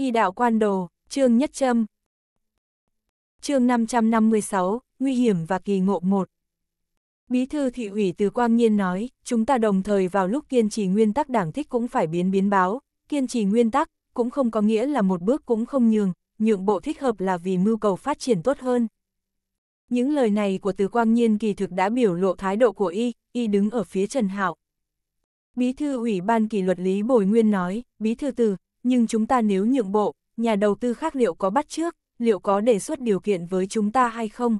Y đạo quan đồ, chương nhất châm. Chương 556, nguy hiểm và kỳ ngộ 1. Bí thư thị ủy từ Quang Nhiên nói, chúng ta đồng thời vào lúc kiên trì nguyên tắc đảng thích cũng phải biến biến báo, kiên trì nguyên tắc cũng không có nghĩa là một bước cũng không nhường, nhượng bộ thích hợp là vì mưu cầu phát triển tốt hơn. Những lời này của Từ Quang Nhiên kỳ thực đã biểu lộ thái độ của y, y đứng ở phía Trần Hạo. Bí thư ủy ban kỷ luật Lý Bồi Nguyên nói, Bí thư Từ, nhưng chúng ta nếu nhượng bộ, nhà đầu tư khác liệu có bắt trước, liệu có đề xuất điều kiện với chúng ta hay không?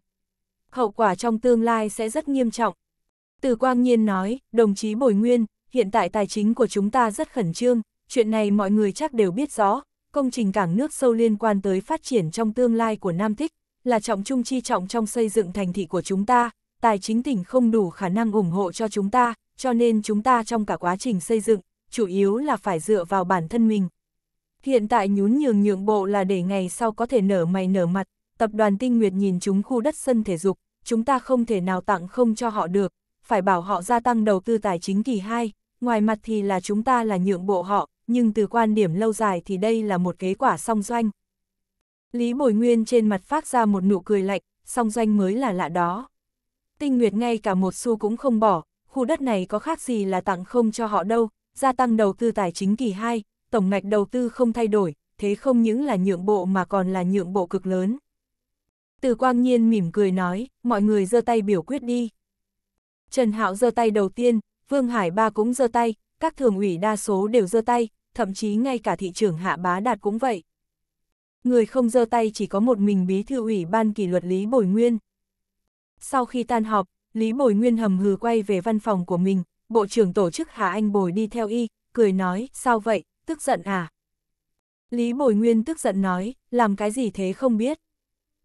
Hậu quả trong tương lai sẽ rất nghiêm trọng. Từ Quang Nhiên nói, đồng chí Bồi Nguyên, hiện tại tài chính của chúng ta rất khẩn trương, chuyện này mọi người chắc đều biết rõ, công trình cảng nước sâu liên quan tới phát triển trong tương lai của Nam Thích, là trọng trung chi trọng trong xây dựng thành thị của chúng ta, tài chính tỉnh không đủ khả năng ủng hộ cho chúng ta, cho nên chúng ta trong cả quá trình xây dựng, chủ yếu là phải dựa vào bản thân mình, Hiện tại nhún nhường nhượng bộ là để ngày sau có thể nở mày nở mặt, tập đoàn Tinh Nguyệt nhìn chúng khu đất sân thể dục, chúng ta không thể nào tặng không cho họ được, phải bảo họ gia tăng đầu tư tài chính kỳ 2, ngoài mặt thì là chúng ta là nhượng bộ họ, nhưng từ quan điểm lâu dài thì đây là một kế quả song doanh. Lý Bồi Nguyên trên mặt phát ra một nụ cười lạnh, song doanh mới là lạ đó. Tinh Nguyệt ngay cả một xu cũng không bỏ, khu đất này có khác gì là tặng không cho họ đâu, gia tăng đầu tư tài chính kỳ 2, tổng ngạch đầu tư không thay đổi, thế không những là nhượng bộ mà còn là nhượng bộ cực lớn. Từ Quang Nhiên mỉm cười nói, mọi người giơ tay biểu quyết đi. Trần Hạo giơ tay đầu tiên, Vương Hải Ba cũng giơ tay, các thường ủy đa số đều giơ tay, thậm chí ngay cả thị trưởng Hạ Bá Đạt cũng vậy. Người không giơ tay chỉ có một mình bí thư ủy ban kỷ luật Lý Bồi Nguyên. Sau khi tan họp, Lý Bồi Nguyên hầm hừ quay về văn phòng của mình, Bộ trưởng tổ chức Hà Anh Bồi đi theo y, cười nói, sao vậy, tức giận à? Lý Bồi Nguyên tức giận nói, làm cái gì thế không biết.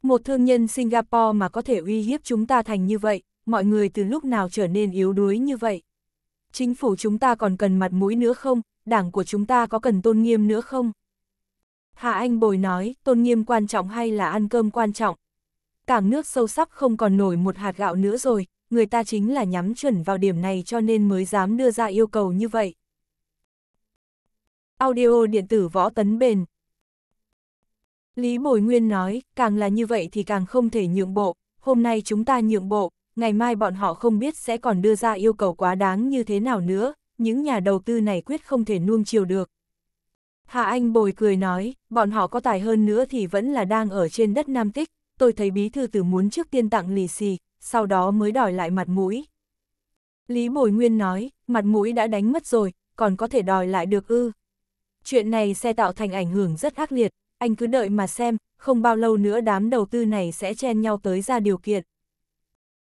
Một thương nhân Singapore mà có thể uy hiếp chúng ta thành như vậy, mọi người từ lúc nào trở nên yếu đuối như vậy. Chính phủ chúng ta còn cần mặt mũi nữa không, đảng của chúng ta có cần tôn nghiêm nữa không? Hạ Anh Bồi nói, tôn nghiêm quan trọng hay là ăn cơm quan trọng? Cảng nước sâu sắc không còn nổi một hạt gạo nữa rồi, người ta chính là nhắm chuẩn vào điểm này cho nên mới dám đưa ra yêu cầu như vậy. Audio điện tử võ tấn bền. Lý Bồi Nguyên nói, càng là như vậy thì càng không thể nhượng bộ, hôm nay chúng ta nhượng bộ, ngày mai bọn họ không biết sẽ còn đưa ra yêu cầu quá đáng như thế nào nữa, những nhà đầu tư này quyết không thể nuông chiều được. Hạ Anh Bồi cười nói, bọn họ có tài hơn nữa thì vẫn là đang ở trên đất Nam Tích, tôi thấy bí thư tử muốn trước tiên tặng lì xì, sau đó mới đòi lại mặt mũi. Lý Bồi Nguyên nói, mặt mũi đã đánh mất rồi, còn có thể đòi lại được ư chuyện này sẽ tạo thành ảnh hưởng rất ác liệt, anh cứ đợi mà xem, không bao lâu nữa đám đầu tư này sẽ chen nhau tới ra điều kiện.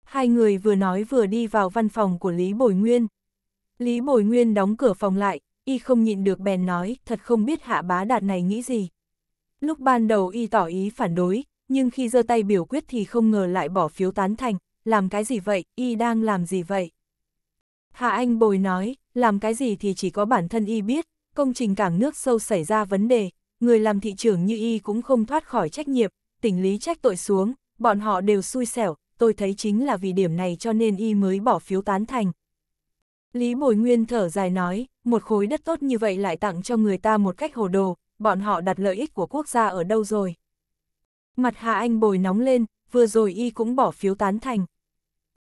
Hai người vừa nói vừa đi vào văn phòng của Lý Bồi Nguyên. Lý Bồi Nguyên đóng cửa phòng lại, y không nhịn được bèn nói, thật không biết hạ bá đạt này nghĩ gì. Lúc ban đầu y tỏ ý phản đối, nhưng khi giơ tay biểu quyết thì không ngờ lại bỏ phiếu tán thành, làm cái gì vậy, y đang làm gì vậy? Hạ Anh Bồi nói, làm cái gì thì chỉ có bản thân y biết, công trình cảng nước sâu xảy ra vấn đề, người làm thị trưởng như y cũng không thoát khỏi trách nhiệm, tỉnh lý trách tội xuống, bọn họ đều xui xẻo, tôi thấy chính là vì điểm này cho nên y mới bỏ phiếu tán thành. Lý Bồi Nguyên thở dài nói, một khối đất tốt như vậy lại tặng cho người ta một cách hồ đồ, bọn họ đặt lợi ích của quốc gia ở đâu rồi. Mặt Hạ Anh Bồi nóng lên, vừa rồi y cũng bỏ phiếu tán thành.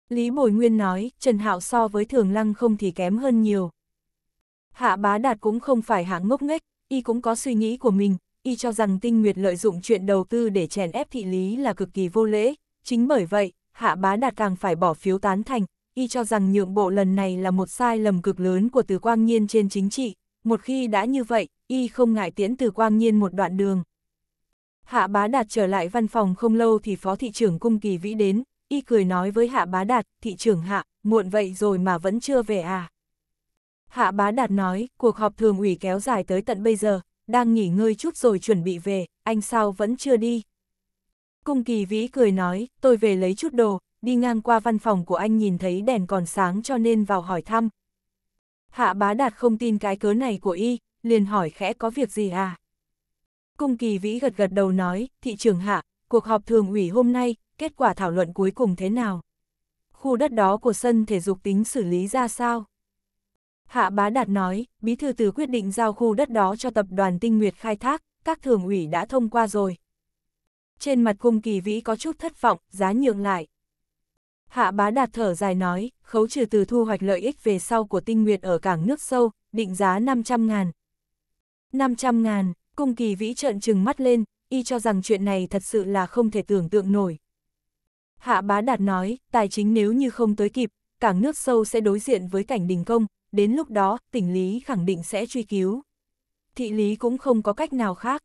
Lý Bồi Nguyên nói, Trần Hạo so với Thường Lăng không thì kém hơn nhiều. Hạ bá đạt cũng không phải hạng ngốc nghếch, y cũng có suy nghĩ của mình, y cho rằng tinh nguyệt lợi dụng chuyện đầu tư để chèn ép thị lý là cực kỳ vô lễ, chính bởi vậy, hạ bá đạt càng phải bỏ phiếu tán thành, y cho rằng nhượng bộ lần này là một sai lầm cực lớn của từ quang nhiên trên chính trị, một khi đã như vậy, y không ngại tiễn từ quang nhiên một đoạn đường. Hạ bá đạt trở lại văn phòng không lâu thì phó thị trưởng cung kỳ vĩ đến, y cười nói với hạ bá đạt, thị trưởng hạ, muộn vậy rồi mà vẫn chưa về à. Hạ bá đạt nói, cuộc họp thường ủy kéo dài tới tận bây giờ, đang nghỉ ngơi chút rồi chuẩn bị về, anh sao vẫn chưa đi. Cung kỳ vĩ cười nói, tôi về lấy chút đồ, đi ngang qua văn phòng của anh nhìn thấy đèn còn sáng cho nên vào hỏi thăm. Hạ bá đạt không tin cái cớ này của y, liền hỏi khẽ có việc gì à? Cung kỳ vĩ gật gật đầu nói, thị trường hạ, cuộc họp thường ủy hôm nay, kết quả thảo luận cuối cùng thế nào? Khu đất đó của sân thể dục tính xử lý ra sao? Hạ Bá Đạt nói, Bí Thư Từ quyết định giao khu đất đó cho tập đoàn Tinh Nguyệt khai thác, các thường ủy đã thông qua rồi. Trên mặt cung kỳ vĩ có chút thất vọng, giá nhượng lại. Hạ Bá Đạt thở dài nói, khấu trừ từ thu hoạch lợi ích về sau của Tinh Nguyệt ở cảng nước sâu, định giá 500 ngàn. 500 ngàn, cung kỳ vĩ trợn trừng mắt lên, y cho rằng chuyện này thật sự là không thể tưởng tượng nổi. Hạ Bá Đạt nói, tài chính nếu như không tới kịp, cảng nước sâu sẽ đối diện với cảnh đình công, đến lúc đó tỉnh Lý khẳng định sẽ truy cứu. Thị Lý cũng không có cách nào khác.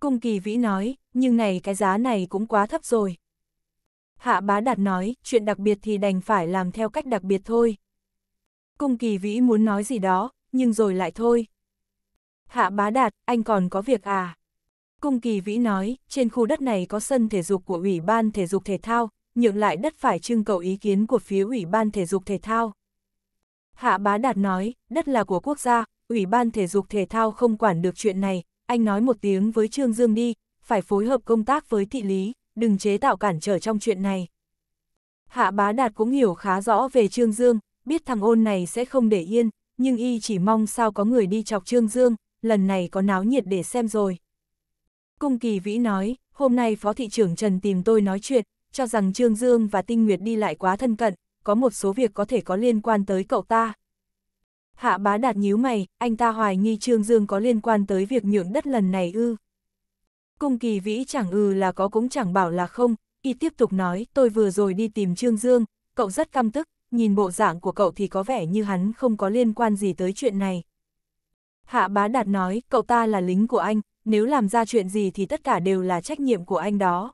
Cung kỳ vĩ nói, nhưng này cái giá này cũng quá thấp rồi. Hạ bá đạt nói, chuyện đặc biệt thì đành phải làm theo cách đặc biệt thôi. Cung kỳ vĩ muốn nói gì đó, nhưng rồi lại thôi. Hạ bá đạt, anh còn có việc à? Cung kỳ vĩ nói, trên khu đất này có sân thể dục của Ủy ban Thể dục Thể thao, nhượng lại đất phải trưng cầu ý kiến của phía Ủy ban Thể dục Thể thao. Hạ bá đạt nói, đất là của quốc gia, Ủy ban thể dục thể thao không quản được chuyện này, anh nói một tiếng với Trương Dương đi, phải phối hợp công tác với thị lý, đừng chế tạo cản trở trong chuyện này. Hạ bá đạt cũng hiểu khá rõ về Trương Dương, biết thằng ôn này sẽ không để yên, nhưng y chỉ mong sao có người đi chọc Trương Dương, lần này có náo nhiệt để xem rồi. Cung kỳ vĩ nói, hôm nay Phó Thị trưởng Trần tìm tôi nói chuyện, cho rằng Trương Dương và Tinh Nguyệt đi lại quá thân cận, có một số việc có thể có liên quan tới cậu ta. Hạ bá đạt nhíu mày, anh ta hoài nghi Trương Dương có liên quan tới việc nhượng đất lần này ư. Cung kỳ vĩ chẳng ư ừ là có cũng chẳng bảo là không, y tiếp tục nói, tôi vừa rồi đi tìm Trương Dương, cậu rất căm tức, nhìn bộ dạng của cậu thì có vẻ như hắn không có liên quan gì tới chuyện này. Hạ bá đạt nói, cậu ta là lính của anh, nếu làm ra chuyện gì thì tất cả đều là trách nhiệm của anh đó.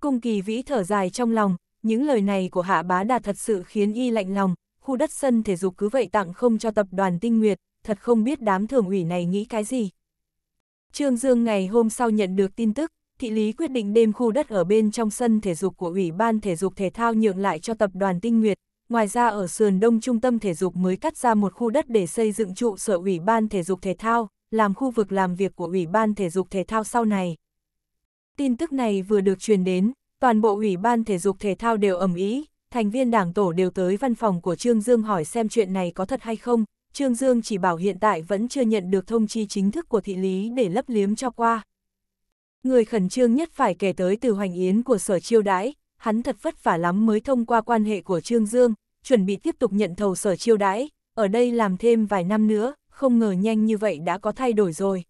Cung kỳ vĩ thở dài trong lòng, những lời này của Hạ Bá Đạt thật sự khiến y lạnh lòng, khu đất sân thể dục cứ vậy tặng không cho tập đoàn Tinh Nguyệt, thật không biết đám thường ủy này nghĩ cái gì. Trương Dương ngày hôm sau nhận được tin tức, thị lý quyết định đêm khu đất ở bên trong sân thể dục của Ủy ban thể dục thể thao nhượng lại cho tập đoàn Tinh Nguyệt, ngoài ra ở sườn đông trung tâm thể dục mới cắt ra một khu đất để xây dựng trụ sở Ủy ban thể dục thể thao, làm khu vực làm việc của Ủy ban thể dục thể thao sau này. Tin tức này vừa được truyền đến, toàn bộ Ủy ban Thể dục Thể thao đều ầm ý, thành viên đảng tổ đều tới văn phòng của Trương Dương hỏi xem chuyện này có thật hay không, Trương Dương chỉ bảo hiện tại vẫn chưa nhận được thông chi chính thức của thị lý để lấp liếm cho qua. Người khẩn trương nhất phải kể tới từ Hoành Yến của Sở Chiêu Đãi, hắn thật vất vả lắm mới thông qua quan hệ của Trương Dương, chuẩn bị tiếp tục nhận thầu Sở Chiêu Đãi, ở đây làm thêm vài năm nữa, không ngờ nhanh như vậy đã có thay đổi rồi.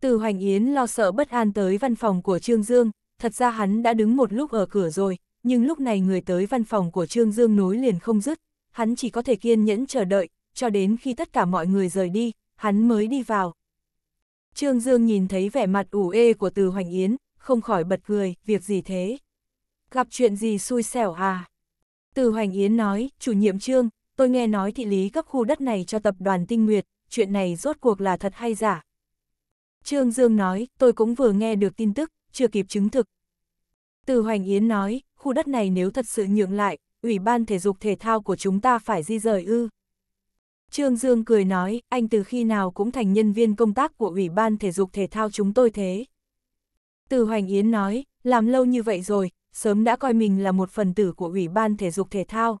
Từ Hoành Yến lo sợ bất an tới văn phòng của Trương Dương, thật ra hắn đã đứng một lúc ở cửa rồi, nhưng lúc này người tới văn phòng của Trương Dương nối liền không dứt, hắn chỉ có thể kiên nhẫn chờ đợi, cho đến khi tất cả mọi người rời đi, hắn mới đi vào. Trương Dương nhìn thấy vẻ mặt ủ ê của Từ Hoành Yến, không khỏi bật cười, việc gì thế? Gặp chuyện gì xui xẻo à? Từ Hoành Yến nói, chủ nhiệm Trương, tôi nghe nói thị lý cấp khu đất này cho tập đoàn Tinh Nguyệt, chuyện này rốt cuộc là thật hay giả? Trương Dương nói, tôi cũng vừa nghe được tin tức, chưa kịp chứng thực. Từ Hoành Yến nói, khu đất này nếu thật sự nhượng lại, Ủy ban thể dục thể thao của chúng ta phải di rời ư. Trương Dương cười nói, anh từ khi nào cũng thành nhân viên công tác của Ủy ban thể dục thể thao chúng tôi thế. Từ Hoành Yến nói, làm lâu như vậy rồi, sớm đã coi mình là một phần tử của Ủy ban thể dục thể thao.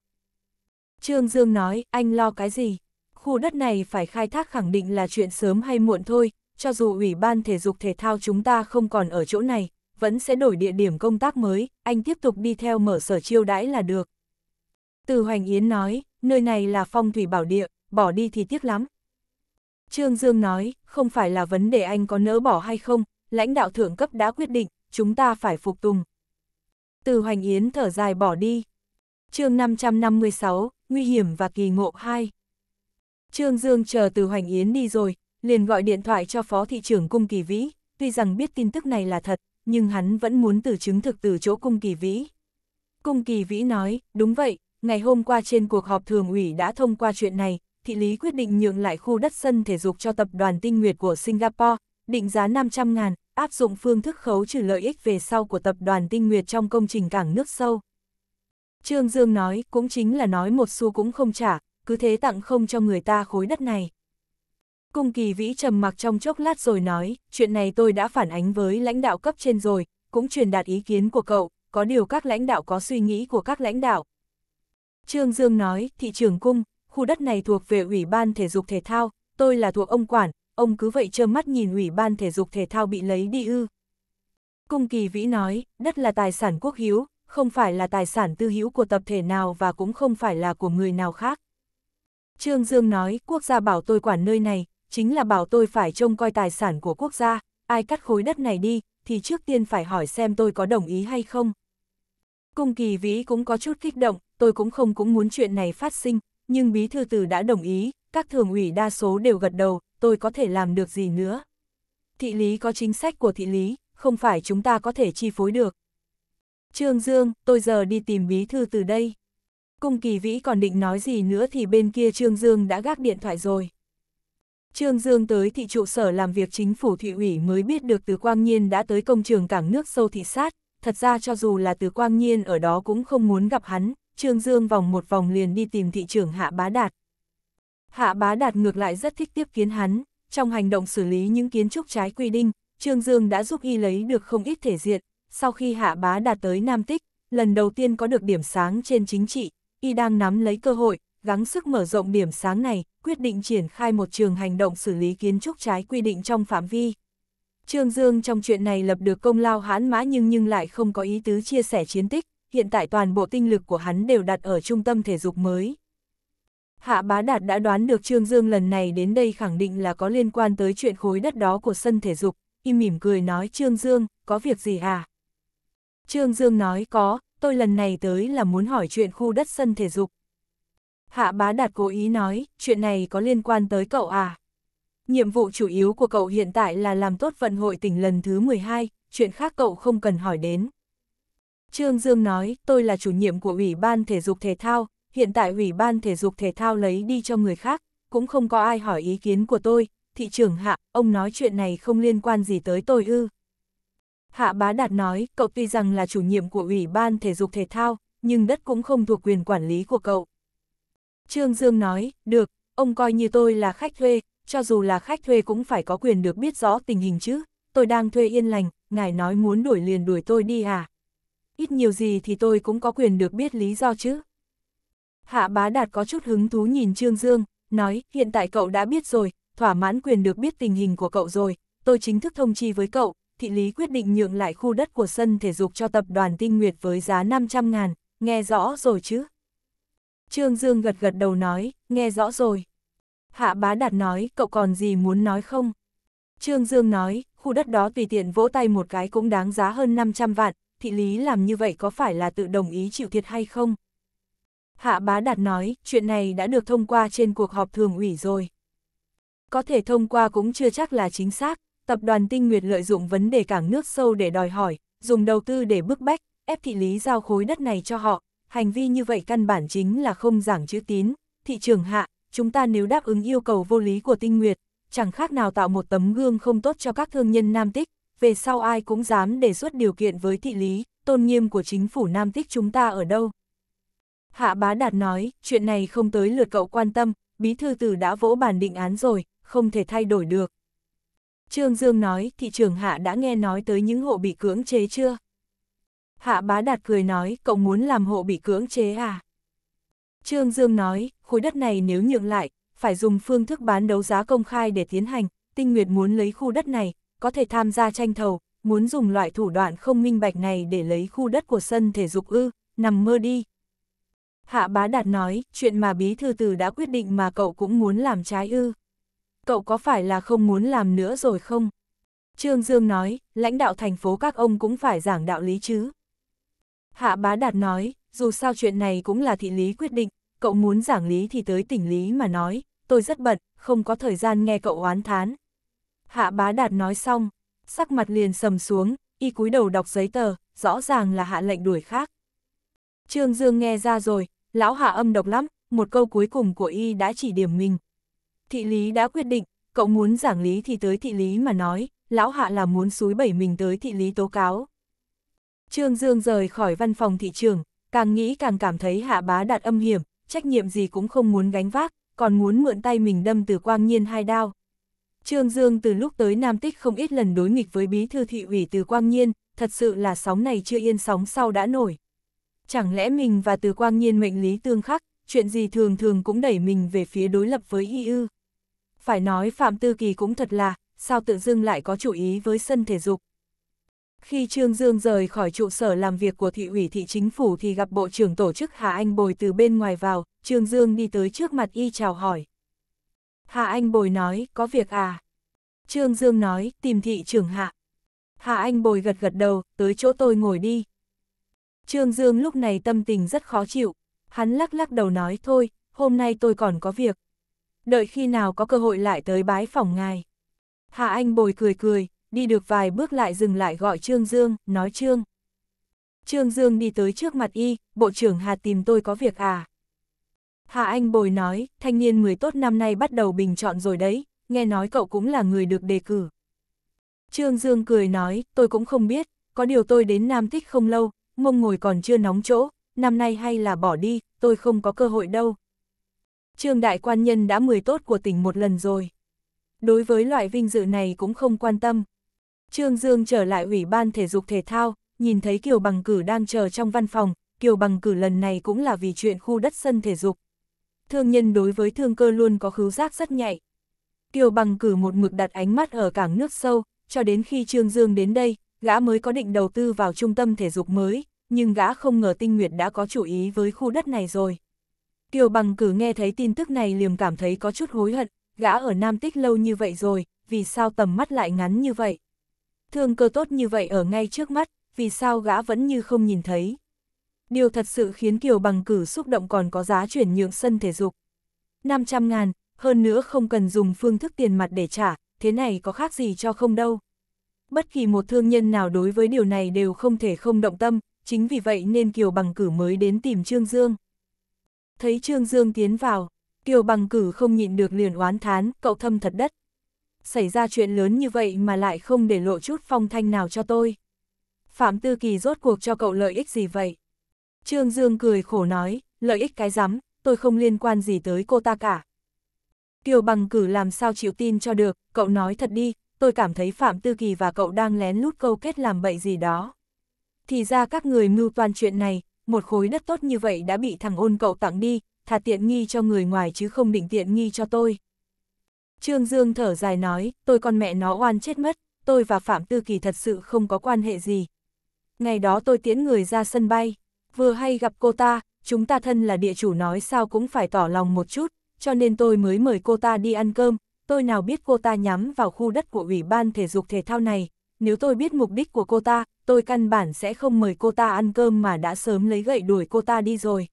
Trương Dương nói, anh lo cái gì? Khu đất này phải khai thác khẳng định là chuyện sớm hay muộn thôi, cho dù Ủy ban Thể dục Thể thao chúng ta không còn ở chỗ này, vẫn sẽ đổi địa điểm công tác mới, anh tiếp tục đi theo mở sở chiêu đãi là được. Từ Hoành Yến nói, nơi này là phong thủy bảo địa, bỏ đi thì tiếc lắm. Trương Dương nói, không phải là vấn đề anh có nỡ bỏ hay không, lãnh đạo thượng cấp đã quyết định, chúng ta phải phục tùng. Từ Hoành Yến thở dài bỏ đi. chương 556, Nguy hiểm và kỳ ngộ 2. Trương Dương chờ từ Hoành Yến đi rồi, liền gọi điện thoại cho phó thị trưởng cung kỳ vĩ, tuy rằng biết tin tức này là thật, nhưng hắn vẫn muốn từ chứng thực từ chỗ cung kỳ vĩ. Cung kỳ vĩ nói, đúng vậy, ngày hôm qua trên cuộc họp thường ủy đã thông qua chuyện này, thị lý quyết định nhượng lại khu đất sân thể dục cho tập đoàn tinh nguyệt của Singapore, định giá 500 ngàn, áp dụng phương thức khấu trừ lợi ích về sau của tập đoàn tinh nguyệt trong công trình cảng nước sâu. Trương Dương nói, cũng chính là nói một xu cũng không trả, cứ thế tặng không cho người ta khối đất này. Cung kỳ vĩ trầm mặc trong chốc lát rồi nói, chuyện này tôi đã phản ánh với lãnh đạo cấp trên rồi, cũng truyền đạt ý kiến của cậu, có điều các lãnh đạo có suy nghĩ của các lãnh đạo. Trương Dương nói, thị trường cung, khu đất này thuộc về Ủy ban Thể dục Thể thao, tôi là thuộc ông quản, ông cứ vậy trơ mắt nhìn Ủy ban Thể dục Thể thao bị lấy đi ư. Cung kỳ vĩ nói, đất là tài sản quốc hữu, không phải là tài sản tư hữu của tập thể nào và cũng không phải là của người nào khác. Trương Dương nói, quốc gia bảo tôi quản nơi này, chính là bảo tôi phải trông coi tài sản của quốc gia, ai cắt khối đất này đi, thì trước tiên phải hỏi xem tôi có đồng ý hay không. Cung kỳ vĩ cũng có chút kích động, tôi cũng không cũng muốn chuyện này phát sinh, nhưng bí thư tử đã đồng ý, các thường ủy đa số đều gật đầu, tôi có thể làm được gì nữa. Thị lý có chính sách của thị lý, không phải chúng ta có thể chi phối được. Trương Dương, tôi giờ đi tìm bí thư từ đây. Cung kỳ vĩ còn định nói gì nữa thì bên kia Trương Dương đã gác điện thoại rồi. Trương Dương tới thị trụ sở làm việc chính phủ thị ủy mới biết được từ Quang Nhiên đã tới công trường cảng nước sâu thị sát, thật ra cho dù là từ Quang Nhiên ở đó cũng không muốn gặp hắn, Trương Dương vòng một vòng liền đi tìm thị trưởng Hạ Bá Đạt. Hạ Bá Đạt ngược lại rất thích tiếp kiến hắn, trong hành động xử lý những kiến trúc trái quy định, Trương Dương đã giúp y lấy được không ít thể diện, sau khi Hạ Bá Đạt tới Nam Tích, lần đầu tiên có được điểm sáng trên chính trị, y đang nắm lấy cơ hội, gắng sức mở rộng điểm sáng này, quyết định triển khai một trường hành động xử lý kiến trúc trái quy định trong phạm vi. Trương Dương trong chuyện này lập được công lao hãn mã nhưng nhưng lại không có ý tứ chia sẻ chiến tích, hiện tại toàn bộ tinh lực của hắn đều đặt ở trung tâm thể dục mới. Hạ Bá Đạt đã đoán được Trương Dương lần này đến đây khẳng định là có liên quan tới chuyện khối đất đó của sân thể dục, Im mỉm cười nói Trương Dương, có việc gì à? Trương Dương nói có, tôi lần này tới là muốn hỏi chuyện khu đất sân thể dục. Hạ bá đạt cố ý nói, chuyện này có liên quan tới cậu à? Nhiệm vụ chủ yếu của cậu hiện tại là làm tốt vận hội tỉnh lần thứ 12, chuyện khác cậu không cần hỏi đến. Trương Dương nói, tôi là chủ nhiệm của Ủy ban Thể dục Thể thao, hiện tại Ủy ban Thể dục Thể thao lấy đi cho người khác, cũng không có ai hỏi ý kiến của tôi, thị trưởng hạ, ông nói chuyện này không liên quan gì tới tôi ư. Hạ Bá Đạt nói, cậu tuy rằng là chủ nhiệm của Ủy ban Thể dục Thể thao, nhưng đất cũng không thuộc quyền quản lý của cậu. Trương Dương nói, được, ông coi như tôi là khách thuê, cho dù là khách thuê cũng phải có quyền được biết rõ tình hình chứ, tôi đang thuê yên lành, ngài nói muốn đuổi liền đuổi tôi đi à. Ít nhiều gì thì tôi cũng có quyền được biết lý do chứ. Hạ bá đạt có chút hứng thú nhìn Trương Dương, nói, hiện tại cậu đã biết rồi, thỏa mãn quyền được biết tình hình của cậu rồi, tôi chính thức thông chi với cậu, thị lý quyết định nhượng lại khu đất của sân thể dục cho tập đoàn Tinh Nguyệt với giá 500 ngàn, nghe rõ rồi chứ. Trương Dương gật gật đầu nói, nghe rõ rồi. Hạ bá đạt nói, cậu còn gì muốn nói không? Trương Dương nói, khu đất đó tùy tiện vỗ tay một cái cũng đáng giá hơn 500 vạn, thị lý làm như vậy có phải là tự đồng ý chịu thiệt hay không? Hạ bá đạt nói, chuyện này đã được thông qua trên cuộc họp thường ủy rồi. Có thể thông qua cũng chưa chắc là chính xác, tập đoàn tinh nguyệt lợi dụng vấn đề cảng nước sâu để đòi hỏi, dùng đầu tư để bức bách, ép thị lý giao khối đất này cho họ, hành vi như vậy căn bản chính là không giảng chữ tín, thị trường hạ, chúng ta nếu đáp ứng yêu cầu vô lý của tinh nguyệt, chẳng khác nào tạo một tấm gương không tốt cho các thương nhân Nam Tích, về sau ai cũng dám đề xuất điều kiện với thị lý, tôn nghiêm của chính phủ Nam Tích chúng ta ở đâu. Hạ bá đạt nói, chuyện này không tới lượt cậu quan tâm, bí thư tử đã vỗ bản định án rồi, không thể thay đổi được. Trương Dương nói, thị trường hạ đã nghe nói tới những hộ bị cưỡng chế chưa? Hạ bá đạt cười nói, cậu muốn làm hộ bị cưỡng chế à? Trương Dương nói, khối đất này nếu nhượng lại, phải dùng phương thức bán đấu giá công khai để tiến hành, tinh nguyệt muốn lấy khu đất này, có thể tham gia tranh thầu, muốn dùng loại thủ đoạn không minh bạch này để lấy khu đất của sân thể dục ư, nằm mơ đi. Hạ bá đạt nói, chuyện mà bí thư từ đã quyết định mà cậu cũng muốn làm trái ư. Cậu có phải là không muốn làm nữa rồi không? Trương Dương nói, lãnh đạo thành phố các ông cũng phải giảng đạo lý chứ. Hạ bá đạt nói, dù sao chuyện này cũng là thị lý quyết định, cậu muốn giảng lý thì tới tỉnh lý mà nói, tôi rất bận, không có thời gian nghe cậu oán thán. Hạ bá đạt nói xong, sắc mặt liền sầm xuống, y cúi đầu đọc giấy tờ, rõ ràng là hạ lệnh đuổi khác. Trương Dương nghe ra rồi, lão hạ âm độc lắm, một câu cuối cùng của y đã chỉ điểm mình. Thị lý đã quyết định, cậu muốn giảng lý thì tới thị lý mà nói, lão hạ là muốn suối bẩy mình tới thị lý tố cáo. Trương Dương rời khỏi văn phòng thị trường, càng nghĩ càng cảm thấy hạ bá đạt âm hiểm, trách nhiệm gì cũng không muốn gánh vác, còn muốn mượn tay mình đâm từ quang nhiên hai đao. Trương Dương từ lúc tới Nam Tích không ít lần đối nghịch với bí thư thị ủy từ quang nhiên, thật sự là sóng này chưa yên sóng sau đã nổi. Chẳng lẽ mình và từ quang nhiên mệnh lý tương khắc, chuyện gì thường thường cũng đẩy mình về phía đối lập với y ư. Phải nói Phạm Tư Kỳ cũng thật là, sao tự dưng lại có chủ ý với sân thể dục. Khi Trương Dương rời khỏi trụ sở làm việc của thị ủy thị chính phủ thì gặp Bộ trưởng tổ chức Hà Anh Bồi từ bên ngoài vào, Trương Dương đi tới trước mặt y chào hỏi. Hà Anh Bồi nói, có việc à? Trương Dương nói, tìm thị trưởng hạ. Hà Anh Bồi gật gật đầu, tới chỗ tôi ngồi đi. Trương Dương lúc này tâm tình rất khó chịu, hắn lắc lắc đầu nói thôi, hôm nay tôi còn có việc. Đợi khi nào có cơ hội lại tới bái phòng ngài. Hà Anh Bồi cười cười, đi được vài bước lại dừng lại gọi Trương Dương, nói Trương. Trương Dương đi tới trước mặt y, Bộ trưởng Hà tìm tôi có việc à? Hà Anh Bồi nói, thanh niên 10 tốt năm nay bắt đầu bình chọn rồi đấy, nghe nói cậu cũng là người được đề cử. Trương Dương cười nói, tôi cũng không biết, có điều tôi đến Nam thích không lâu, mông ngồi còn chưa nóng chỗ, năm nay hay là bỏ đi, tôi không có cơ hội đâu. Trương Đại Quan Nhân đã mười tốt của tỉnh một lần rồi. Đối với loại vinh dự này cũng không quan tâm, Trương Dương trở lại Ủy ban Thể dục Thể thao, nhìn thấy Kiều Bằng Cử đang chờ trong văn phòng, Kiều Bằng Cử lần này cũng là vì chuyện khu đất sân thể dục. Thương nhân đối với thương cơ luôn có khứu giác rất nhạy. Kiều Bằng Cử một mực đặt ánh mắt ở cảng nước sâu, cho đến khi Trương Dương đến đây, gã mới có định đầu tư vào trung tâm thể dục mới, nhưng gã không ngờ Tinh Nguyệt đã có chủ ý với khu đất này rồi. Kiều Bằng Cử nghe thấy tin tức này liềm cảm thấy có chút hối hận, gã ở Nam Tích lâu như vậy rồi, vì sao tầm mắt lại ngắn như vậy thương cơ tốt như vậy ở ngay trước mắt, vì sao gã vẫn như không nhìn thấy. Điều thật sự khiến Kiều bằng cử xúc động còn có giá chuyển nhượng sân thể dục. 500 ngàn, hơn nữa không cần dùng phương thức tiền mặt để trả, thế này có khác gì cho không đâu. Bất kỳ một thương nhân nào đối với điều này đều không thể không động tâm, chính vì vậy nên Kiều bằng cử mới đến tìm Trương Dương. Thấy Trương Dương tiến vào, Kiều bằng cử không nhịn được liền oán thán, cậu thâm thật đất xảy ra chuyện lớn như vậy mà lại không để lộ chút phong thanh nào cho tôi. Phạm Tư Kỳ rốt cuộc cho cậu lợi ích gì vậy? Trương Dương cười khổ nói, lợi ích cái rắm, tôi không liên quan gì tới cô ta cả. Kiều bằng cử làm sao chịu tin cho được, cậu nói thật đi, tôi cảm thấy Phạm Tư Kỳ và cậu đang lén lút câu kết làm bậy gì đó. Thì ra các người mưu toàn chuyện này, một khối đất tốt như vậy đã bị thằng ôn cậu tặng đi, thà tiện nghi cho người ngoài chứ không định tiện nghi cho tôi. Trương Dương thở dài nói, tôi con mẹ nó oan chết mất, tôi và Phạm Tư Kỳ thật sự không có quan hệ gì. Ngày đó tôi tiễn người ra sân bay, vừa hay gặp cô ta, chúng ta thân là địa chủ nói sao cũng phải tỏ lòng một chút, cho nên tôi mới mời cô ta đi ăn cơm, tôi nào biết cô ta nhắm vào khu đất của Ủy ban Thể dục Thể thao này, nếu tôi biết mục đích của cô ta, tôi căn bản sẽ không mời cô ta ăn cơm mà đã sớm lấy gậy đuổi cô ta đi rồi.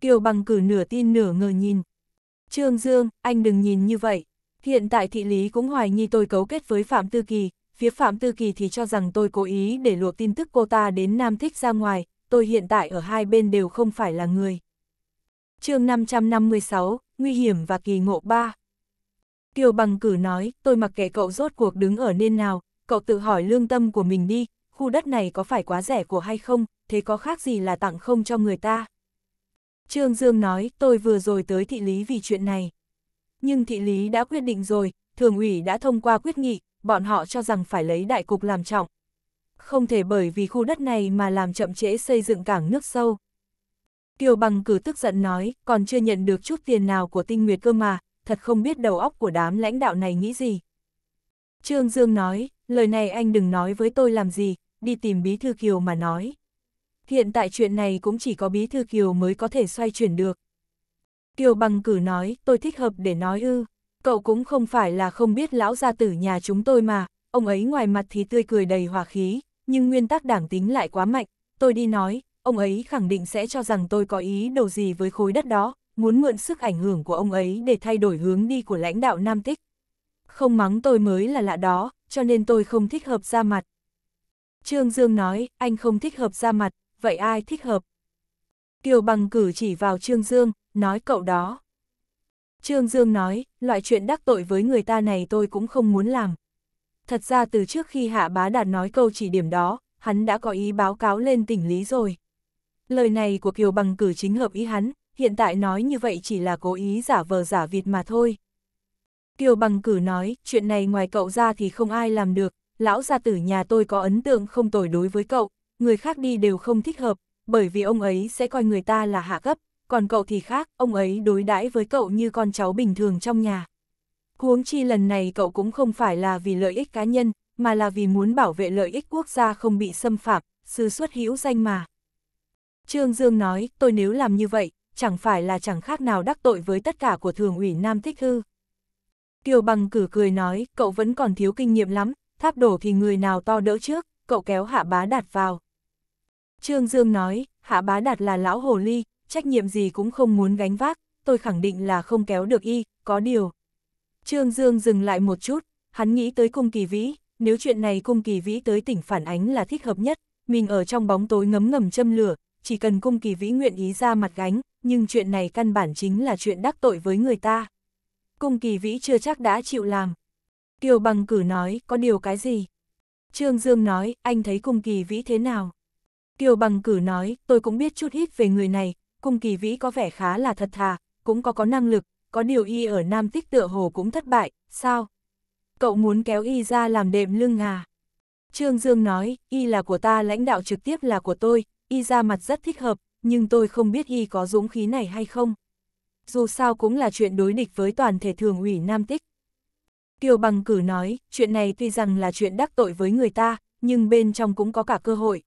Kiều bằng cử nửa tin nửa ngờ nhìn, Trương Dương, anh đừng nhìn như vậy. Hiện tại thị lý cũng hoài nghi tôi cấu kết với Phạm Tư Kỳ, phía Phạm Tư Kỳ thì cho rằng tôi cố ý để luộc tin tức cô ta đến Nam Thích ra ngoài, tôi hiện tại ở hai bên đều không phải là người. chương 556, Nguy hiểm và kỳ ngộ 3 Kiều Bằng Cử nói, tôi mặc kệ cậu rốt cuộc đứng ở nên nào, cậu tự hỏi lương tâm của mình đi, khu đất này có phải quá rẻ của hay không, thế có khác gì là tặng không cho người ta. Trương Dương nói, tôi vừa rồi tới thị lý vì chuyện này. Nhưng thị lý đã quyết định rồi, thường ủy đã thông qua quyết nghị, bọn họ cho rằng phải lấy đại cục làm trọng. Không thể bởi vì khu đất này mà làm chậm trễ xây dựng cảng nước sâu. Kiều Bằng cử tức giận nói, còn chưa nhận được chút tiền nào của tinh nguyệt cơ mà, thật không biết đầu óc của đám lãnh đạo này nghĩ gì. Trương Dương nói, lời này anh đừng nói với tôi làm gì, đi tìm bí thư Kiều mà nói hiện tại chuyện này cũng chỉ có Bí Thư Kiều mới có thể xoay chuyển được. Kiều bằng cử nói, tôi thích hợp để nói ư, cậu cũng không phải là không biết lão gia tử nhà chúng tôi mà, ông ấy ngoài mặt thì tươi cười đầy hòa khí, nhưng nguyên tắc đảng tính lại quá mạnh, tôi đi nói, ông ấy khẳng định sẽ cho rằng tôi có ý đồ gì với khối đất đó, muốn mượn sức ảnh hưởng của ông ấy để thay đổi hướng đi của lãnh đạo Nam Tích. Không mắng tôi mới là lạ đó, cho nên tôi không thích hợp ra mặt. Trương Dương nói, anh không thích hợp ra mặt, vậy ai thích hợp? Kiều bằng cử chỉ vào Trương Dương, nói cậu đó. Trương Dương nói, loại chuyện đắc tội với người ta này tôi cũng không muốn làm. Thật ra từ trước khi Hạ Bá Đạt nói câu chỉ điểm đó, hắn đã có ý báo cáo lên tỉnh Lý rồi. Lời này của Kiều bằng cử chính hợp ý hắn, hiện tại nói như vậy chỉ là cố ý giả vờ giả vịt mà thôi. Kiều bằng cử nói, chuyện này ngoài cậu ra thì không ai làm được, lão gia tử nhà tôi có ấn tượng không tồi đối với cậu, người khác đi đều không thích hợp, bởi vì ông ấy sẽ coi người ta là hạ cấp, còn cậu thì khác, ông ấy đối đãi với cậu như con cháu bình thường trong nhà. Huống chi lần này cậu cũng không phải là vì lợi ích cá nhân, mà là vì muốn bảo vệ lợi ích quốc gia không bị xâm phạm, sư xuất hữu danh mà. Trương Dương nói, tôi nếu làm như vậy, chẳng phải là chẳng khác nào đắc tội với tất cả của thường ủy Nam Thích Hư. Kiều Bằng cử cười nói, cậu vẫn còn thiếu kinh nghiệm lắm, tháp đổ thì người nào to đỡ trước, cậu kéo hạ bá đạt vào, Trương Dương nói, Hạ Bá Đạt là lão hồ ly, trách nhiệm gì cũng không muốn gánh vác, tôi khẳng định là không kéo được y, có điều. Trương Dương dừng lại một chút, hắn nghĩ tới cung kỳ vĩ, nếu chuyện này cung kỳ vĩ tới tỉnh phản ánh là thích hợp nhất, mình ở trong bóng tối ngấm ngầm châm lửa, chỉ cần cung kỳ vĩ nguyện ý ra mặt gánh, nhưng chuyện này căn bản chính là chuyện đắc tội với người ta. Cung kỳ vĩ chưa chắc đã chịu làm. Kiều bằng cử nói, có điều cái gì? Trương Dương nói, anh thấy cung kỳ vĩ thế nào? Tiêu bằng cử nói, tôi cũng biết chút ít về người này, cung kỳ vĩ có vẻ khá là thật thà, cũng có có năng lực, có điều y ở Nam Tích tựa hồ cũng thất bại, sao? Cậu muốn kéo y ra làm đệm lưng à? Trương Dương nói, y là của ta lãnh đạo trực tiếp là của tôi, y ra mặt rất thích hợp, nhưng tôi không biết y có dũng khí này hay không. Dù sao cũng là chuyện đối địch với toàn thể thường ủy Nam Tích. Tiêu bằng cử nói, chuyện này tuy rằng là chuyện đắc tội với người ta, nhưng bên trong cũng có cả cơ hội,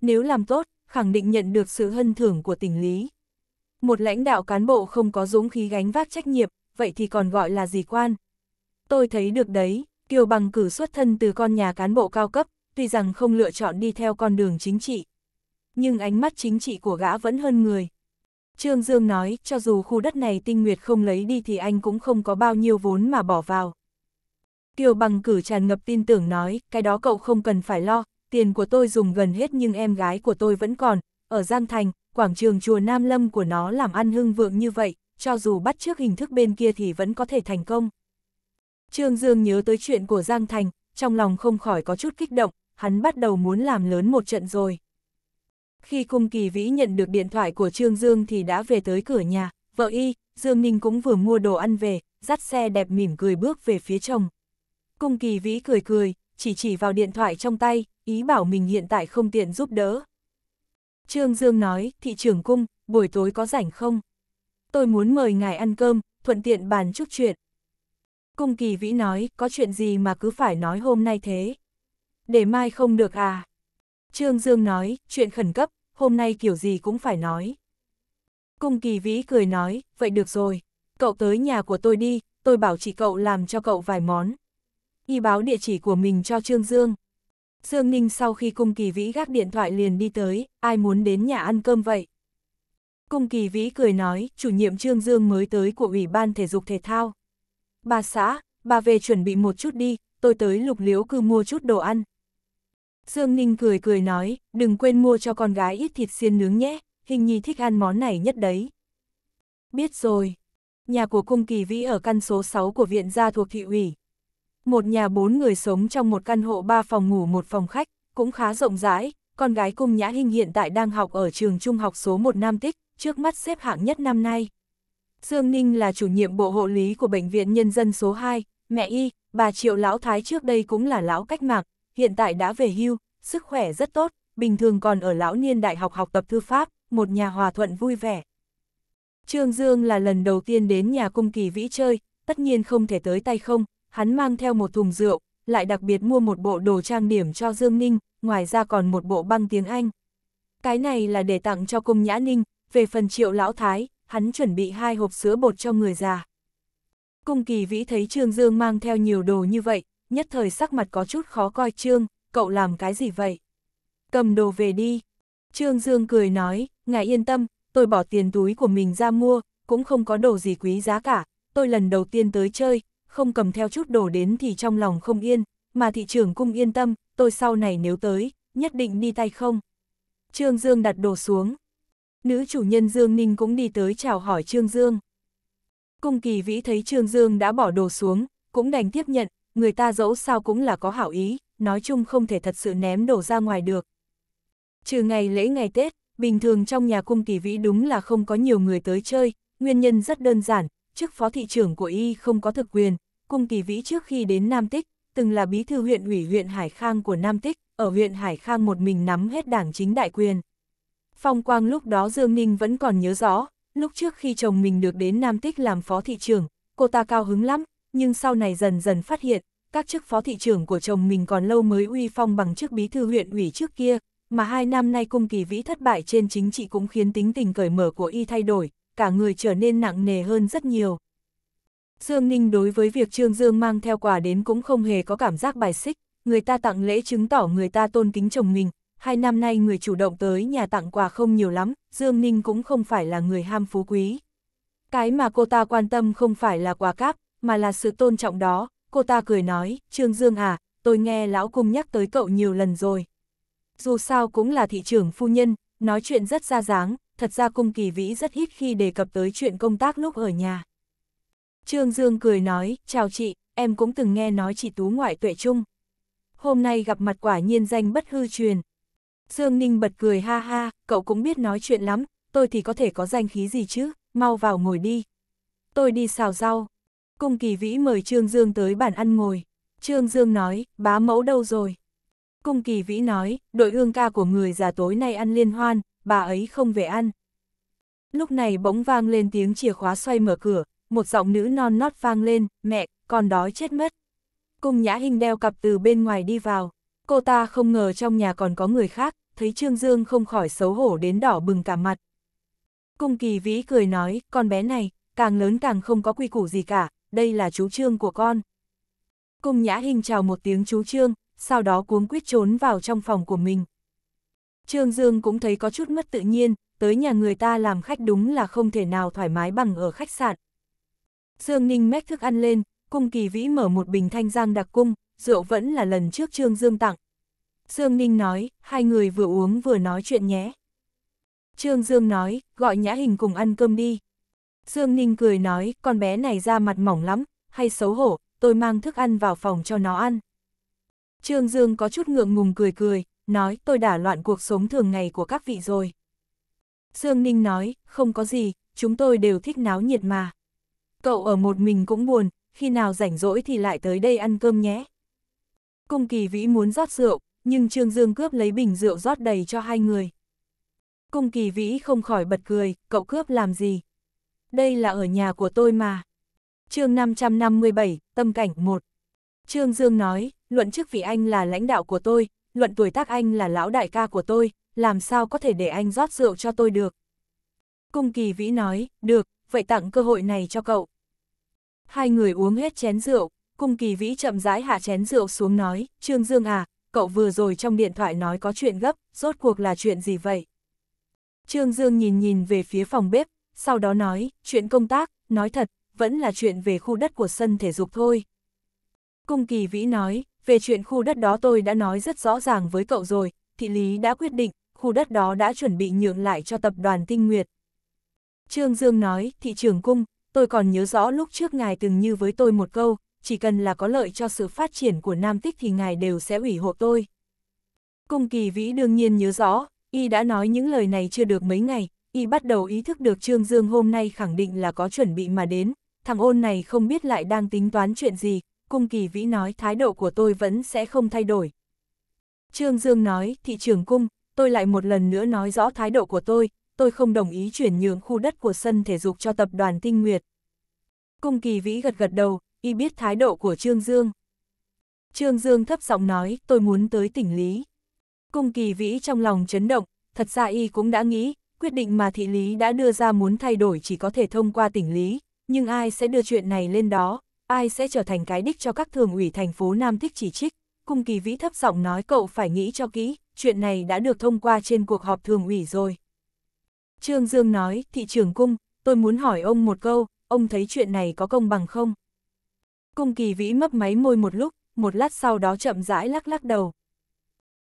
nếu làm tốt, khẳng định nhận được sự hân thưởng của tỉnh lý. Một lãnh đạo cán bộ không có dũng khí gánh vác trách nhiệm, vậy thì còn gọi là gì quan? Tôi thấy được đấy, Kiều Bằng cử xuất thân từ con nhà cán bộ cao cấp, tuy rằng không lựa chọn đi theo con đường chính trị. Nhưng ánh mắt chính trị của gã vẫn hơn người. Trương Dương nói, cho dù khu đất này tinh nguyệt không lấy đi thì anh cũng không có bao nhiêu vốn mà bỏ vào. Kiều Bằng cử tràn ngập tin tưởng nói, cái đó cậu không cần phải lo, tiền của tôi dùng gần hết nhưng em gái của tôi vẫn còn, ở Giang Thành, quảng trường chùa Nam Lâm của nó làm ăn hưng vượng như vậy, cho dù bắt trước hình thức bên kia thì vẫn có thể thành công. Trương Dương nhớ tới chuyện của Giang Thành, trong lòng không khỏi có chút kích động, hắn bắt đầu muốn làm lớn một trận rồi. Khi Cung Kỳ Vĩ nhận được điện thoại của Trương Dương thì đã về tới cửa nhà, vợ y, Dương Ninh cũng vừa mua đồ ăn về, dắt xe đẹp mỉm cười bước về phía chồng. Cung Kỳ Vĩ cười cười, chỉ chỉ vào điện thoại trong tay, ý bảo mình hiện tại không tiện giúp đỡ. Trương Dương nói, thị trưởng cung, buổi tối có rảnh không? Tôi muốn mời ngài ăn cơm, thuận tiện bàn chút chuyện. Cung kỳ vĩ nói, có chuyện gì mà cứ phải nói hôm nay thế? Để mai không được à? Trương Dương nói, chuyện khẩn cấp, hôm nay kiểu gì cũng phải nói. Cung kỳ vĩ cười nói, vậy được rồi, cậu tới nhà của tôi đi, tôi bảo chị cậu làm cho cậu vài món y báo địa chỉ của mình cho Trương Dương. Dương Ninh sau khi Cung Kỳ Vĩ gác điện thoại liền đi tới, ai muốn đến nhà ăn cơm vậy? Cung Kỳ Vĩ cười nói, chủ nhiệm Trương Dương mới tới của Ủy ban Thể dục Thể thao. Bà xã, bà về chuẩn bị một chút đi, tôi tới lục liễu cư mua chút đồ ăn. Dương Ninh cười cười nói, đừng quên mua cho con gái ít thịt xiên nướng nhé, hình nhi thích ăn món này nhất đấy. Biết rồi, nhà của Cung Kỳ Vĩ ở căn số 6 của viện gia thuộc thị ủy, một nhà bốn người sống trong một căn hộ ba phòng ngủ một phòng khách, cũng khá rộng rãi, con gái cung Nhã hình hiện tại đang học ở trường trung học số 1 Nam Tích, trước mắt xếp hạng nhất năm nay. Dương Ninh là chủ nhiệm bộ hộ lý của Bệnh viện Nhân dân số 2, mẹ y, bà Triệu Lão Thái trước đây cũng là lão cách mạng, hiện tại đã về hưu, sức khỏe rất tốt, bình thường còn ở lão niên đại học học tập thư pháp, một nhà hòa thuận vui vẻ. Trương Dương là lần đầu tiên đến nhà cung kỳ vĩ chơi, tất nhiên không thể tới tay không, hắn mang theo một thùng rượu, lại đặc biệt mua một bộ đồ trang điểm cho Dương Ninh, ngoài ra còn một bộ băng tiếng Anh. Cái này là để tặng cho cung Nhã Ninh, về phần triệu lão thái, hắn chuẩn bị hai hộp sữa bột cho người già. Cung kỳ vĩ thấy Trương Dương mang theo nhiều đồ như vậy, nhất thời sắc mặt có chút khó coi Trương, cậu làm cái gì vậy? Cầm đồ về đi. Trương Dương cười nói, ngài yên tâm, tôi bỏ tiền túi của mình ra mua, cũng không có đồ gì quý giá cả, tôi lần đầu tiên tới chơi, không cầm theo chút đồ đến thì trong lòng không yên, mà thị trưởng cung yên tâm, tôi sau này nếu tới, nhất định đi tay không. Trương Dương đặt đồ xuống. Nữ chủ nhân Dương Ninh cũng đi tới chào hỏi Trương Dương. Cung kỳ vĩ thấy Trương Dương đã bỏ đồ xuống, cũng đành tiếp nhận, người ta dẫu sao cũng là có hảo ý, nói chung không thể thật sự ném đồ ra ngoài được. Trừ ngày lễ ngày Tết, bình thường trong nhà cung kỳ vĩ đúng là không có nhiều người tới chơi, nguyên nhân rất đơn giản, chức phó thị trưởng của y không có thực quyền, Cung kỳ vĩ trước khi đến Nam Tích, từng là bí thư huyện ủy huyện Hải Khang của Nam Tích, ở huyện Hải Khang một mình nắm hết đảng chính đại quyền. Phong quang lúc đó Dương Ninh vẫn còn nhớ rõ, lúc trước khi chồng mình được đến Nam Tích làm phó thị trưởng, cô ta cao hứng lắm, nhưng sau này dần dần phát hiện, các chức phó thị trưởng của chồng mình còn lâu mới uy phong bằng chức bí thư huyện ủy trước kia, mà hai năm nay cung kỳ vĩ thất bại trên chính trị cũng khiến tính tình cởi mở của y thay đổi, cả người trở nên nặng nề hơn rất nhiều. Dương Ninh đối với việc Trương Dương mang theo quà đến cũng không hề có cảm giác bài xích, người ta tặng lễ chứng tỏ người ta tôn kính chồng mình, hai năm nay người chủ động tới nhà tặng quà không nhiều lắm, Dương Ninh cũng không phải là người ham phú quý. Cái mà cô ta quan tâm không phải là quà cáp, mà là sự tôn trọng đó, cô ta cười nói, Trương Dương à, tôi nghe lão cung nhắc tới cậu nhiều lần rồi. Dù sao cũng là thị trưởng phu nhân, nói chuyện rất ra dáng, thật ra cung kỳ vĩ rất ít khi đề cập tới chuyện công tác lúc ở nhà. Trương Dương cười nói, chào chị, em cũng từng nghe nói chị Tú ngoại tuệ trung Hôm nay gặp mặt quả nhiên danh bất hư truyền. Dương Ninh bật cười ha ha, cậu cũng biết nói chuyện lắm, tôi thì có thể có danh khí gì chứ, mau vào ngồi đi. Tôi đi xào rau. Cung kỳ vĩ mời Trương Dương tới bàn ăn ngồi. Trương Dương nói, bá mẫu đâu rồi? Cung kỳ vĩ nói, đội ương ca của người già tối nay ăn liên hoan, bà ấy không về ăn. Lúc này bỗng vang lên tiếng chìa khóa xoay mở cửa, một giọng nữ non nót vang lên, mẹ, con đói chết mất. Cung nhã hình đeo cặp từ bên ngoài đi vào, cô ta không ngờ trong nhà còn có người khác, thấy Trương Dương không khỏi xấu hổ đến đỏ bừng cả mặt. Cung kỳ vĩ cười nói, con bé này, càng lớn càng không có quy củ gì cả, đây là chú Trương của con. Cung nhã hình chào một tiếng chú Trương, sau đó cuống quyết trốn vào trong phòng của mình. Trương Dương cũng thấy có chút mất tự nhiên, tới nhà người ta làm khách đúng là không thể nào thoải mái bằng ở khách sạn. Dương Ninh mách thức ăn lên, cung kỳ vĩ mở một bình thanh giang đặc cung, rượu vẫn là lần trước Trương Dương tặng. Dương Ninh nói, hai người vừa uống vừa nói chuyện nhé. Trương Dương nói, gọi nhã hình cùng ăn cơm đi. Dương Ninh cười nói, con bé này ra mặt mỏng lắm, hay xấu hổ, tôi mang thức ăn vào phòng cho nó ăn. Trương Dương có chút ngượng ngùng cười cười, nói tôi đã loạn cuộc sống thường ngày của các vị rồi. Dương Ninh nói, không có gì, chúng tôi đều thích náo nhiệt mà. Cậu ở một mình cũng buồn, khi nào rảnh rỗi thì lại tới đây ăn cơm nhé. Cung kỳ vĩ muốn rót rượu, nhưng Trương Dương cướp lấy bình rượu rót đầy cho hai người. Cung kỳ vĩ không khỏi bật cười, cậu cướp làm gì? Đây là ở nhà của tôi mà. chương 557, tâm cảnh 1. Trương Dương nói, luận chức vị anh là lãnh đạo của tôi, luận tuổi tác anh là lão đại ca của tôi, làm sao có thể để anh rót rượu cho tôi được. Cung kỳ vĩ nói, được, vậy tặng cơ hội này cho cậu. Hai người uống hết chén rượu, cung kỳ vĩ chậm rãi hạ chén rượu xuống nói, Trương Dương à, cậu vừa rồi trong điện thoại nói có chuyện gấp, rốt cuộc là chuyện gì vậy? Trương Dương nhìn nhìn về phía phòng bếp, sau đó nói, chuyện công tác, nói thật, vẫn là chuyện về khu đất của sân thể dục thôi. Cung kỳ vĩ nói, về chuyện khu đất đó tôi đã nói rất rõ ràng với cậu rồi, thị lý đã quyết định, khu đất đó đã chuẩn bị nhượng lại cho tập đoàn Tinh Nguyệt. Trương Dương nói, thị trường cung, tôi còn nhớ rõ lúc trước ngài từng như với tôi một câu, chỉ cần là có lợi cho sự phát triển của Nam Tích thì ngài đều sẽ ủy hộ tôi. Cung kỳ vĩ đương nhiên nhớ rõ, y đã nói những lời này chưa được mấy ngày, y bắt đầu ý thức được Trương Dương hôm nay khẳng định là có chuẩn bị mà đến, thằng ôn này không biết lại đang tính toán chuyện gì, Cung Kỳ Vĩ nói thái độ của tôi vẫn sẽ không thay đổi. Trương Dương nói, thị trường cung, tôi lại một lần nữa nói rõ thái độ của tôi, tôi không đồng ý chuyển nhượng khu đất của sân thể dục cho tập đoàn Tinh Nguyệt. Cung Kỳ Vĩ gật gật đầu, y biết thái độ của Trương Dương. Trương Dương thấp giọng nói, tôi muốn tới tỉnh Lý. Cung Kỳ Vĩ trong lòng chấn động, thật ra y cũng đã nghĩ, quyết định mà thị lý đã đưa ra muốn thay đổi chỉ có thể thông qua tỉnh Lý, nhưng ai sẽ đưa chuyện này lên đó, ai sẽ trở thành cái đích cho các thường ủy thành phố Nam Thích chỉ trích. Cung kỳ vĩ thấp giọng nói cậu phải nghĩ cho kỹ, chuyện này đã được thông qua trên cuộc họp thường ủy rồi. Trương Dương nói, thị trưởng cung, tôi muốn hỏi ông một câu, ông thấy chuyện này có công bằng không? Cung kỳ vĩ mấp máy môi một lúc, một lát sau đó chậm rãi lắc lắc đầu.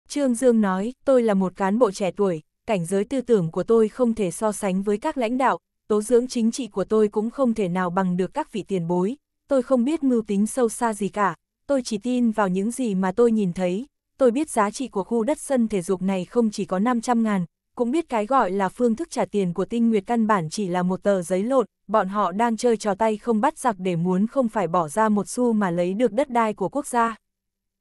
Trương Dương nói, tôi là một cán bộ trẻ tuổi, cảnh giới tư tưởng của tôi không thể so sánh với các lãnh đạo, tố dưỡng chính trị của tôi cũng không thể nào bằng được các vị tiền bối, tôi không biết mưu tính sâu xa gì cả, tôi chỉ tin vào những gì mà tôi nhìn thấy, tôi biết giá trị của khu đất sân thể dục này không chỉ có 500 ngàn, cũng biết cái gọi là phương thức trả tiền của tinh nguyệt căn bản chỉ là một tờ giấy lộn, bọn họ đang chơi trò tay không bắt giặc để muốn không phải bỏ ra một xu mà lấy được đất đai của quốc gia.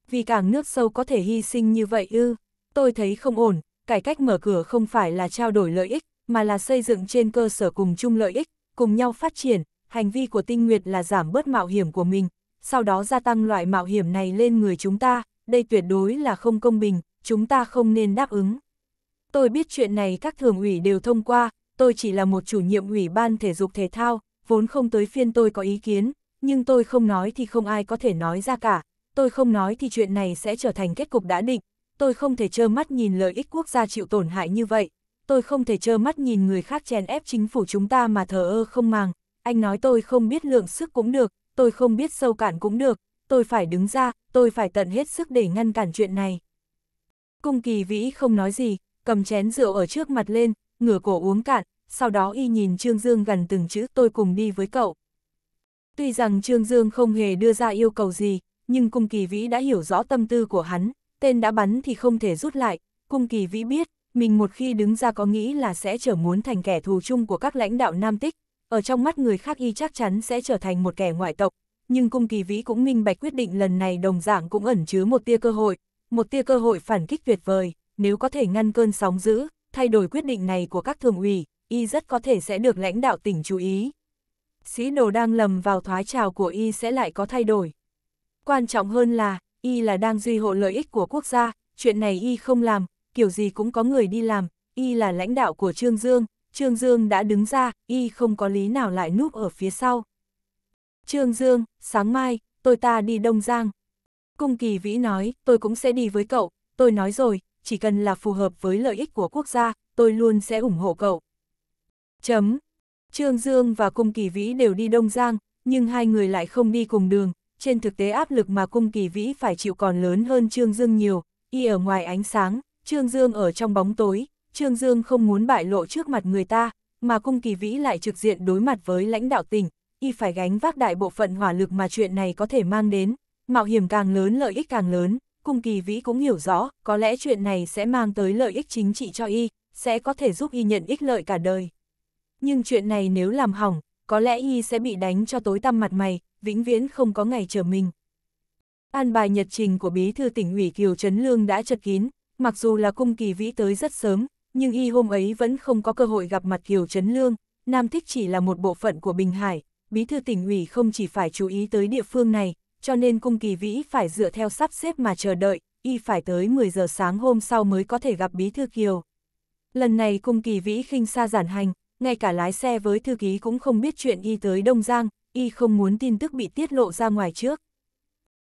Vì càng nước sâu có thể hy sinh như vậy ư, tôi thấy không ổn, cải cách mở cửa không phải là trao đổi lợi ích, mà là xây dựng trên cơ sở cùng chung lợi ích, cùng nhau phát triển, hành vi của tinh nguyệt là giảm bớt mạo hiểm của mình, sau đó gia tăng loại mạo hiểm này lên người chúng ta, đây tuyệt đối là không công bình, chúng ta không nên đáp ứng. Tôi biết chuyện này các thường ủy đều thông qua, tôi chỉ là một chủ nhiệm ủy ban thể dục thể thao, vốn không tới phiên tôi có ý kiến, nhưng tôi không nói thì không ai có thể nói ra cả, tôi không nói thì chuyện này sẽ trở thành kết cục đã định, tôi không thể trơ mắt nhìn lợi ích quốc gia chịu tổn hại như vậy, tôi không thể trơ mắt nhìn người khác chèn ép chính phủ chúng ta mà thờ ơ không màng, anh nói tôi không biết lượng sức cũng được, tôi không biết sâu cản cũng được, tôi phải đứng ra, tôi phải tận hết sức để ngăn cản chuyện này. Cung kỳ vĩ không nói gì, cầm chén rượu ở trước mặt lên, ngửa cổ uống cạn, sau đó y nhìn Trương Dương gần từng chữ tôi cùng đi với cậu. Tuy rằng Trương Dương không hề đưa ra yêu cầu gì, nhưng cung kỳ vĩ đã hiểu rõ tâm tư của hắn, tên đã bắn thì không thể rút lại, cung kỳ vĩ biết, mình một khi đứng ra có nghĩ là sẽ trở muốn thành kẻ thù chung của các lãnh đạo Nam Tích, ở trong mắt người khác y chắc chắn sẽ trở thành một kẻ ngoại tộc, nhưng cung kỳ vĩ cũng minh bạch quyết định lần này đồng dạng cũng ẩn chứa một tia cơ hội, một tia cơ hội phản kích tuyệt vời, nếu có thể ngăn cơn sóng dữ, thay đổi quyết định này của các thường ủy, y rất có thể sẽ được lãnh đạo tỉnh chú ý. Sĩ đồ đang lầm vào thoái trào của y sẽ lại có thay đổi. Quan trọng hơn là, y là đang duy hộ lợi ích của quốc gia, chuyện này y không làm, kiểu gì cũng có người đi làm, y là lãnh đạo của Trương Dương, Trương Dương đã đứng ra, y không có lý nào lại núp ở phía sau. Trương Dương, sáng mai, tôi ta đi Đông Giang. Cung Kỳ Vĩ nói, tôi cũng sẽ đi với cậu, tôi nói rồi, chỉ cần là phù hợp với lợi ích của quốc gia, tôi luôn sẽ ủng hộ cậu. Chấm. Trương Dương và Cung Kỳ Vĩ đều đi Đông Giang, nhưng hai người lại không đi cùng đường. Trên thực tế áp lực mà Cung Kỳ Vĩ phải chịu còn lớn hơn Trương Dương nhiều, y ở ngoài ánh sáng, Trương Dương ở trong bóng tối, Trương Dương không muốn bại lộ trước mặt người ta, mà cung kỳ vĩ lại trực diện đối mặt với lãnh đạo tỉnh, y phải gánh vác đại bộ phận hỏa lực mà chuyện này có thể mang đến, mạo hiểm càng lớn lợi ích càng lớn, cung kỳ vĩ cũng hiểu rõ, có lẽ chuyện này sẽ mang tới lợi ích chính trị cho y, sẽ có thể giúp y nhận ích lợi cả đời. Nhưng chuyện này nếu làm hỏng, có lẽ y sẽ bị đánh cho tối tăm mặt mày, vĩnh viễn không có ngày trở mình. An bài nhật trình của bí thư tỉnh ủy Kiều Trấn Lương đã chật kín, mặc dù là cung kỳ vĩ tới rất sớm, nhưng y hôm ấy vẫn không có cơ hội gặp mặt Kiều Trấn Lương, Nam Thích chỉ là một bộ phận của Bình Hải, bí thư tỉnh ủy không chỉ phải chú ý tới địa phương này, cho nên cung kỳ vĩ phải dựa theo sắp xếp mà chờ đợi, y phải tới 10 giờ sáng hôm sau mới có thể gặp bí thư Kiều. Lần này cung kỳ vĩ khinh xa giản hành, ngay cả lái xe với thư ký cũng không biết chuyện y tới Đông Giang, y không muốn tin tức bị tiết lộ ra ngoài trước.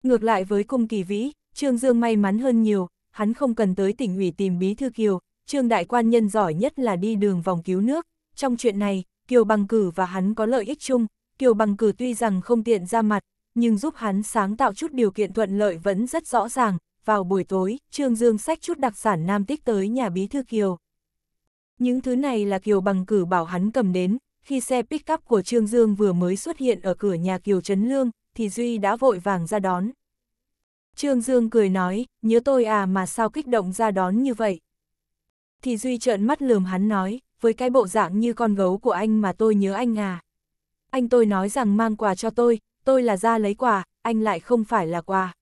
Ngược lại với cung kỳ vĩ, Trương Dương may mắn hơn nhiều, hắn không cần tới tỉnh ủy tìm bí thư Kiều, Trương đại quan nhân giỏi nhất là đi đường vòng cứu nước, trong chuyện này, Kiều Bằng Cử và hắn có lợi ích chung, Kiều Bằng Cử tuy rằng không tiện ra mặt, nhưng giúp hắn sáng tạo chút điều kiện thuận lợi vẫn rất rõ ràng, vào buổi tối, Trương Dương sách chút đặc sản Nam Tích tới nhà bí thư Kiều. Những thứ này là Kiều Bằng Cử bảo hắn cầm đến, khi xe pick-up của Trương Dương vừa mới xuất hiện ở cửa nhà Kiều Trấn Lương, thì Duy đã vội vàng ra đón. Trương Dương cười nói, nhớ tôi à mà sao kích động ra đón như vậy thì Duy trợn mắt lườm hắn nói, với cái bộ dạng như con gấu của anh mà tôi nhớ anh à. Anh tôi nói rằng mang quà cho tôi, tôi là ra lấy quà, anh lại không phải là quà.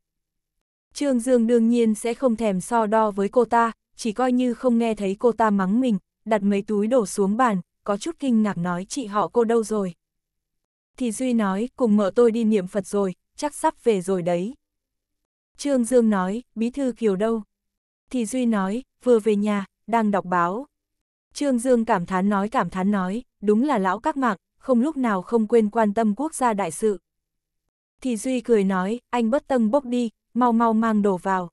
Trương Dương đương nhiên sẽ không thèm so đo với cô ta, chỉ coi như không nghe thấy cô ta mắng mình, đặt mấy túi đổ xuống bàn, có chút kinh ngạc nói chị họ cô đâu rồi. Thì Duy nói, cùng mở tôi đi niệm Phật rồi, chắc sắp về rồi đấy. Trương Dương nói, bí thư kiều đâu? Thì Duy nói, vừa về nhà, đang đọc báo. Trương Dương cảm thán nói cảm thán nói, đúng là lão các mạc, không lúc nào không quên quan tâm quốc gia đại sự. Thì Duy cười nói, anh bất tâm bốc đi, mau mau mang đồ vào.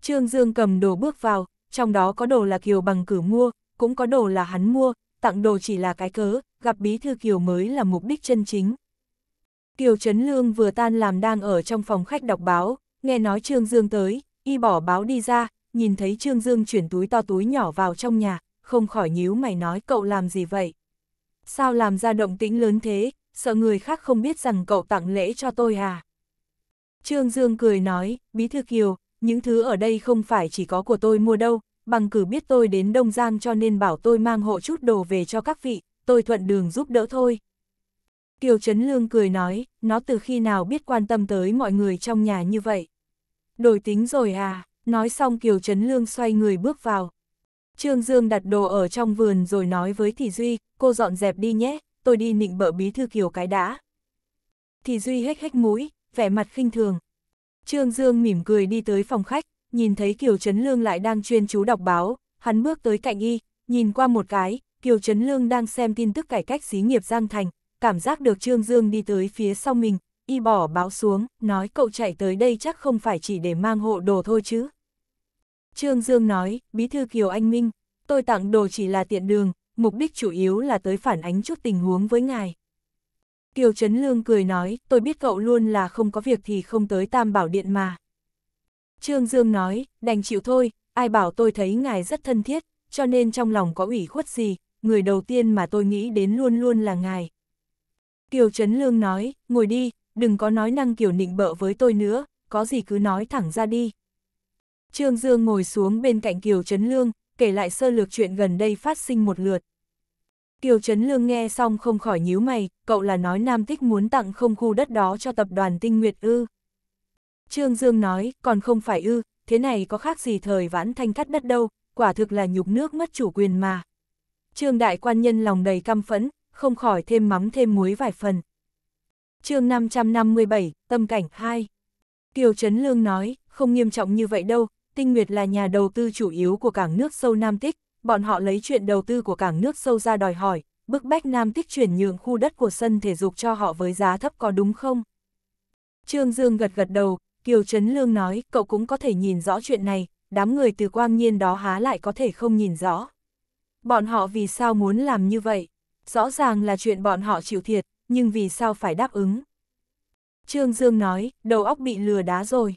Trương Dương cầm đồ bước vào, trong đó có đồ là Kiều bằng cử mua, cũng có đồ là hắn mua, tặng đồ chỉ là cái cớ, gặp bí thư Kiều mới là mục đích chân chính. Kiều Trấn Lương vừa tan làm đang ở trong phòng khách đọc báo, nghe nói Trương Dương tới, y bỏ báo đi ra, nhìn thấy Trương Dương chuyển túi to túi nhỏ vào trong nhà, không khỏi nhíu mày nói cậu làm gì vậy? Sao làm ra động tĩnh lớn thế, sợ người khác không biết rằng cậu tặng lễ cho tôi à? Trương Dương cười nói, Bí Thư Kiều, những thứ ở đây không phải chỉ có của tôi mua đâu, bằng cử biết tôi đến Đông Giang cho nên bảo tôi mang hộ chút đồ về cho các vị, tôi thuận đường giúp đỡ thôi. Kiều Trấn Lương cười nói, nó từ khi nào biết quan tâm tới mọi người trong nhà như vậy? Đổi tính rồi à? Nói xong Kiều Trấn Lương xoay người bước vào. Trương Dương đặt đồ ở trong vườn rồi nói với Thị Duy, cô dọn dẹp đi nhé, tôi đi nịnh bợ bí thư Kiều cái đã. Thị Duy hếch hếch mũi, vẻ mặt khinh thường. Trương Dương mỉm cười đi tới phòng khách, nhìn thấy Kiều Trấn Lương lại đang chuyên chú đọc báo, hắn bước tới cạnh y, nhìn qua một cái, Kiều Trấn Lương đang xem tin tức cải cách xí nghiệp Giang Thành, cảm giác được Trương Dương đi tới phía sau mình, y bỏ báo xuống, nói cậu chạy tới đây chắc không phải chỉ để mang hộ đồ thôi chứ. Trương Dương nói, Bí thư Kiều Anh Minh, tôi tặng đồ chỉ là tiện đường, mục đích chủ yếu là tới phản ánh chút tình huống với ngài. Kiều Trấn Lương cười nói, tôi biết cậu luôn là không có việc thì không tới Tam Bảo Điện mà. Trương Dương nói, đành chịu thôi, ai bảo tôi thấy ngài rất thân thiết, cho nên trong lòng có ủy khuất gì, người đầu tiên mà tôi nghĩ đến luôn luôn là ngài. Kiều Trấn Lương nói, ngồi đi, đừng có nói năng kiểu nịnh bợ với tôi nữa, có gì cứ nói thẳng ra đi. Trương Dương ngồi xuống bên cạnh Kiều Trấn Lương, kể lại sơ lược chuyện gần đây phát sinh một lượt. Kiều Trấn Lương nghe xong không khỏi nhíu mày, cậu là nói Nam Tích muốn tặng không khu đất đó cho tập đoàn Tinh Nguyệt ư. Trương Dương nói, còn không phải ư, thế này có khác gì thời vãn thanh cắt đất đâu, quả thực là nhục nước mất chủ quyền mà. Trương Đại Quan Nhân lòng đầy căm phẫn, không khỏi thêm mắm thêm muối vài phần. chương 557, Tâm Cảnh 2 Kiều Trấn Lương nói, không nghiêm trọng như vậy đâu, Tinh Nguyệt là nhà đầu tư chủ yếu của cảng nước sâu Nam Tích, bọn họ lấy chuyện đầu tư của cảng nước sâu ra đòi hỏi, bức bách Nam Tích chuyển nhượng khu đất của sân thể dục cho họ với giá thấp có đúng không? Trương Dương gật gật đầu, Kiều Trấn Lương nói, cậu cũng có thể nhìn rõ chuyện này, đám người từ quang nhiên đó há lại có thể không nhìn rõ. Bọn họ vì sao muốn làm như vậy? Rõ ràng là chuyện bọn họ chịu thiệt, nhưng vì sao phải đáp ứng? Trương Dương nói, đầu óc bị lừa đá rồi.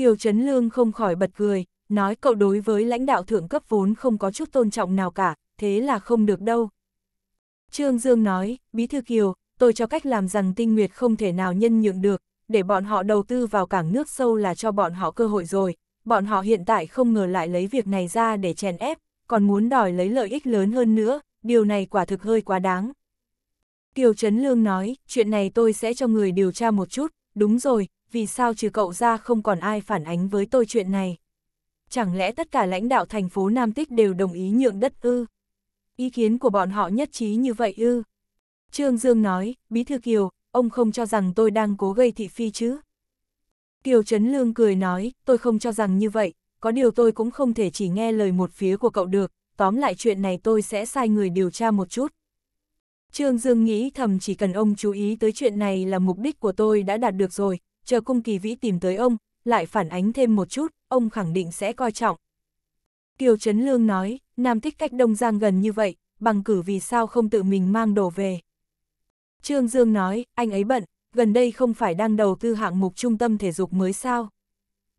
Kiều Trấn Lương không khỏi bật cười, nói cậu đối với lãnh đạo thượng cấp vốn không có chút tôn trọng nào cả, thế là không được đâu. Trương Dương nói, Bí Thư Kiều, tôi cho cách làm rằng tinh nguyệt không thể nào nhân nhượng được, để bọn họ đầu tư vào cảng nước sâu là cho bọn họ cơ hội rồi, bọn họ hiện tại không ngờ lại lấy việc này ra để chèn ép, còn muốn đòi lấy lợi ích lớn hơn nữa, điều này quả thực hơi quá đáng. Kiều Trấn Lương nói, chuyện này tôi sẽ cho người điều tra một chút, đúng rồi, vì sao trừ cậu ra không còn ai phản ánh với tôi chuyện này? Chẳng lẽ tất cả lãnh đạo thành phố Nam Tích đều đồng ý nhượng đất ư? Ý kiến của bọn họ nhất trí như vậy ư? Trương Dương nói, Bí Thư Kiều, ông không cho rằng tôi đang cố gây thị phi chứ? Kiều Trấn Lương cười nói, tôi không cho rằng như vậy, có điều tôi cũng không thể chỉ nghe lời một phía của cậu được, tóm lại chuyện này tôi sẽ sai người điều tra một chút. Trương Dương nghĩ thầm chỉ cần ông chú ý tới chuyện này là mục đích của tôi đã đạt được rồi, chờ cung kỳ vĩ tìm tới ông, lại phản ánh thêm một chút, ông khẳng định sẽ coi trọng. Kiều Trấn Lương nói, Nam Tích cách Đông Giang gần như vậy, bằng cử vì sao không tự mình mang đồ về. Trương Dương nói, anh ấy bận, gần đây không phải đang đầu tư hạng mục trung tâm thể dục mới sao.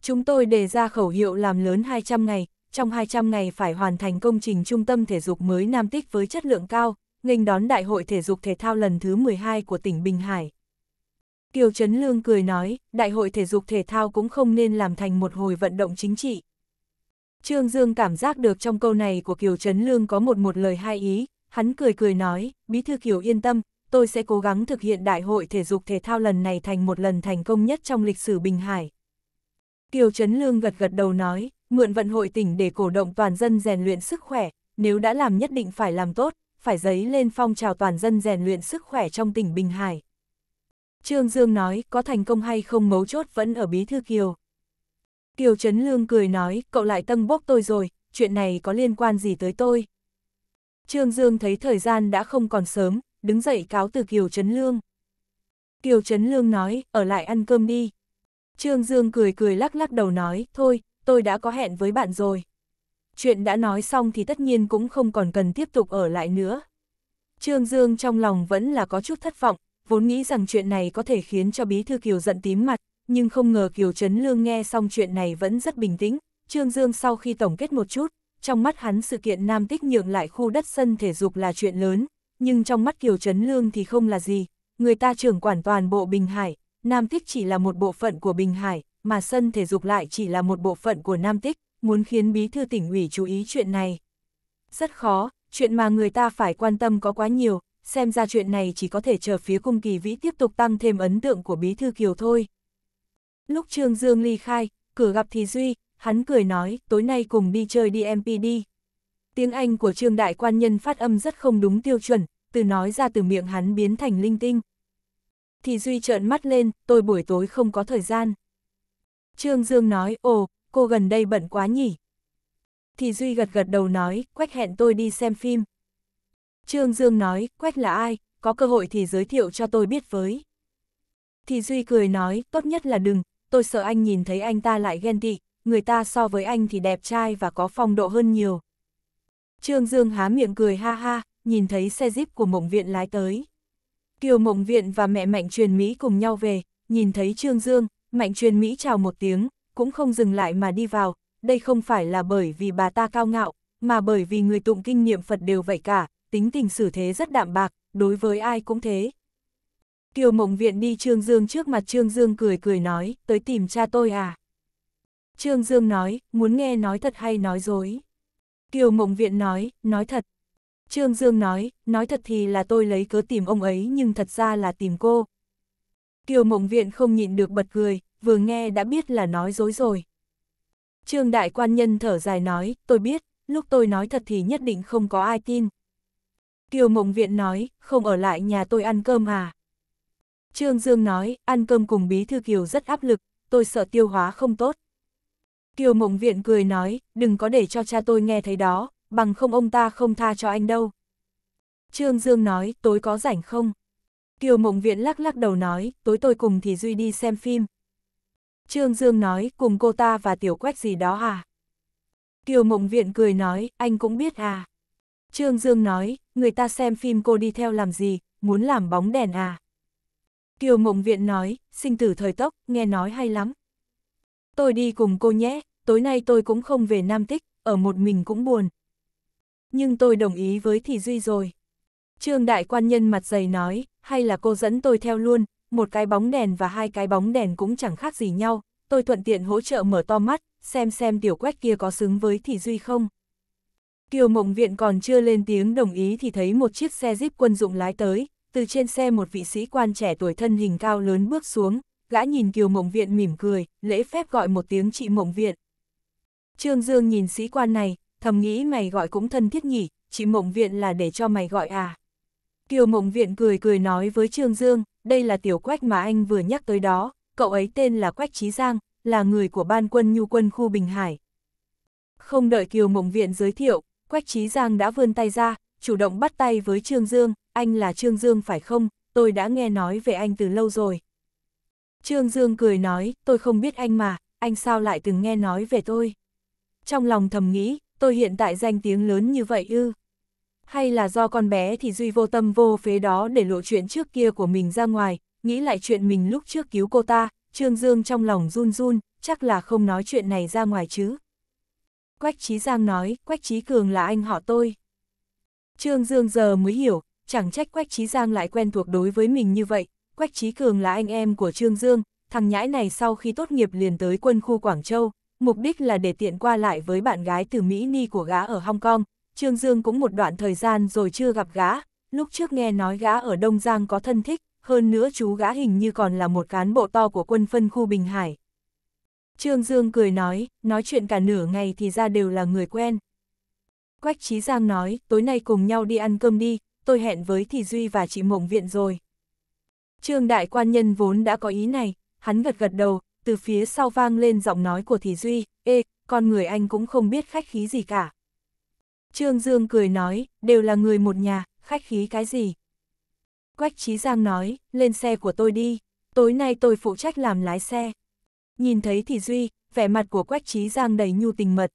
Chúng tôi đề ra khẩu hiệu làm lớn 200 ngày, trong 200 ngày phải hoàn thành công trình trung tâm thể dục mới Nam Tích với chất lượng cao, nghênh đón Đại hội Thể dục Thể thao lần thứ 12 của tỉnh Bình Hải. Kiều Trấn Lương cười nói, đại hội thể dục thể thao cũng không nên làm thành một hồi vận động chính trị. Trương Dương cảm giác được trong câu này của Kiều Trấn Lương có một một lời hai ý, hắn cười cười nói, Bí Thư Kiều yên tâm, tôi sẽ cố gắng thực hiện đại hội thể dục thể thao lần này thành một lần thành công nhất trong lịch sử Bình Hải. Kiều Trấn Lương gật gật đầu nói, mượn vận hội tỉnh để cổ động toàn dân rèn luyện sức khỏe, nếu đã làm nhất định phải làm tốt, phải giấy lên phong trào toàn dân rèn luyện sức khỏe trong tỉnh Bình Hải. Trương Dương nói, có thành công hay không mấu chốt vẫn ở Bí Thư Kiều. Kiều Trấn Lương cười nói, cậu lại tâm bốc tôi rồi, chuyện này có liên quan gì tới tôi. Trương Dương thấy thời gian đã không còn sớm, đứng dậy cáo từ Kiều Trấn Lương. Kiều Trấn Lương nói, ở lại ăn cơm đi. Trương Dương cười cười lắc lắc đầu nói, thôi, tôi đã có hẹn với bạn rồi. Chuyện đã nói xong thì tất nhiên cũng không còn cần tiếp tục ở lại nữa. Trương Dương trong lòng vẫn là có chút thất vọng, vốn nghĩ rằng chuyện này có thể khiến cho Bí Thư Kiều giận tím mặt, nhưng không ngờ Kiều Trấn Lương nghe xong chuyện này vẫn rất bình tĩnh. Trương Dương sau khi tổng kết một chút, trong mắt hắn sự kiện Nam Tích nhượng lại khu đất sân thể dục là chuyện lớn, nhưng trong mắt Kiều Trấn Lương thì không là gì. Người ta trưởng quản toàn bộ Bình Hải, Nam Tích chỉ là một bộ phận của Bình Hải, mà sân thể dục lại chỉ là một bộ phận của Nam Tích, muốn khiến Bí Thư tỉnh ủy chú ý chuyện này. Rất khó, chuyện mà người ta phải quan tâm có quá nhiều, xem ra chuyện này chỉ có thể chờ phía cung kỳ vĩ tiếp tục tăng thêm ấn tượng của Bí Thư Kiều thôi. Lúc Trương Dương ly khai, cửa gặp thì Duy, hắn cười nói, tối nay cùng đi chơi DMP đi. Tiếng Anh của Trương Đại Quan Nhân phát âm rất không đúng tiêu chuẩn, từ nói ra từ miệng hắn biến thành linh tinh. Thì Duy trợn mắt lên, tôi buổi tối không có thời gian. Trương Dương nói, ồ, cô gần đây bận quá nhỉ. Thì Duy gật gật đầu nói, quách hẹn tôi đi xem phim. Trương Dương nói, Quách là ai, có cơ hội thì giới thiệu cho tôi biết với. Thì Duy cười nói, tốt nhất là đừng, tôi sợ anh nhìn thấy anh ta lại ghen tị, người ta so với anh thì đẹp trai và có phong độ hơn nhiều. Trương Dương há miệng cười ha ha, nhìn thấy xe jeep của mộng viện lái tới. Kiều mộng viện và mẹ Mạnh Truyền Mỹ cùng nhau về, nhìn thấy Trương Dương, Mạnh Truyền Mỹ chào một tiếng, cũng không dừng lại mà đi vào, đây không phải là bởi vì bà ta cao ngạo, mà bởi vì người tụng kinh niệm Phật đều vậy cả, tính tình xử thế rất đạm bạc, đối với ai cũng thế. Kiều Mộng Viện đi Trương Dương trước mặt Trương Dương cười cười nói, tới tìm cha tôi à? Trương Dương nói, muốn nghe nói thật hay nói dối? Kiều Mộng Viện nói, nói thật. Trương Dương nói, nói thật thì là tôi lấy cớ tìm ông ấy nhưng thật ra là tìm cô. Kiều Mộng Viện không nhịn được bật cười, vừa nghe đã biết là nói dối rồi. Trương Đại Quan Nhân thở dài nói, tôi biết, lúc tôi nói thật thì nhất định không có ai tin, Kiều Mộng Viện nói, không ở lại nhà tôi ăn cơm à. Trương Dương nói, ăn cơm cùng Bí Thư Kiều rất áp lực, tôi sợ tiêu hóa không tốt. Kiều Mộng Viện cười nói, đừng có để cho cha tôi nghe thấy đó, bằng không ông ta không tha cho anh đâu. Trương Dương nói, tối có rảnh không? Kiều Mộng Viện lắc lắc đầu nói, tối tôi cùng thì Duy đi xem phim. Trương Dương nói, cùng cô ta và tiểu quách gì đó à? Kiều Mộng Viện cười nói, anh cũng biết à? Trương Dương nói, người ta xem phim cô đi theo làm gì, muốn làm bóng đèn à. Kiều Mộng Viện nói, sinh tử thời tốc, nghe nói hay lắm. Tôi đi cùng cô nhé, tối nay tôi cũng không về Nam Tích, ở một mình cũng buồn. Nhưng tôi đồng ý với Thị Duy rồi. Trương Đại Quan Nhân mặt dày nói, hay là cô dẫn tôi theo luôn, một cái bóng đèn và hai cái bóng đèn cũng chẳng khác gì nhau, tôi thuận tiện hỗ trợ mở to mắt, xem xem tiểu quét kia có xứng với Thị Duy không. Kiều Mộng Viện còn chưa lên tiếng đồng ý thì thấy một chiếc xe jeep quân dụng lái tới, từ trên xe một vị sĩ quan trẻ tuổi thân hình cao lớn bước xuống, gã nhìn Kiều Mộng Viện mỉm cười, lễ phép gọi một tiếng chị Mộng Viện. Trương Dương nhìn sĩ quan này, thầm nghĩ mày gọi cũng thân thiết nhỉ, chị Mộng Viện là để cho mày gọi à. Kiều Mộng Viện cười cười nói với Trương Dương, đây là tiểu quách mà anh vừa nhắc tới đó, cậu ấy tên là Quách Trí Giang, là người của ban quân nhu quân khu Bình Hải. Không đợi Kiều Mộng Viện giới thiệu, Quách Chí Giang đã vươn tay ra, chủ động bắt tay với Trương Dương, anh là Trương Dương phải không, tôi đã nghe nói về anh từ lâu rồi. Trương Dương cười nói, tôi không biết anh mà, anh sao lại từng nghe nói về tôi. Trong lòng thầm nghĩ, tôi hiện tại danh tiếng lớn như vậy ư. Hay là do con bé thì Duy vô tâm vô phế đó để lộ chuyện trước kia của mình ra ngoài, nghĩ lại chuyện mình lúc trước cứu cô ta, Trương Dương trong lòng run run, chắc là không nói chuyện này ra ngoài chứ. Quách Chí Giang nói, Quách Chí Cường là anh họ tôi. Trương Dương giờ mới hiểu, chẳng trách Quách Chí Giang lại quen thuộc đối với mình như vậy, Quách Chí Cường là anh em của Trương Dương, thằng nhãi này sau khi tốt nghiệp liền tới quân khu Quảng Châu, mục đích là để tiện qua lại với bạn gái từ Mỹ Ni của gã ở Hong Kong, Trương Dương cũng một đoạn thời gian rồi chưa gặp gã, lúc trước nghe nói gã ở Đông Giang có thân thích, hơn nữa chú gã hình như còn là một cán bộ to của quân phân khu Bình Hải. Trương Dương cười nói, nói chuyện cả nửa ngày thì ra đều là người quen. Quách Chí Giang nói, tối nay cùng nhau đi ăn cơm đi, tôi hẹn với Thị Duy và chị Mộng Viện rồi. Trương Đại Quan Nhân vốn đã có ý này, hắn gật gật đầu, từ phía sau vang lên giọng nói của Thị Duy, Ê, con người anh cũng không biết khách khí gì cả. Trương Dương cười nói, đều là người một nhà, khách khí cái gì? Quách Chí Giang nói, lên xe của tôi đi, tối nay tôi phụ trách làm lái xe nhìn thấy thì Duy, vẻ mặt của Quách Trí Giang đầy nhu tình mật.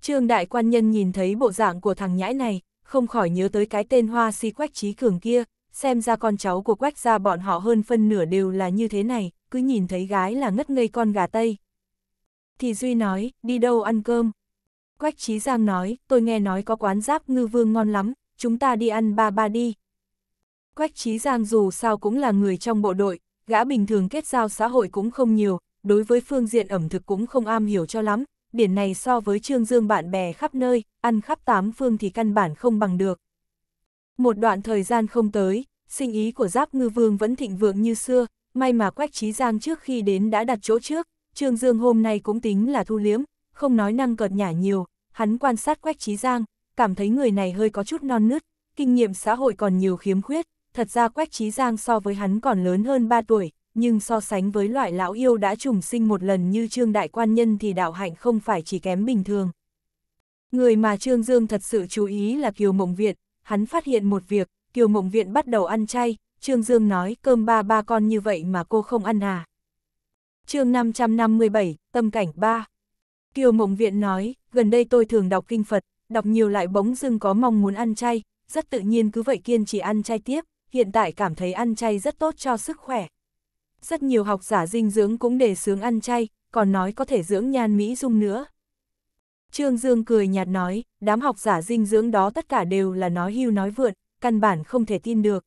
Trương Đại Quan Nhân nhìn thấy bộ dạng của thằng nhãi này, không khỏi nhớ tới cái tên hoa si Quách Trí Cường kia, xem ra con cháu của Quách gia bọn họ hơn phân nửa đều là như thế này, cứ nhìn thấy gái là ngất ngây con gà Tây. Thì Duy nói, đi đâu ăn cơm? Quách Trí Giang nói, tôi nghe nói có quán giáp ngư vương ngon lắm, chúng ta đi ăn ba ba đi. Quách Trí Giang dù sao cũng là người trong bộ đội, gã bình thường kết giao xã hội cũng không nhiều, đối với phương diện ẩm thực cũng không am hiểu cho lắm, điển này so với Trương Dương bạn bè khắp nơi, ăn khắp tám phương thì căn bản không bằng được. Một đoạn thời gian không tới, sinh ý của Giáp Ngư Vương vẫn thịnh vượng như xưa, may mà Quách Trí Giang trước khi đến đã đặt chỗ trước, Trương Dương hôm nay cũng tính là thu liếm, không nói năng cợt nhả nhiều, hắn quan sát Quách Trí Giang, cảm thấy người này hơi có chút non nứt, kinh nghiệm xã hội còn nhiều khiếm khuyết, thật ra Quách Trí Giang so với hắn còn lớn hơn 3 tuổi, nhưng so sánh với loại lão yêu đã trùng sinh một lần như Trương Đại Quan Nhân thì đạo hạnh không phải chỉ kém bình thường. Người mà Trương Dương thật sự chú ý là Kiều Mộng Viện, hắn phát hiện một việc, Kiều Mộng Viện bắt đầu ăn chay, Trương Dương nói cơm ba ba con như vậy mà cô không ăn à. chương 557, Tâm cảnh 3 Kiều Mộng Viện nói, gần đây tôi thường đọc kinh Phật, đọc nhiều lại bỗng dưng có mong muốn ăn chay, rất tự nhiên cứ vậy kiên trì ăn chay tiếp, hiện tại cảm thấy ăn chay rất tốt cho sức khỏe, rất nhiều học giả dinh dưỡng cũng đề sướng ăn chay, còn nói có thể dưỡng nhan mỹ dung nữa. Trương Dương cười nhạt nói, đám học giả dinh dưỡng đó tất cả đều là nói hưu nói vượn, căn bản không thể tin được.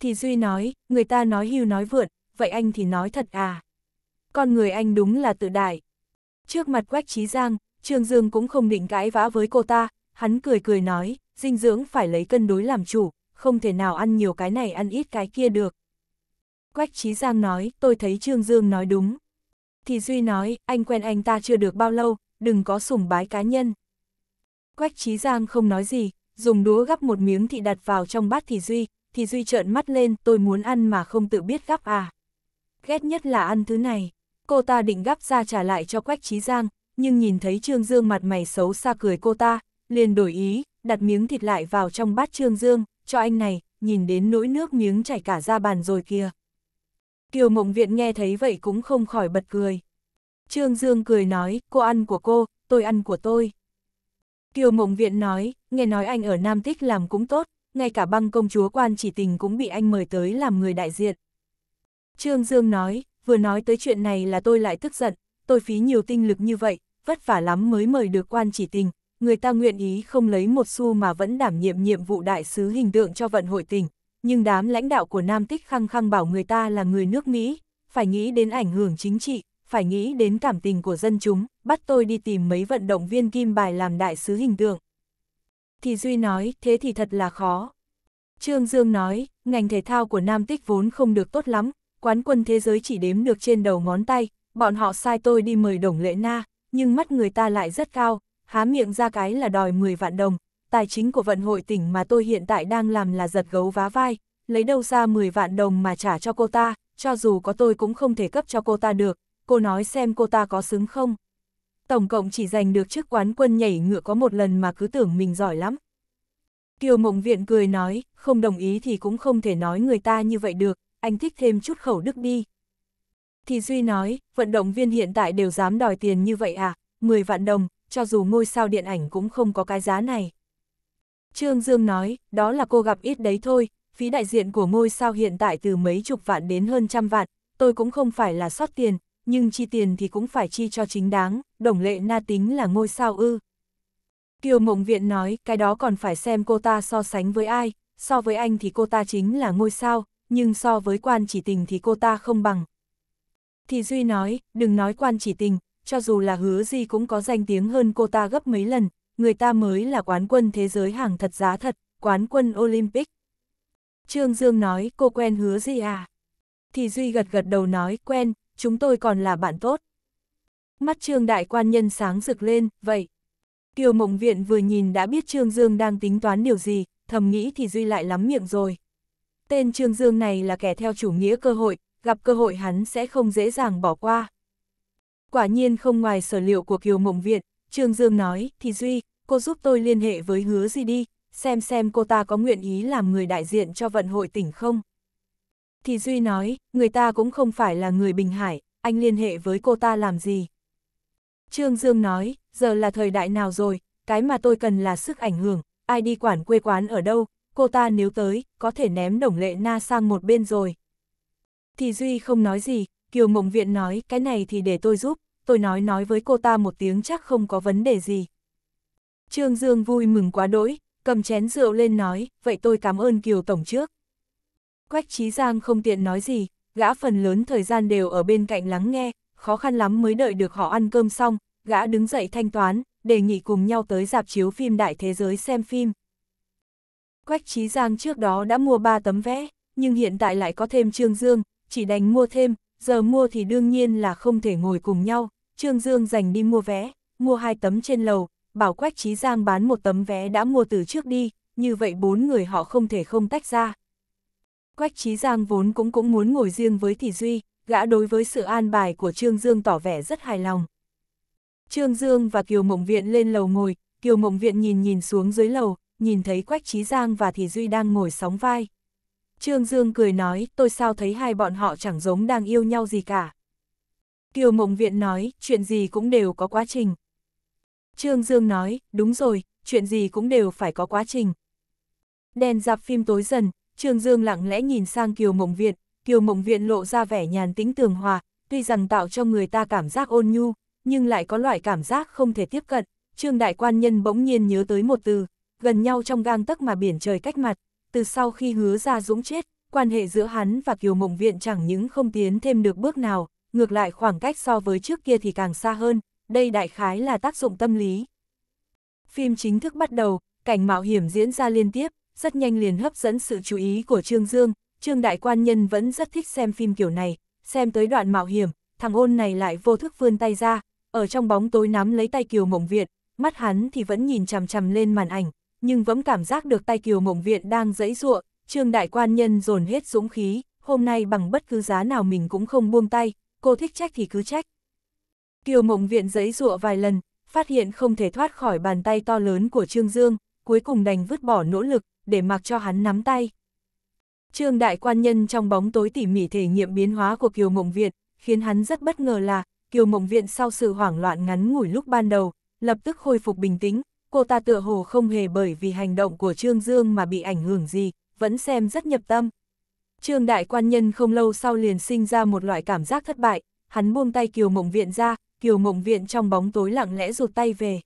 Thì Duy nói, người ta nói hưu nói vượn, vậy anh thì nói thật à. Con người anh đúng là tự đại. Trước mặt Quách Trí Giang, Trương Dương cũng không định cãi vã với cô ta, hắn cười cười nói, dinh dưỡng phải lấy cân đối làm chủ, không thể nào ăn nhiều cái này ăn ít cái kia được. Quách Chí Giang nói, tôi thấy Trương Dương nói đúng. Thì Duy nói, anh quen anh ta chưa được bao lâu, đừng có sủng bái cá nhân. Quách Chí Giang không nói gì, dùng đũa gắp một miếng thị đặt vào trong bát Thì Duy, Thì Duy trợn mắt lên, tôi muốn ăn mà không tự biết gắp à. Ghét nhất là ăn thứ này. Cô ta định gắp ra trả lại cho Quách Chí Giang, nhưng nhìn thấy Trương Dương mặt mày xấu xa cười cô ta, liền đổi ý, đặt miếng thịt lại vào trong bát Trương Dương, cho anh này, nhìn đến nỗi nước miếng chảy cả ra bàn rồi kìa. Kiều Mộng Viện nghe thấy vậy cũng không khỏi bật cười. Trương Dương cười nói, cô ăn của cô, tôi ăn của tôi. Kiều Mộng Viện nói, nghe nói anh ở Nam Tích làm cũng tốt, ngay cả băng công chúa quan chỉ tình cũng bị anh mời tới làm người đại diện. Trương Dương nói, vừa nói tới chuyện này là tôi lại tức giận, tôi phí nhiều tinh lực như vậy, vất vả lắm mới mời được quan chỉ tình, người ta nguyện ý không lấy một xu mà vẫn đảm nhiệm nhiệm vụ đại sứ hình tượng cho vận hội tỉnh, nhưng đám lãnh đạo của Nam Tích khăng khăng bảo người ta là người nước Mỹ, phải nghĩ đến ảnh hưởng chính trị, phải nghĩ đến cảm tình của dân chúng, bắt tôi đi tìm mấy vận động viên kim bài làm đại sứ hình tượng. Thì Duy nói, thế thì thật là khó. Trương Dương nói, ngành thể thao của Nam Tích vốn không được tốt lắm, quán quân thế giới chỉ đếm được trên đầu ngón tay, bọn họ sai tôi đi mời Đồng Lệ Na, nhưng mắt người ta lại rất cao, há miệng ra cái là đòi 10 vạn đồng, tài chính của vận hội tỉnh mà tôi hiện tại đang làm là giật gấu vá vai, lấy đâu ra 10 vạn đồng mà trả cho cô ta, cho dù có tôi cũng không thể cấp cho cô ta được, cô nói xem cô ta có xứng không. Tổng cộng chỉ giành được chức quán quân nhảy ngựa có một lần mà cứ tưởng mình giỏi lắm. Kiều Mộng Viện cười nói, không đồng ý thì cũng không thể nói người ta như vậy được, anh thích thêm chút khẩu đức đi. Thì Duy nói, vận động viên hiện tại đều dám đòi tiền như vậy à, 10 vạn đồng, cho dù ngôi sao điện ảnh cũng không có cái giá này. Trương Dương nói, đó là cô gặp ít đấy thôi, phí đại diện của ngôi sao hiện tại từ mấy chục vạn đến hơn trăm vạn, tôi cũng không phải là sót tiền, nhưng chi tiền thì cũng phải chi cho chính đáng, đồng lệ na tính là ngôi sao ư. Kiều Mộng Viện nói, cái đó còn phải xem cô ta so sánh với ai, so với anh thì cô ta chính là ngôi sao, nhưng so với quan chỉ tình thì cô ta không bằng. Thì Duy nói, đừng nói quan chỉ tình, cho dù là hứa gì cũng có danh tiếng hơn cô ta gấp mấy lần, người ta mới là quán quân thế giới hàng thật giá thật, quán quân Olympic. Trương Dương nói, cô quen hứa gì à? Thì Duy gật gật đầu nói, quen, chúng tôi còn là bạn tốt. Mắt Trương Đại Quan Nhân sáng rực lên, vậy. Kiều Mộng Viện vừa nhìn đã biết Trương Dương đang tính toán điều gì, thầm nghĩ thì Duy lại lắm miệng rồi. Tên Trương Dương này là kẻ theo chủ nghĩa cơ hội, gặp cơ hội hắn sẽ không dễ dàng bỏ qua. Quả nhiên không ngoài sở liệu của Kiều Mộng Viện, Trương Dương nói, thì Duy, cô giúp tôi liên hệ với hứa gì đi, xem xem cô ta có nguyện ý làm người đại diện cho vận hội tỉnh không. Thì Duy nói, người ta cũng không phải là người Bình Hải, anh liên hệ với cô ta làm gì. Trương Dương nói, giờ là thời đại nào rồi, cái mà tôi cần là sức ảnh hưởng, ai đi quản quê quán ở đâu, cô ta nếu tới, có thể ném đồng lệ na sang một bên rồi. Thì Duy không nói gì, Kiều Mộng Viện nói, cái này thì để tôi giúp, tôi nói nói với cô ta một tiếng chắc không có vấn đề gì. Trương Dương vui mừng quá đỗi, cầm chén rượu lên nói, vậy tôi cảm ơn Kiều Tổng trước. Quách chí Giang không tiện nói gì, gã phần lớn thời gian đều ở bên cạnh lắng nghe, khó khăn lắm mới đợi được họ ăn cơm xong, gã đứng dậy thanh toán, đề nghị cùng nhau tới dạp chiếu phim đại thế giới xem phim. Quách chí Giang trước đó đã mua 3 tấm vé, nhưng hiện tại lại có thêm Trương Dương, chỉ đành mua thêm, giờ mua thì đương nhiên là không thể ngồi cùng nhau. Trương Dương dành đi mua vé, mua hai tấm trên lầu, bảo Quách Trí Giang bán một tấm vé đã mua từ trước đi, như vậy bốn người họ không thể không tách ra. Quách Trí Giang vốn cũng cũng muốn ngồi riêng với Thị Duy, gã đối với sự an bài của Trương Dương tỏ vẻ rất hài lòng. Trương Dương và Kiều Mộng Viện lên lầu ngồi, Kiều Mộng Viện nhìn nhìn xuống dưới lầu, nhìn thấy Quách Trí Giang và Thị Duy đang ngồi sóng vai. Trương Dương cười nói, tôi sao thấy hai bọn họ chẳng giống đang yêu nhau gì cả. Kiều Mộng Viện nói, chuyện gì cũng đều có quá trình. Trương Dương nói, đúng rồi, chuyện gì cũng đều phải có quá trình. Đèn dạp phim tối dần, Trương Dương lặng lẽ nhìn sang Kiều Mộng Viện, Kiều Mộng Viện lộ ra vẻ nhàn tính tường hòa, tuy rằng tạo cho người ta cảm giác ôn nhu, nhưng lại có loại cảm giác không thể tiếp cận. Trương Đại Quan Nhân bỗng nhiên nhớ tới một từ, gần nhau trong gang tấc mà biển trời cách mặt, từ sau khi hứa ra dũng chết, quan hệ giữa hắn và Kiều Mộng Viện chẳng những không tiến thêm được bước nào, ngược lại khoảng cách so với trước kia thì càng xa hơn, đây đại khái là tác dụng tâm lý. Phim chính thức bắt đầu, cảnh mạo hiểm diễn ra liên tiếp, rất nhanh liền hấp dẫn sự chú ý của Trương Dương, Trương Đại Quan Nhân vẫn rất thích xem phim kiểu này, xem tới đoạn mạo hiểm, thằng ôn này lại vô thức vươn tay ra, ở trong bóng tối nắm lấy tay Kiều Mộng Viện, mắt hắn thì vẫn nhìn chằm chằm lên màn ảnh, nhưng vẫn cảm giác được tay Kiều Mộng Viện đang dẫy ruộng, Trương Đại Quan Nhân dồn hết dũng khí, hôm nay bằng bất cứ giá nào mình cũng không buông tay, cô thích trách thì cứ trách. Kiều mộng viện giấy rụa vài lần, phát hiện không thể thoát khỏi bàn tay to lớn của Trương Dương, cuối cùng đành vứt bỏ nỗ lực, để mặc cho hắn nắm tay. Trương đại quan nhân trong bóng tối tỉ mỉ thể nghiệm biến hóa của Kiều mộng viện, khiến hắn rất bất ngờ là, Kiều mộng viện sau sự hoảng loạn ngắn ngủi lúc ban đầu, lập tức khôi phục bình tĩnh, cô ta tựa hồ không hề bởi vì hành động của Trương Dương mà bị ảnh hưởng gì, vẫn xem rất nhập tâm. Trương đại quan nhân không lâu sau liền sinh ra một loại cảm giác thất bại, hắn buông tay Kiều Mộng Viện ra, Kiều Mộng Viện trong bóng tối lặng lẽ rụt tay về.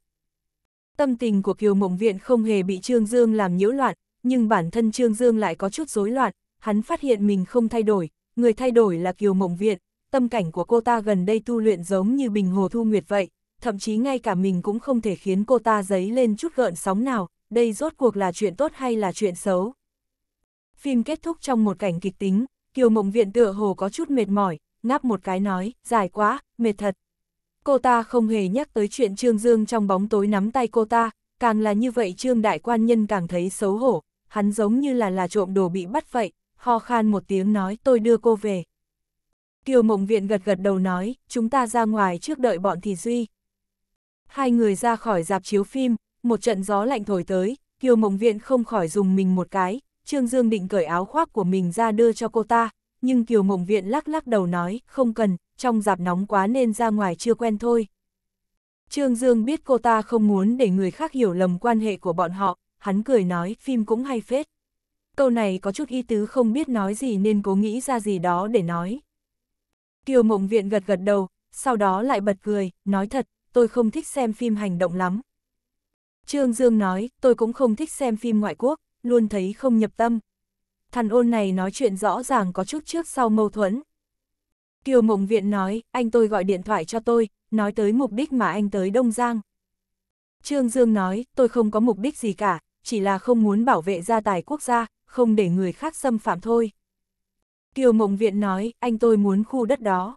Tâm tình của Kiều Mộng Viện không hề bị Trương Dương làm nhiễu loạn, nhưng bản thân Trương Dương lại có chút rối loạn, hắn phát hiện mình không thay đổi, người thay đổi là Kiều Mộng Viện, tâm cảnh của cô ta gần đây tu luyện giống như Bình Hồ Thu Nguyệt vậy, thậm chí ngay cả mình cũng không thể khiến cô ta giấy lên chút gợn sóng nào, đây rốt cuộc là chuyện tốt hay là chuyện xấu phim kết thúc trong một cảnh kịch tính, Kiều Mộng Viện tựa hồ có chút mệt mỏi, ngáp một cái nói, dài quá, mệt thật. Cô ta không hề nhắc tới chuyện Trương Dương trong bóng tối nắm tay cô ta, càng là như vậy Trương Đại Quan Nhân càng thấy xấu hổ, hắn giống như là là trộm đồ bị bắt vậy, ho khan một tiếng nói tôi đưa cô về. Kiều Mộng Viện gật gật đầu nói, chúng ta ra ngoài trước đợi bọn Thị Duy. Hai người ra khỏi dạp chiếu phim, một trận gió lạnh thổi tới, Kiều Mộng Viện không khỏi dùng mình một cái, Trương Dương định cởi áo khoác của mình ra đưa cho cô ta, nhưng Kiều Mộng Viện lắc lắc đầu nói, không cần, trong giạp nóng quá nên ra ngoài chưa quen thôi. Trương Dương biết cô ta không muốn để người khác hiểu lầm quan hệ của bọn họ, hắn cười nói, phim cũng hay phết. Câu này có chút ý tứ không biết nói gì nên cố nghĩ ra gì đó để nói. Kiều Mộng Viện gật gật đầu, sau đó lại bật cười, nói thật, tôi không thích xem phim hành động lắm. Trương Dương nói, tôi cũng không thích xem phim ngoại quốc luôn thấy không nhập tâm. Thằng ôn này nói chuyện rõ ràng có chút trước sau mâu thuẫn. Kiều Mộng Viện nói, anh tôi gọi điện thoại cho tôi, nói tới mục đích mà anh tới Đông Giang. Trương Dương nói, tôi không có mục đích gì cả, chỉ là không muốn bảo vệ gia tài quốc gia, không để người khác xâm phạm thôi. Kiều Mộng Viện nói, anh tôi muốn khu đất đó.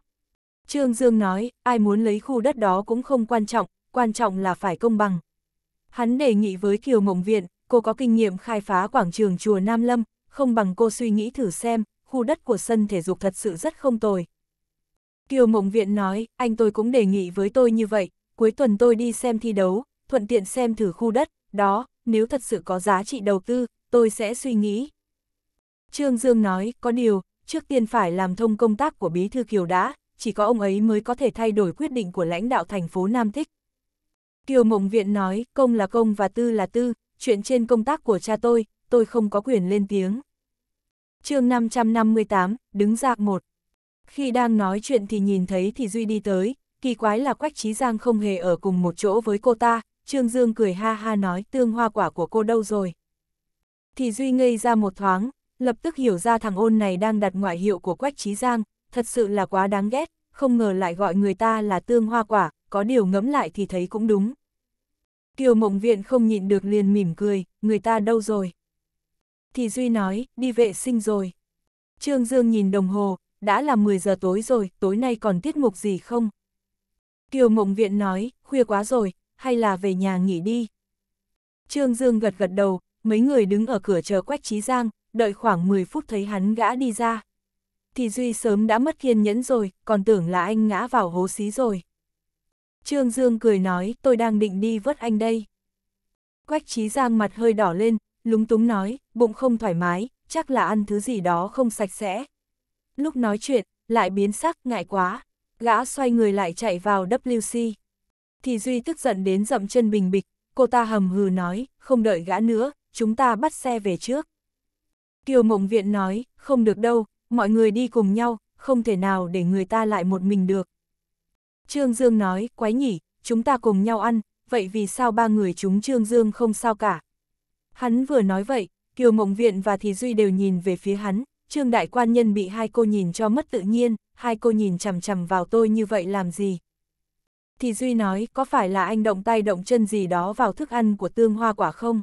Trương Dương nói, ai muốn lấy khu đất đó cũng không quan trọng, quan trọng là phải công bằng. Hắn đề nghị với Kiều Mộng Viện, cô có kinh nghiệm khai phá quảng trường chùa Nam Lâm, không bằng cô suy nghĩ thử xem, khu đất của sân thể dục thật sự rất không tồi. Kiều Mộng Viện nói, anh tôi cũng đề nghị với tôi như vậy, cuối tuần tôi đi xem thi đấu, thuận tiện xem thử khu đất, đó, nếu thật sự có giá trị đầu tư, tôi sẽ suy nghĩ. Trương Dương nói, có điều, trước tiên phải làm thông công tác của Bí Thư Kiều đã, chỉ có ông ấy mới có thể thay đổi quyết định của lãnh đạo thành phố Nam Thích. Kiều Mộng Viện nói, công là công và tư là tư, chuyện trên công tác của cha tôi, tôi không có quyền lên tiếng. chương 558, đứng dạc một. Khi đang nói chuyện thì nhìn thấy thì Duy đi tới, kỳ quái là Quách Trí Giang không hề ở cùng một chỗ với cô ta, Trương Dương cười ha ha nói tương hoa quả của cô đâu rồi. Thì Duy ngây ra một thoáng, lập tức hiểu ra thằng ôn này đang đặt ngoại hiệu của Quách Trí Giang, thật sự là quá đáng ghét, không ngờ lại gọi người ta là tương hoa quả, có điều ngẫm lại thì thấy cũng đúng. Kiều Mộng Viện không nhịn được liền mỉm cười, người ta đâu rồi? Thì Duy nói, đi vệ sinh rồi. Trương Dương nhìn đồng hồ, đã là 10 giờ tối rồi, tối nay còn tiết mục gì không? Kiều Mộng Viện nói, khuya quá rồi, hay là về nhà nghỉ đi. Trương Dương gật gật đầu, mấy người đứng ở cửa chờ Quách Trí Giang, đợi khoảng 10 phút thấy hắn gã đi ra. Thì Duy sớm đã mất kiên nhẫn rồi, còn tưởng là anh ngã vào hố xí rồi. Trương Dương cười nói, tôi đang định đi vớt anh đây. Quách Chí giang mặt hơi đỏ lên, lúng túng nói, bụng không thoải mái, chắc là ăn thứ gì đó không sạch sẽ. Lúc nói chuyện, lại biến sắc, ngại quá. Gã xoay người lại chạy vào WC. Thì Duy tức giận đến dậm chân bình bịch, cô ta hầm hừ nói, không đợi gã nữa, chúng ta bắt xe về trước. Kiều Mộng Viện nói, không được đâu, mọi người đi cùng nhau, không thể nào để người ta lại một mình được. Trương Dương nói, quái nhỉ, chúng ta cùng nhau ăn, vậy vì sao ba người chúng Trương Dương không sao cả? Hắn vừa nói vậy, Kiều Mộng Viện và Thì Duy đều nhìn về phía hắn, Trương Đại Quan Nhân bị hai cô nhìn cho mất tự nhiên, hai cô nhìn chằm chằm vào tôi như vậy làm gì? Thì Duy nói, có phải là anh động tay động chân gì đó vào thức ăn của tương hoa quả không?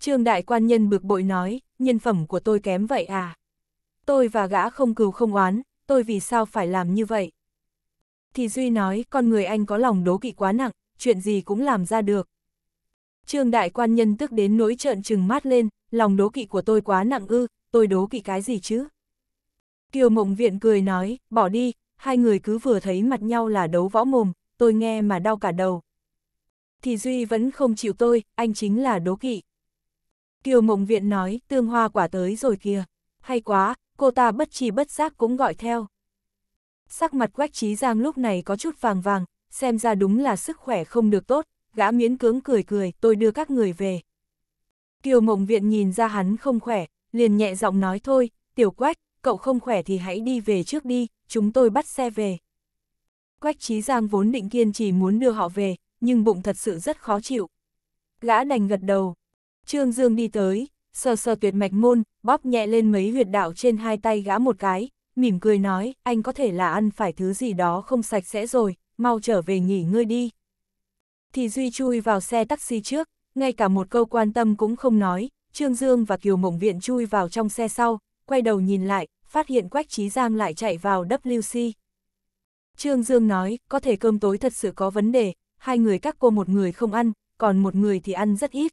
Trương Đại Quan Nhân bực bội nói, nhân phẩm của tôi kém vậy à? Tôi và gã không cừu không oán, tôi vì sao phải làm như vậy? thì Duy nói con người anh có lòng đố kỵ quá nặng, chuyện gì cũng làm ra được. Trương đại quan nhân tức đến nỗi trợn trừng mắt lên, lòng đố kỵ của tôi quá nặng ư, tôi đố kỵ cái gì chứ? Kiều mộng viện cười nói, bỏ đi, hai người cứ vừa thấy mặt nhau là đấu võ mồm, tôi nghe mà đau cả đầu. Thì Duy vẫn không chịu tôi, anh chính là đố kỵ. Kiều mộng viện nói, tương hoa quả tới rồi kìa, hay quá, cô ta bất chi bất giác cũng gọi theo sắc mặt quách trí giang lúc này có chút vàng vàng, xem ra đúng là sức khỏe không được tốt, gã miễn cưỡng cười cười, tôi đưa các người về. Kiều mộng viện nhìn ra hắn không khỏe, liền nhẹ giọng nói thôi, tiểu quách, cậu không khỏe thì hãy đi về trước đi, chúng tôi bắt xe về. Quách trí giang vốn định kiên trì muốn đưa họ về, nhưng bụng thật sự rất khó chịu. Gã đành gật đầu. Trương Dương đi tới, sờ sờ tuyệt mạch môn, bóp nhẹ lên mấy huyệt đạo trên hai tay gã một cái, mỉm cười nói, anh có thể là ăn phải thứ gì đó không sạch sẽ rồi, mau trở về nghỉ ngơi đi. Thì Duy chui vào xe taxi trước, ngay cả một câu quan tâm cũng không nói, Trương Dương và Kiều Mộng Viện chui vào trong xe sau, quay đầu nhìn lại, phát hiện Quách Trí Giang lại chạy vào WC. Trương Dương nói, có thể cơm tối thật sự có vấn đề, hai người các cô một người không ăn, còn một người thì ăn rất ít.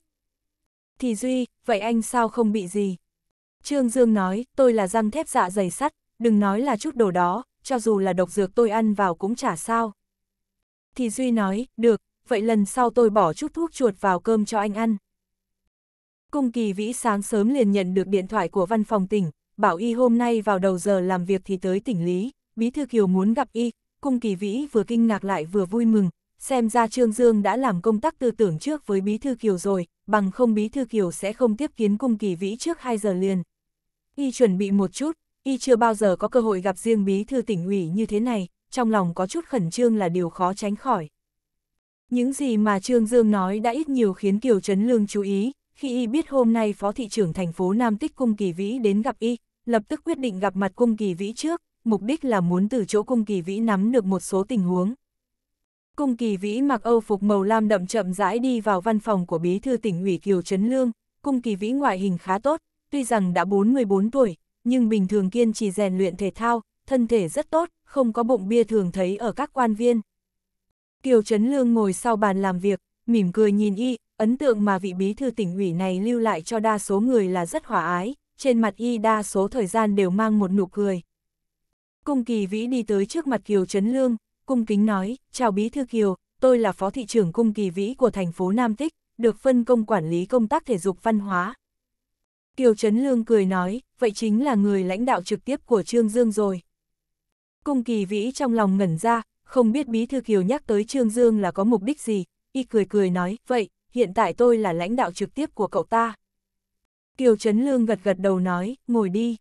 Thì Duy, vậy anh sao không bị gì? Trương Dương nói, tôi là răng thép dạ dày sắt, đừng nói là chút đồ đó, cho dù là độc dược tôi ăn vào cũng chả sao. Thì Duy nói, được, vậy lần sau tôi bỏ chút thuốc chuột vào cơm cho anh ăn. Cung kỳ vĩ sáng sớm liền nhận được điện thoại của văn phòng tỉnh, bảo y hôm nay vào đầu giờ làm việc thì tới tỉnh Lý, Bí Thư Kiều muốn gặp y, cung kỳ vĩ vừa kinh ngạc lại vừa vui mừng, xem ra Trương Dương đã làm công tác tư tưởng trước với Bí Thư Kiều rồi, bằng không Bí Thư Kiều sẽ không tiếp kiến cung kỳ vĩ trước 2 giờ liền. Y chuẩn bị một chút, y chưa bao giờ có cơ hội gặp riêng bí thư tỉnh ủy như thế này, trong lòng có chút khẩn trương là điều khó tránh khỏi. Những gì mà Trương Dương nói đã ít nhiều khiến Kiều Trấn Lương chú ý, khi y biết hôm nay Phó Thị trưởng thành phố Nam Tích Cung Kỳ Vĩ đến gặp y, lập tức quyết định gặp mặt Cung Kỳ Vĩ trước, mục đích là muốn từ chỗ Cung Kỳ Vĩ nắm được một số tình huống. Cung Kỳ Vĩ mặc Âu phục màu lam đậm chậm rãi đi vào văn phòng của Bí thư tỉnh ủy Kiều Trấn Lương, Cung Kỳ Vĩ ngoại hình khá tốt, tuy rằng đã 44 tuổi, nhưng bình thường kiên trì rèn luyện thể thao, thân thể rất tốt, không có bụng bia thường thấy ở các quan viên. Kiều Trấn Lương ngồi sau bàn làm việc, mỉm cười nhìn y, ấn tượng mà vị bí thư tỉnh ủy này lưu lại cho đa số người là rất hòa ái, trên mặt y đa số thời gian đều mang một nụ cười. Cung kỳ vĩ đi tới trước mặt Kiều Trấn Lương, cung kính nói, chào bí thư Kiều, tôi là phó thị trưởng cung kỳ vĩ của thành phố Nam Tích, được phân công quản lý công tác thể dục văn hóa. Kiều Trấn Lương cười nói, vậy chính là người lãnh đạo trực tiếp của Trương Dương rồi. Cung kỳ vĩ trong lòng ngẩn ra, không biết Bí Thư Kiều nhắc tới Trương Dương là có mục đích gì, y cười cười nói, vậy, hiện tại tôi là lãnh đạo trực tiếp của cậu ta. Kiều Trấn Lương gật gật đầu nói, ngồi đi.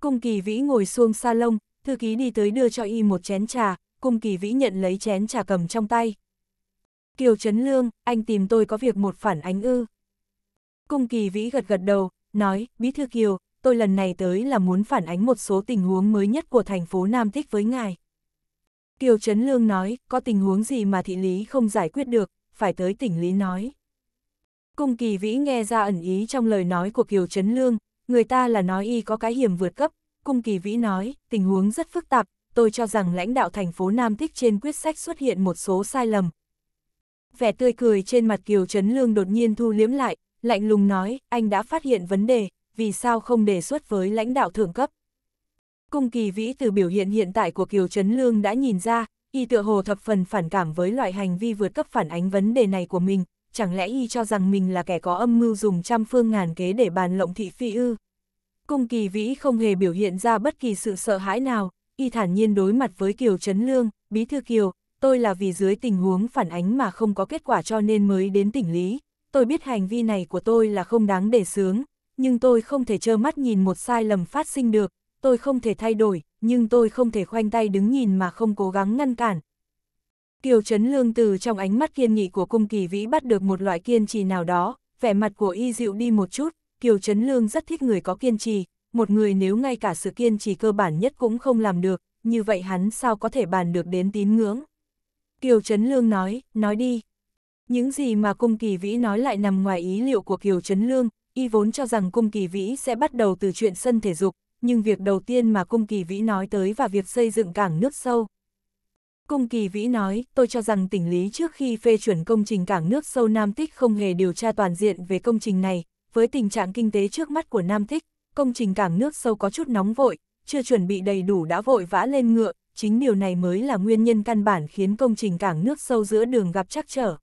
Cung kỳ vĩ ngồi xuông salon, thư ký đi tới đưa cho y một chén trà, cung kỳ vĩ nhận lấy chén trà cầm trong tay. Kiều Trấn Lương, anh tìm tôi có việc một phản ánh ư. Cung kỳ vĩ gật gật đầu, nói, Bí Thư Kiều, tôi lần này tới là muốn phản ánh một số tình huống mới nhất của thành phố Nam Thích với ngài. Kiều Trấn Lương nói, có tình huống gì mà thị lý không giải quyết được, phải tới tỉnh lý nói. Cung kỳ vĩ nghe ra ẩn ý trong lời nói của Kiều Trấn Lương, người ta là nói y có cái hiểm vượt cấp. Cung kỳ vĩ nói, tình huống rất phức tạp, tôi cho rằng lãnh đạo thành phố Nam Thích trên quyết sách xuất hiện một số sai lầm. Vẻ tươi cười trên mặt Kiều Trấn Lương đột nhiên thu liếm lại, lạnh lùng nói, anh đã phát hiện vấn đề, vì sao không đề xuất với lãnh đạo thượng cấp. Cung kỳ vĩ từ biểu hiện hiện tại của Kiều Trấn Lương đã nhìn ra, y tựa hồ thập phần phản cảm với loại hành vi vượt cấp phản ánh vấn đề này của mình, chẳng lẽ y cho rằng mình là kẻ có âm mưu dùng trăm phương ngàn kế để bàn lộng thị phi ư. Cung kỳ vĩ không hề biểu hiện ra bất kỳ sự sợ hãi nào, y thản nhiên đối mặt với Kiều Trấn Lương, Bí Thư Kiều, tôi là vì dưới tình huống phản ánh mà không có kết quả cho nên mới đến tỉnh Lý. Tôi biết hành vi này của tôi là không đáng để sướng, nhưng tôi không thể trơ mắt nhìn một sai lầm phát sinh được, tôi không thể thay đổi, nhưng tôi không thể khoanh tay đứng nhìn mà không cố gắng ngăn cản. Kiều Trấn Lương từ trong ánh mắt kiên nghị của cung kỳ vĩ bắt được một loại kiên trì nào đó, vẻ mặt của y dịu đi một chút, Kiều Trấn Lương rất thích người có kiên trì, một người nếu ngay cả sự kiên trì cơ bản nhất cũng không làm được, như vậy hắn sao có thể bàn được đến tín ngưỡng. Kiều Trấn Lương nói, nói đi. Những gì mà cung kỳ vĩ nói lại nằm ngoài ý liệu của Kiều Trấn Lương, y vốn cho rằng cung kỳ vĩ sẽ bắt đầu từ chuyện sân thể dục, nhưng việc đầu tiên mà cung kỳ vĩ nói tới và việc xây dựng cảng nước sâu. Cung kỳ vĩ nói, tôi cho rằng tỉnh lý trước khi phê chuẩn công trình cảng nước sâu Nam Tích không hề điều tra toàn diện về công trình này, với tình trạng kinh tế trước mắt của Nam Thích, công trình cảng nước sâu có chút nóng vội, chưa chuẩn bị đầy đủ đã vội vã lên ngựa, chính điều này mới là nguyên nhân căn bản khiến công trình cảng nước sâu giữa đường gặp trắc trở.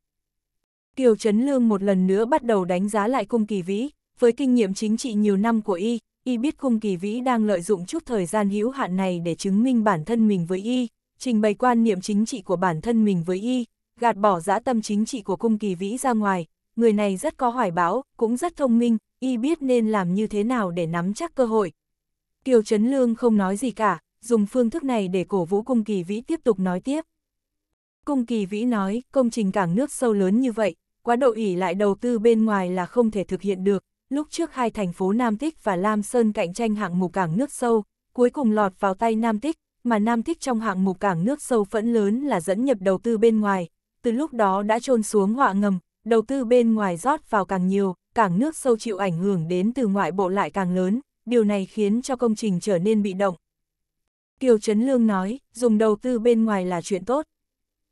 Kiều Trấn Lương một lần nữa bắt đầu đánh giá lại cung kỳ vĩ, với kinh nghiệm chính trị nhiều năm của y, y biết khung kỳ vĩ đang lợi dụng chút thời gian hữu hạn này để chứng minh bản thân mình với y, trình bày quan niệm chính trị của bản thân mình với y, gạt bỏ dã tâm chính trị của cung kỳ vĩ ra ngoài, người này rất có hoài bão, cũng rất thông minh, y biết nên làm như thế nào để nắm chắc cơ hội. Kiều Trấn Lương không nói gì cả, dùng phương thức này để cổ vũ cung kỳ vĩ tiếp tục nói tiếp. Cung kỳ vĩ nói, công trình cảng nước sâu lớn như vậy, quá độ ỉ lại đầu tư bên ngoài là không thể thực hiện được, lúc trước hai thành phố Nam Tích và Lam Sơn cạnh tranh hạng mục cảng nước sâu, cuối cùng lọt vào tay Nam Tích, mà Nam Tích trong hạng mục cảng nước sâu phẫn lớn là dẫn nhập đầu tư bên ngoài, từ lúc đó đã trôn xuống họa ngầm, đầu tư bên ngoài rót vào càng nhiều, cảng nước sâu chịu ảnh hưởng đến từ ngoại bộ lại càng lớn, điều này khiến cho công trình trở nên bị động. Kiều Trấn Lương nói, dùng đầu tư bên ngoài là chuyện tốt.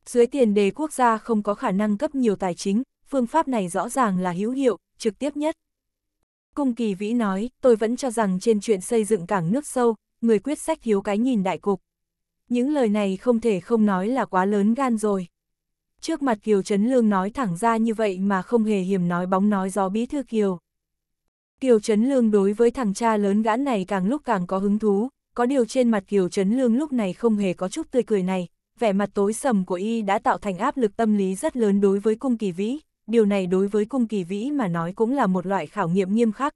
Dưới tiền đề quốc gia không có khả năng cấp nhiều tài chính, phương pháp này rõ ràng là hữu hiệu, trực tiếp nhất. Cung Kỳ Vĩ nói, tôi vẫn cho rằng trên chuyện xây dựng cảng nước sâu, người quyết sách thiếu cái nhìn đại cục. Những lời này không thể không nói là quá lớn gan rồi. Trước mặt Kiều Trấn Lương nói thẳng ra như vậy mà không hề hiểm nói bóng nói gió bí thư Kiều. Kiều Trấn Lương đối với thằng cha lớn gã này càng lúc càng có hứng thú, có điều trên mặt Kiều Trấn Lương lúc này không hề có chút tươi cười này, vẻ mặt tối sầm của y đã tạo thành áp lực tâm lý rất lớn đối với cung kỳ vĩ điều này đối với cung kỳ vĩ mà nói cũng là một loại khảo nghiệm nghiêm khắc.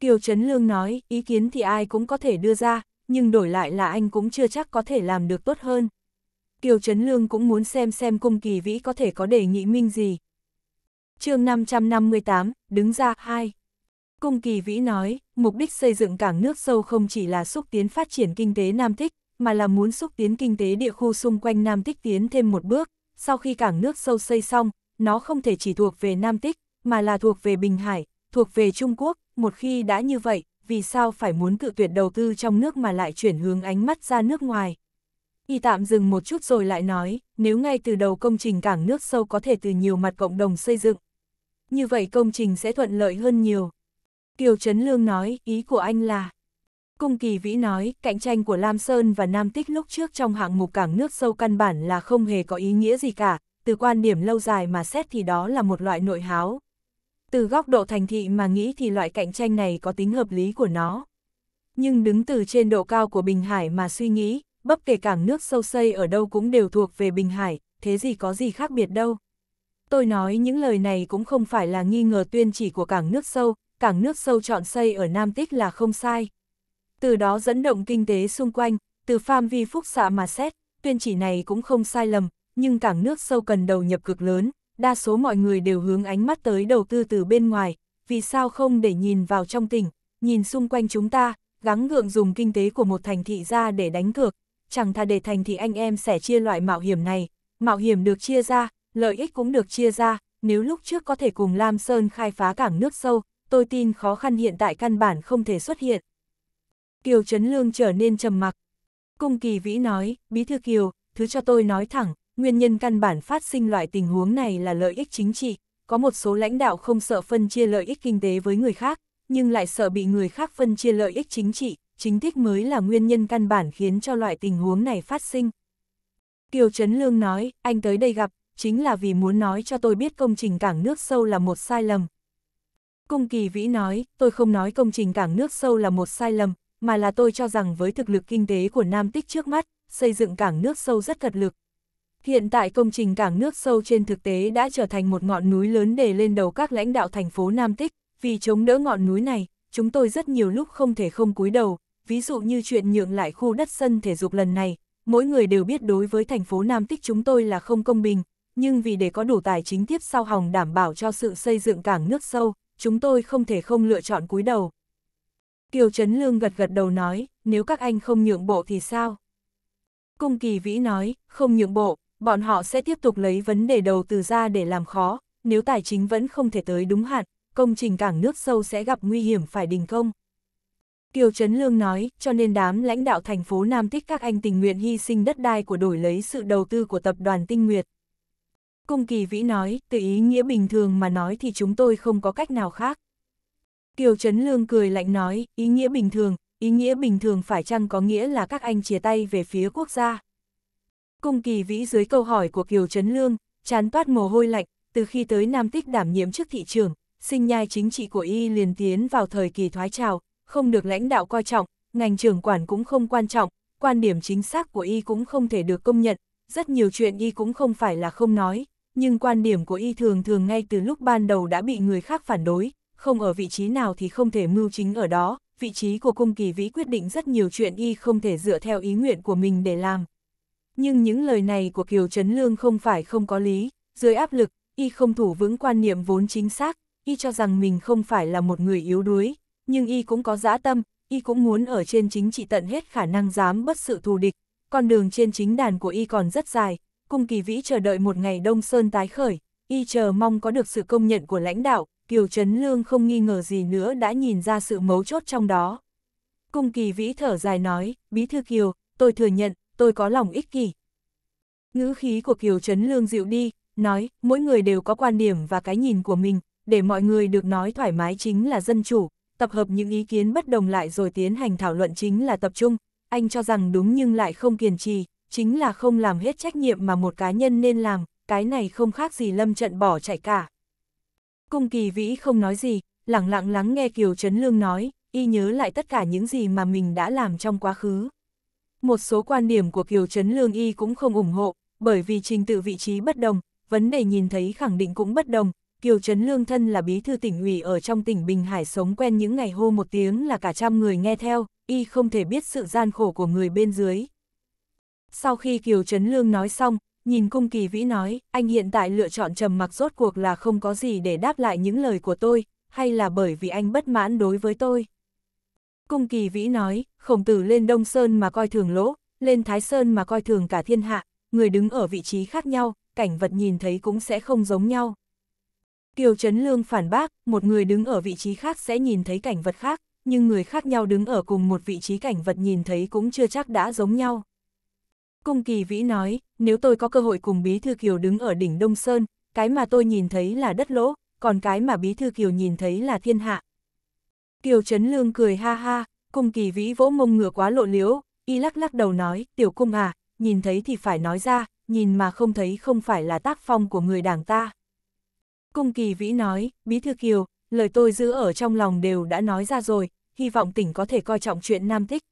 Kiều Trấn Lương nói, ý kiến thì ai cũng có thể đưa ra, nhưng đổi lại là anh cũng chưa chắc có thể làm được tốt hơn. Kiều Trấn Lương cũng muốn xem xem cung kỳ vĩ có thể có đề nghị minh gì. chương 558, đứng ra, 2. Cung kỳ vĩ nói, mục đích xây dựng cảng nước sâu không chỉ là xúc tiến phát triển kinh tế Nam Thích mà là muốn xúc tiến kinh tế địa khu xung quanh Nam Thích tiến thêm một bước. Sau khi cảng nước sâu xây xong, nó không thể chỉ thuộc về Nam Tích, mà là thuộc về Bình Hải, thuộc về Trung Quốc, một khi đã như vậy, vì sao phải muốn cự tuyệt đầu tư trong nước mà lại chuyển hướng ánh mắt ra nước ngoài. Y tạm dừng một chút rồi lại nói, nếu ngay từ đầu công trình cảng nước sâu có thể từ nhiều mặt cộng đồng xây dựng. Như vậy công trình sẽ thuận lợi hơn nhiều. Kiều Trấn Lương nói, ý của anh là... Cung Kỳ Vĩ nói, cạnh tranh của Lam Sơn và Nam Tích lúc trước trong hạng mục cảng nước sâu căn bản là không hề có ý nghĩa gì cả, từ quan điểm lâu dài mà xét thì đó là một loại nội háo. Từ góc độ thành thị mà nghĩ thì loại cạnh tranh này có tính hợp lý của nó. Nhưng đứng từ trên độ cao của Bình Hải mà suy nghĩ, bất kể cảng nước sâu xây ở đâu cũng đều thuộc về Bình Hải, thế gì có gì khác biệt đâu. Tôi nói những lời này cũng không phải là nghi ngờ tuyên chỉ của cảng nước sâu, cảng nước sâu chọn xây ở Nam Tích là không sai. Từ đó dẫn động kinh tế xung quanh, từ phạm vi phúc xạ mà xét, tuyên chỉ này cũng không sai lầm, nhưng cảng nước sâu cần đầu nhập cực lớn, đa số mọi người đều hướng ánh mắt tới đầu tư từ bên ngoài, vì sao không để nhìn vào trong tỉnh, nhìn xung quanh chúng ta, gắng gượng dùng kinh tế của một thành thị ra để đánh cược, chẳng thà để thành thị anh em sẻ chia loại mạo hiểm này, mạo hiểm được chia ra, lợi ích cũng được chia ra, nếu lúc trước có thể cùng Lam Sơn khai phá cảng nước sâu, tôi tin khó khăn hiện tại căn bản không thể xuất hiện. Kiều Trấn Lương trở nên trầm mặc. Cung Kỳ Vĩ nói, Bí Thư Kiều, thứ cho tôi nói thẳng, nguyên nhân căn bản phát sinh loại tình huống này là lợi ích chính trị, có một số lãnh đạo không sợ phân chia lợi ích kinh tế với người khác, nhưng lại sợ bị người khác phân chia lợi ích chính trị, chính thích mới là nguyên nhân căn bản khiến cho loại tình huống này phát sinh. Kiều Trấn Lương nói, anh tới đây gặp, chính là vì muốn nói cho tôi biết công trình cảng nước sâu là một sai lầm. Cung Kỳ Vĩ nói, tôi không nói công trình cảng nước sâu là một sai lầm, mà là tôi cho rằng với thực lực kinh tế của Nam Tích trước mắt, xây dựng cảng nước sâu rất cật lực, Hiện tại công trình cảng nước sâu trên thực tế đã trở thành một ngọn núi lớn để lên đầu các lãnh đạo thành phố Nam Tích, vì chống đỡ ngọn núi này, chúng tôi rất nhiều lúc không thể không cúi đầu, ví dụ như chuyện nhượng lại khu đất sân thể dục lần này, mỗi người đều biết đối với thành phố Nam Tích chúng tôi là không công bình, nhưng vì để có đủ tài chính tiếp sau hòng đảm bảo cho sự xây dựng cảng nước sâu, chúng tôi không thể không lựa chọn cúi đầu. Kiều Trấn Lương gật gật đầu nói, nếu các anh không nhượng bộ thì sao? Cung Kỳ Vĩ nói, không nhượng bộ, bọn họ sẽ tiếp tục lấy vấn đề đầu từ ra để làm khó, nếu tài chính vẫn không thể tới đúng hạn, công trình cảng nước sâu sẽ gặp nguy hiểm phải đình công. Kiều Trấn Lương nói, cho nên đám lãnh đạo thành phố Nam Tích các anh tình nguyện hy sinh đất đai của đổi lấy sự đầu tư của tập đoàn Tinh Nguyệt. Cung Kỳ Vĩ nói, từ ý nghĩa bình thường mà nói thì chúng tôi không có cách nào khác. Kiều Trấn Lương cười lạnh nói, ý nghĩa bình thường, ý nghĩa bình thường phải chăng có nghĩa là các anh chia tay về phía quốc gia. Cung kỳ vĩ dưới câu hỏi của Kiều Trấn Lương, chán toát mồ hôi lạnh, từ khi tới Nam Tích đảm nhiệm chức thị trường, sinh nhai chính trị của y liền tiến vào thời kỳ thoái trào, không được lãnh đạo coi trọng, ngành trưởng quản cũng không quan trọng, quan điểm chính xác của y cũng không thể được công nhận, rất nhiều chuyện y cũng không phải là không nói, nhưng quan điểm của y thường thường ngay từ lúc ban đầu đã bị người khác phản đối, không ở vị trí nào thì không thể mưu chính ở đó, vị trí của cung kỳ vĩ quyết định rất nhiều chuyện y không thể dựa theo ý nguyện của mình để làm, nhưng những lời này của Kiều Trấn Lương không phải không có lý, dưới áp lực, y không thủ vững quan niệm vốn chính xác, y cho rằng mình không phải là một người yếu đuối, nhưng y cũng có dã tâm, y cũng muốn ở trên chính trị tận hết khả năng dám bất sự thù địch, con đường trên chính đàn của y còn rất dài, cung kỳ vĩ chờ đợi một ngày Đông Sơn tái khởi, y chờ mong có được sự công nhận của lãnh đạo, Kiều Trấn Lương không nghi ngờ gì nữa đã nhìn ra sự mấu chốt trong đó. Cung kỳ vĩ thở dài nói, Bí Thư Kiều, tôi thừa nhận, tôi có lòng ích kỷ. Ngữ khí của Kiều Trấn Lương dịu đi, nói, mỗi người đều có quan điểm và cái nhìn của mình, để mọi người được nói thoải mái chính là dân chủ, tập hợp những ý kiến bất đồng lại rồi tiến hành thảo luận chính là tập trung, anh cho rằng đúng nhưng lại không kiên trì, chính là không làm hết trách nhiệm mà một cá nhân nên làm, cái này không khác gì lâm trận bỏ chạy cả. Cung kỳ vĩ không nói gì, lặng lặng lắng nghe Kiều Trấn Lương nói, y nhớ lại tất cả những gì mà mình đã làm trong quá khứ một số quan điểm của Kiều Trấn Lương Y cũng không ủng hộ, bởi vì trình tự vị trí bất đồng, vấn đề nhìn thấy khẳng định cũng bất đồng. Kiều Trấn Lương thân là bí thư tỉnh ủy ở trong tỉnh Bình Hải sống quen những ngày hô một tiếng là cả trăm người nghe theo, y không thể biết sự gian khổ của người bên dưới. Sau khi Kiều Trấn Lương nói xong, nhìn cung kỳ vĩ nói, anh hiện tại lựa chọn trầm mặc rốt cuộc là không có gì để đáp lại những lời của tôi, hay là bởi vì anh bất mãn đối với tôi. Cung kỳ vĩ nói, khổng tử lên Đông Sơn mà coi thường lỗ, lên Thái Sơn mà coi thường cả thiên hạ, người đứng ở vị trí khác nhau, cảnh vật nhìn thấy cũng sẽ không giống nhau. Kiều Trấn Lương phản bác, một người đứng ở vị trí khác sẽ nhìn thấy cảnh vật khác, nhưng người khác nhau đứng ở cùng một vị trí cảnh vật nhìn thấy cũng chưa chắc đã giống nhau. Cung kỳ vĩ nói, nếu tôi có cơ hội cùng Bí Thư Kiều đứng ở đỉnh Đông Sơn, cái mà tôi nhìn thấy là đất lỗ, còn cái mà Bí Thư Kiều nhìn thấy là thiên hạ, Kiều Trấn Lương cười ha ha, cung kỳ vĩ vỗ mông ngựa quá lộ liễu, y lắc lắc đầu nói, tiểu cung à, nhìn thấy thì phải nói ra, nhìn mà không thấy không phải là tác phong của người đảng ta. Cung kỳ vĩ nói, bí thư Kiều, lời tôi giữ ở trong lòng đều đã nói ra rồi, hy vọng tỉnh có thể coi trọng chuyện nam tích.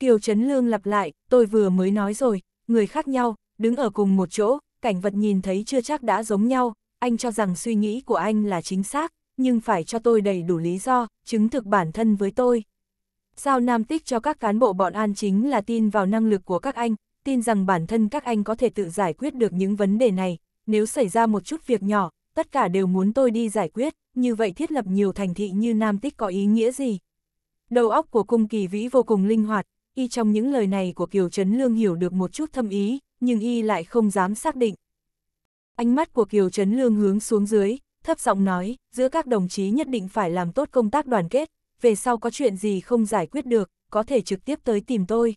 Kiều Trấn Lương lặp lại, tôi vừa mới nói rồi, người khác nhau, đứng ở cùng một chỗ, cảnh vật nhìn thấy chưa chắc đã giống nhau, anh cho rằng suy nghĩ của anh là chính xác, nhưng phải cho tôi đầy đủ lý do, chứng thực bản thân với tôi. Giao Nam Tích cho các cán bộ bọn an chính là tin vào năng lực của các anh, tin rằng bản thân các anh có thể tự giải quyết được những vấn đề này, nếu xảy ra một chút việc nhỏ, tất cả đều muốn tôi đi giải quyết, như vậy thiết lập nhiều thành thị như Nam Tích có ý nghĩa gì? Đầu óc của cung kỳ vĩ vô cùng linh hoạt, y trong những lời này của Kiều Trấn Lương hiểu được một chút thâm ý, nhưng y lại không dám xác định. Ánh mắt của Kiều Trấn Lương hướng xuống dưới, thấp giọng nói, giữa các đồng chí nhất định phải làm tốt công tác đoàn kết, về sau có chuyện gì không giải quyết được, có thể trực tiếp tới tìm tôi.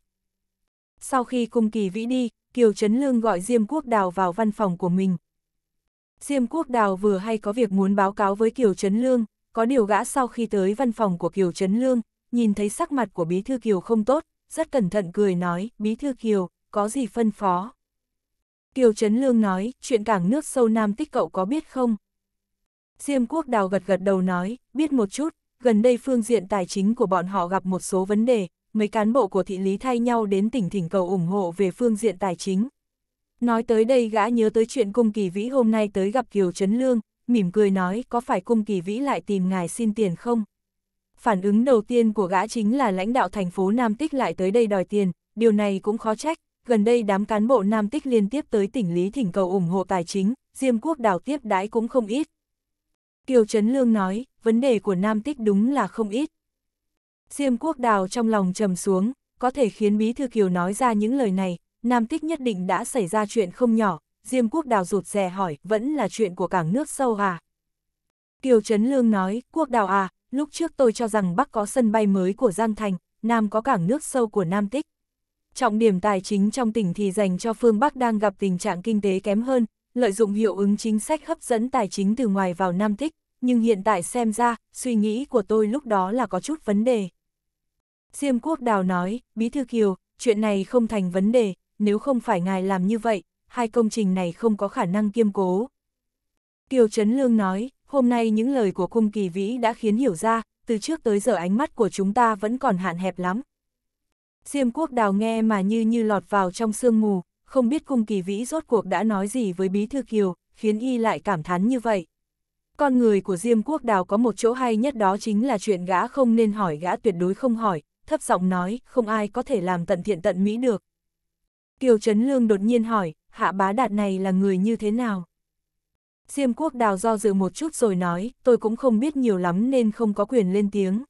Sau khi cung kỳ vĩ đi, Kiều Trấn Lương gọi Diêm Quốc Đào vào văn phòng của mình. Diêm Quốc Đào vừa hay có việc muốn báo cáo với Kiều Trấn Lương, có điều gã sau khi tới văn phòng của Kiều Trấn Lương, nhìn thấy sắc mặt của Bí Thư Kiều không tốt, rất cẩn thận cười nói, Bí Thư Kiều, có gì phân phó? Kiều Trấn Lương nói, chuyện cảng nước sâu Nam Tích cậu có biết không? Diêm quốc đào gật gật đầu nói, biết một chút, gần đây phương diện tài chính của bọn họ gặp một số vấn đề, mấy cán bộ của thị lý thay nhau đến tỉnh thỉnh cầu ủng hộ về phương diện tài chính. Nói tới đây gã nhớ tới chuyện cung kỳ vĩ hôm nay tới gặp Kiều Trấn Lương, mỉm cười nói có phải cung kỳ vĩ lại tìm ngài xin tiền không? Phản ứng đầu tiên của gã chính là lãnh đạo thành phố Nam Tích lại tới đây đòi tiền, điều này cũng khó trách, gần đây đám cán bộ Nam Tích liên tiếp tới tỉnh Lý thỉnh cầu ủng hộ tài chính, Diêm Quốc đào tiếp đãi cũng không ít. Kiều Trấn Lương nói, vấn đề của Nam Tích đúng là không ít. Diêm Quốc Đào trong lòng trầm xuống, có thể khiến Bí Thư Kiều nói ra những lời này, Nam Tích nhất định đã xảy ra chuyện không nhỏ, Diêm Quốc Đào rụt rè hỏi, vẫn là chuyện của cảng nước sâu à? Kiều Trấn Lương nói, Quốc Đào à, lúc trước tôi cho rằng Bắc có sân bay mới của Giang Thành, Nam có cảng nước sâu của Nam Tích. Trọng điểm tài chính trong tỉnh thì dành cho phương Bắc đang gặp tình trạng kinh tế kém hơn, lợi dụng hiệu ứng chính sách hấp dẫn tài chính từ ngoài vào Nam Tích, nhưng hiện tại xem ra, suy nghĩ của tôi lúc đó là có chút vấn đề. Diêm Quốc Đào nói, Bí Thư Kiều, chuyện này không thành vấn đề, nếu không phải ngài làm như vậy, hai công trình này không có khả năng kiêm cố. Kiều Trấn Lương nói, hôm nay những lời của cung kỳ vĩ đã khiến hiểu ra, từ trước tới giờ ánh mắt của chúng ta vẫn còn hạn hẹp lắm. Diêm Quốc Đào nghe mà như như lọt vào trong sương mù, không biết cung kỳ vĩ rốt cuộc đã nói gì với Bí Thư Kiều, khiến y lại cảm thán như vậy. Con người của Diêm Quốc Đào có một chỗ hay nhất đó chính là chuyện gã không nên hỏi gã tuyệt đối không hỏi, thấp giọng nói, không ai có thể làm tận thiện tận mỹ được. Kiều Trấn Lương đột nhiên hỏi, hạ bá đạt này là người như thế nào? Diêm Quốc Đào do dự một chút rồi nói, tôi cũng không biết nhiều lắm nên không có quyền lên tiếng.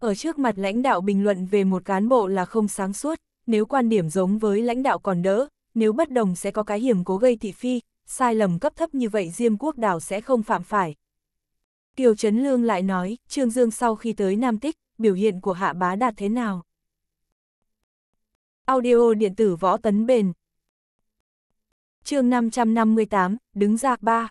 Ở trước mặt lãnh đạo bình luận về một cán bộ là không sáng suốt, nếu quan điểm giống với lãnh đạo còn đỡ, nếu bất đồng sẽ có cái hiểm cố gây thị phi, sai lầm cấp thấp như vậy Diêm Quốc Đảo sẽ không phạm phải. Kiều Trấn Lương lại nói, Trương Dương sau khi tới Nam Tích, biểu hiện của Hạ Bá Đạt thế nào? Audio điện tử võ tấn bền chương 558, đứng ra ba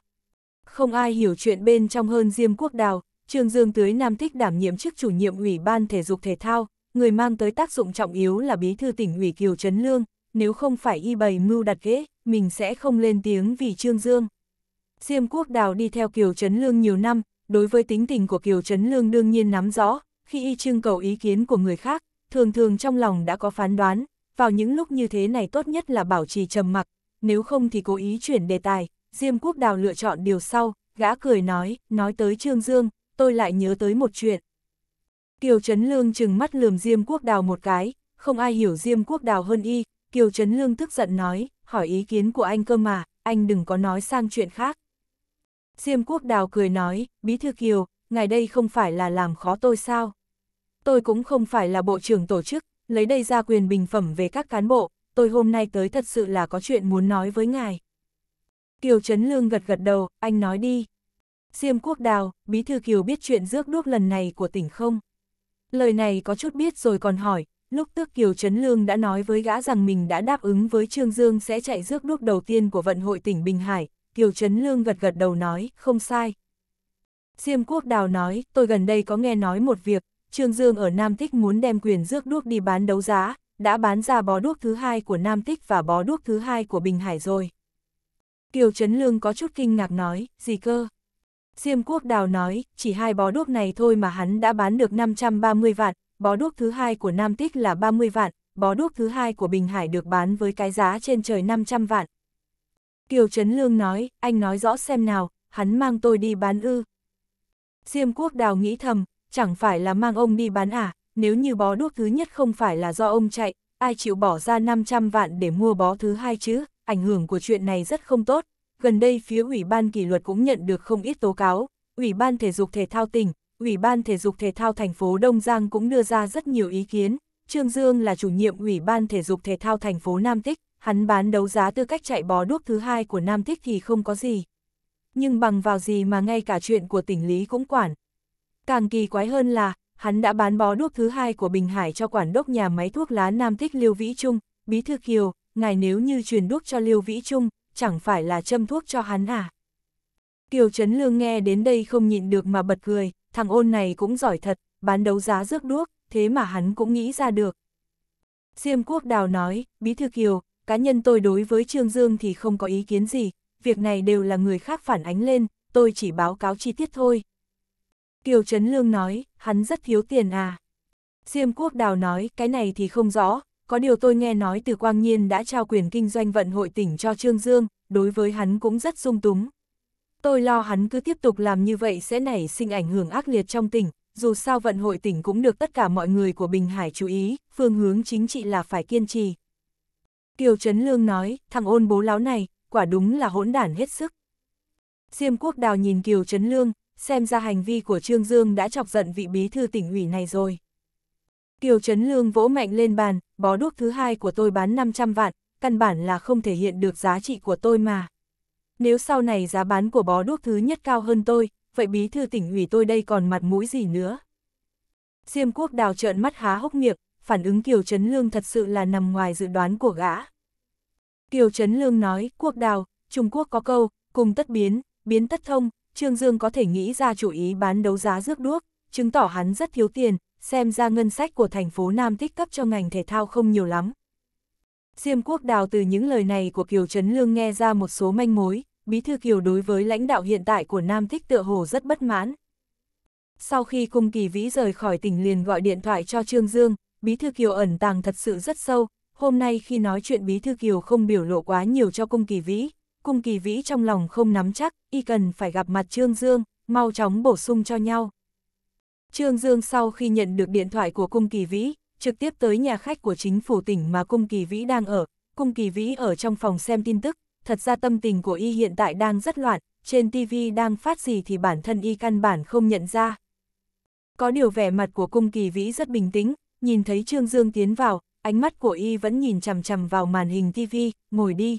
Không ai hiểu chuyện bên trong hơn Diêm Quốc đảo Trương Dương tới Nam tích đảm nhiệm chức chủ nhiệm Ủy ban Thể dục Thể thao, người mang tới tác dụng trọng yếu là bí thư tỉnh ủy Kiều Trấn Lương, nếu không phải y bày mưu đặt ghế, mình sẽ không lên tiếng vì Trương Dương. Diêm Quốc Đào đi theo Kiều Trấn Lương nhiều năm, đối với tính tình của Kiều Trấn Lương đương nhiên nắm rõ, khi y trưng cầu ý kiến của người khác, thường thường trong lòng đã có phán đoán, vào những lúc như thế này tốt nhất là bảo trì trầm mặc, nếu không thì cố ý chuyển đề tài. Diêm Quốc Đào lựa chọn điều sau, gã cười nói, nói tới Trương Dương, tôi lại nhớ tới một chuyện. Kiều Trấn Lương chừng mắt lườm Diêm Quốc Đào một cái, không ai hiểu Diêm Quốc Đào hơn y, Kiều Trấn Lương tức giận nói, hỏi ý kiến của anh cơ mà, anh đừng có nói sang chuyện khác. Diêm Quốc Đào cười nói, Bí Thư Kiều, ngài đây không phải là làm khó tôi sao? Tôi cũng không phải là bộ trưởng tổ chức, lấy đây ra quyền bình phẩm về các cán bộ, tôi hôm nay tới thật sự là có chuyện muốn nói với ngài. Kiều Trấn Lương gật gật đầu, anh nói đi. Diêm Quốc Đào, Bí Thư Kiều biết chuyện rước đuốc lần này của tỉnh không? Lời này có chút biết rồi còn hỏi, Lúc tước Kiều Trấn Lương đã nói với gã rằng mình đã đáp ứng với Trương Dương sẽ chạy rước đuốc đầu tiên của vận hội tỉnh Bình Hải, Kiều Trấn Lương gật gật đầu nói, không sai. Diêm Quốc Đào nói, tôi gần đây có nghe nói một việc, Trương Dương ở Nam Tích muốn đem quyền rước đuốc đi bán đấu giá, đã bán ra bó đuốc thứ hai của Nam Tích và bó đuốc thứ hai của Bình Hải rồi. Kiều Trấn Lương có chút kinh ngạc nói, gì cơ? Diêm Quốc Đào nói, chỉ hai bó đuốc này thôi mà hắn đã bán được 530 vạn, bó đuốc thứ hai của Nam Tích là 30 vạn, bó đuốc thứ hai của Bình Hải được bán với cái giá trên trời 500 vạn. Kiều Trấn Lương nói, anh nói rõ xem nào, hắn mang tôi đi bán ư. Diêm Quốc Đào nghĩ thầm, chẳng phải là mang ông đi bán à, nếu như bó đuốc thứ nhất không phải là do ông chạy, ai chịu bỏ ra 500 vạn để mua bó thứ hai chứ, ảnh hưởng của chuyện này rất không tốt. Gần đây phía Ủy ban kỷ luật cũng nhận được không ít tố cáo, Ủy ban thể dục thể thao tỉnh, Ủy ban Thể dục Thể thao thành phố Đông Giang cũng đưa ra rất nhiều ý kiến. Trương Dương là chủ nhiệm Ủy ban Thể dục Thể thao thành phố Nam Tích, hắn bán đấu giá tư cách chạy bó đuốc thứ hai của Nam Tích thì không có gì. Nhưng bằng vào gì mà ngay cả chuyện của tỉnh Lý cũng quản. Càng kỳ quái hơn là, hắn đã bán bó đuốc thứ hai của Bình Hải cho quản đốc nhà máy thuốc lá Nam Tích Liêu Vĩ Trung, Bí Thư Kiều, ngài nếu như truyền đuốc cho Liêu Vĩ Trung, chẳng phải là châm thuốc cho hắn à? Kiều Trấn Lương nghe đến đây không nhịn được mà bật cười thằng ôn này cũng giỏi thật, bán đấu giá rước đuốc, thế mà hắn cũng nghĩ ra được. Diêm Quốc Đào nói, Bí Thư Kiều, cá nhân tôi đối với Trương Dương thì không có ý kiến gì, việc này đều là người khác phản ánh lên, tôi chỉ báo cáo chi tiết thôi. Kiều Trấn Lương nói, hắn rất thiếu tiền à. Diêm Quốc Đào nói, cái này thì không rõ, có điều tôi nghe nói từ Quang Nhiên đã trao quyền kinh doanh vận hội tỉnh cho Trương Dương, đối với hắn cũng rất sung túng. Tôi lo hắn cứ tiếp tục làm như vậy sẽ nảy sinh ảnh hưởng ác liệt trong tỉnh, dù sao vận hội tỉnh cũng được tất cả mọi người của Bình Hải chú ý, phương hướng chính trị là phải kiên trì. Kiều Trấn Lương nói, thằng ôn bố láo này, quả đúng là hỗn đản hết sức. Diêm Quốc Đào nhìn Kiều Trấn Lương, xem ra hành vi của Trương Dương đã chọc giận vị bí thư tỉnh ủy này rồi. Kiều Trấn Lương vỗ mạnh lên bàn, bó đuốc thứ hai của tôi bán 500 vạn, căn bản là không thể hiện được giá trị của tôi mà nếu sau này giá bán của bó đuốc thứ nhất cao hơn tôi, vậy bí thư tỉnh ủy tôi đây còn mặt mũi gì nữa. Diêm quốc đào trợn mắt há hốc miệng, phản ứng Kiều Trấn Lương thật sự là nằm ngoài dự đoán của gã. Kiều Trấn Lương nói, quốc đào, Trung Quốc có câu, cùng tất biến, biến tất thông, Trương Dương có thể nghĩ ra chủ ý bán đấu giá rước đuốc, chứng tỏ hắn rất thiếu tiền, xem ra ngân sách của thành phố Nam tích cấp cho ngành thể thao không nhiều lắm. Diêm quốc đào từ những lời này của Kiều Trấn Lương nghe ra một số manh mối, Bí Thư Kiều đối với lãnh đạo hiện tại của Nam Thích tựa hồ rất bất mãn. Sau khi Cung Kỳ Vĩ rời khỏi tỉnh liền gọi điện thoại cho Trương Dương, Bí Thư Kiều ẩn tàng thật sự rất sâu, hôm nay khi nói chuyện Bí Thư Kiều không biểu lộ quá nhiều cho Cung Kỳ Vĩ, Cung Kỳ Vĩ trong lòng không nắm chắc, y cần phải gặp mặt Trương Dương, mau chóng bổ sung cho nhau. Trương Dương sau khi nhận được điện thoại của Cung Kỳ Vĩ, trực tiếp tới nhà khách của chính phủ tỉnh mà Cung Kỳ Vĩ đang ở, Cung Kỳ Vĩ ở trong phòng xem tin tức, thật ra tâm tình của y hiện tại đang rất loạn, trên TV đang phát gì thì bản thân y căn bản không nhận ra. Có điều vẻ mặt của cung kỳ vĩ rất bình tĩnh, nhìn thấy Trương Dương tiến vào, ánh mắt của y vẫn nhìn chằm chằm vào màn hình TV, ngồi đi.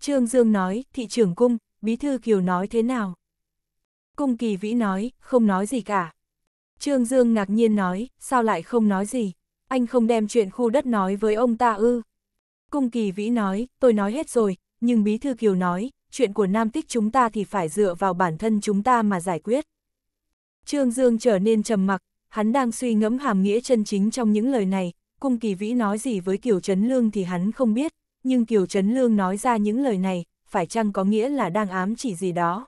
Trương Dương nói, thị trưởng cung, bí thư kiều nói thế nào? Cung kỳ vĩ nói, không nói gì cả. Trương Dương ngạc nhiên nói, sao lại không nói gì? Anh không đem chuyện khu đất nói với ông ta ư? Cung kỳ vĩ nói, tôi nói hết rồi, nhưng Bí Thư Kiều nói, chuyện của Nam Tích chúng ta thì phải dựa vào bản thân chúng ta mà giải quyết. Trương Dương trở nên trầm mặc, hắn đang suy ngẫm hàm nghĩa chân chính trong những lời này, cung kỳ vĩ nói gì với Kiều Trấn Lương thì hắn không biết, nhưng Kiều Trấn Lương nói ra những lời này, phải chăng có nghĩa là đang ám chỉ gì đó.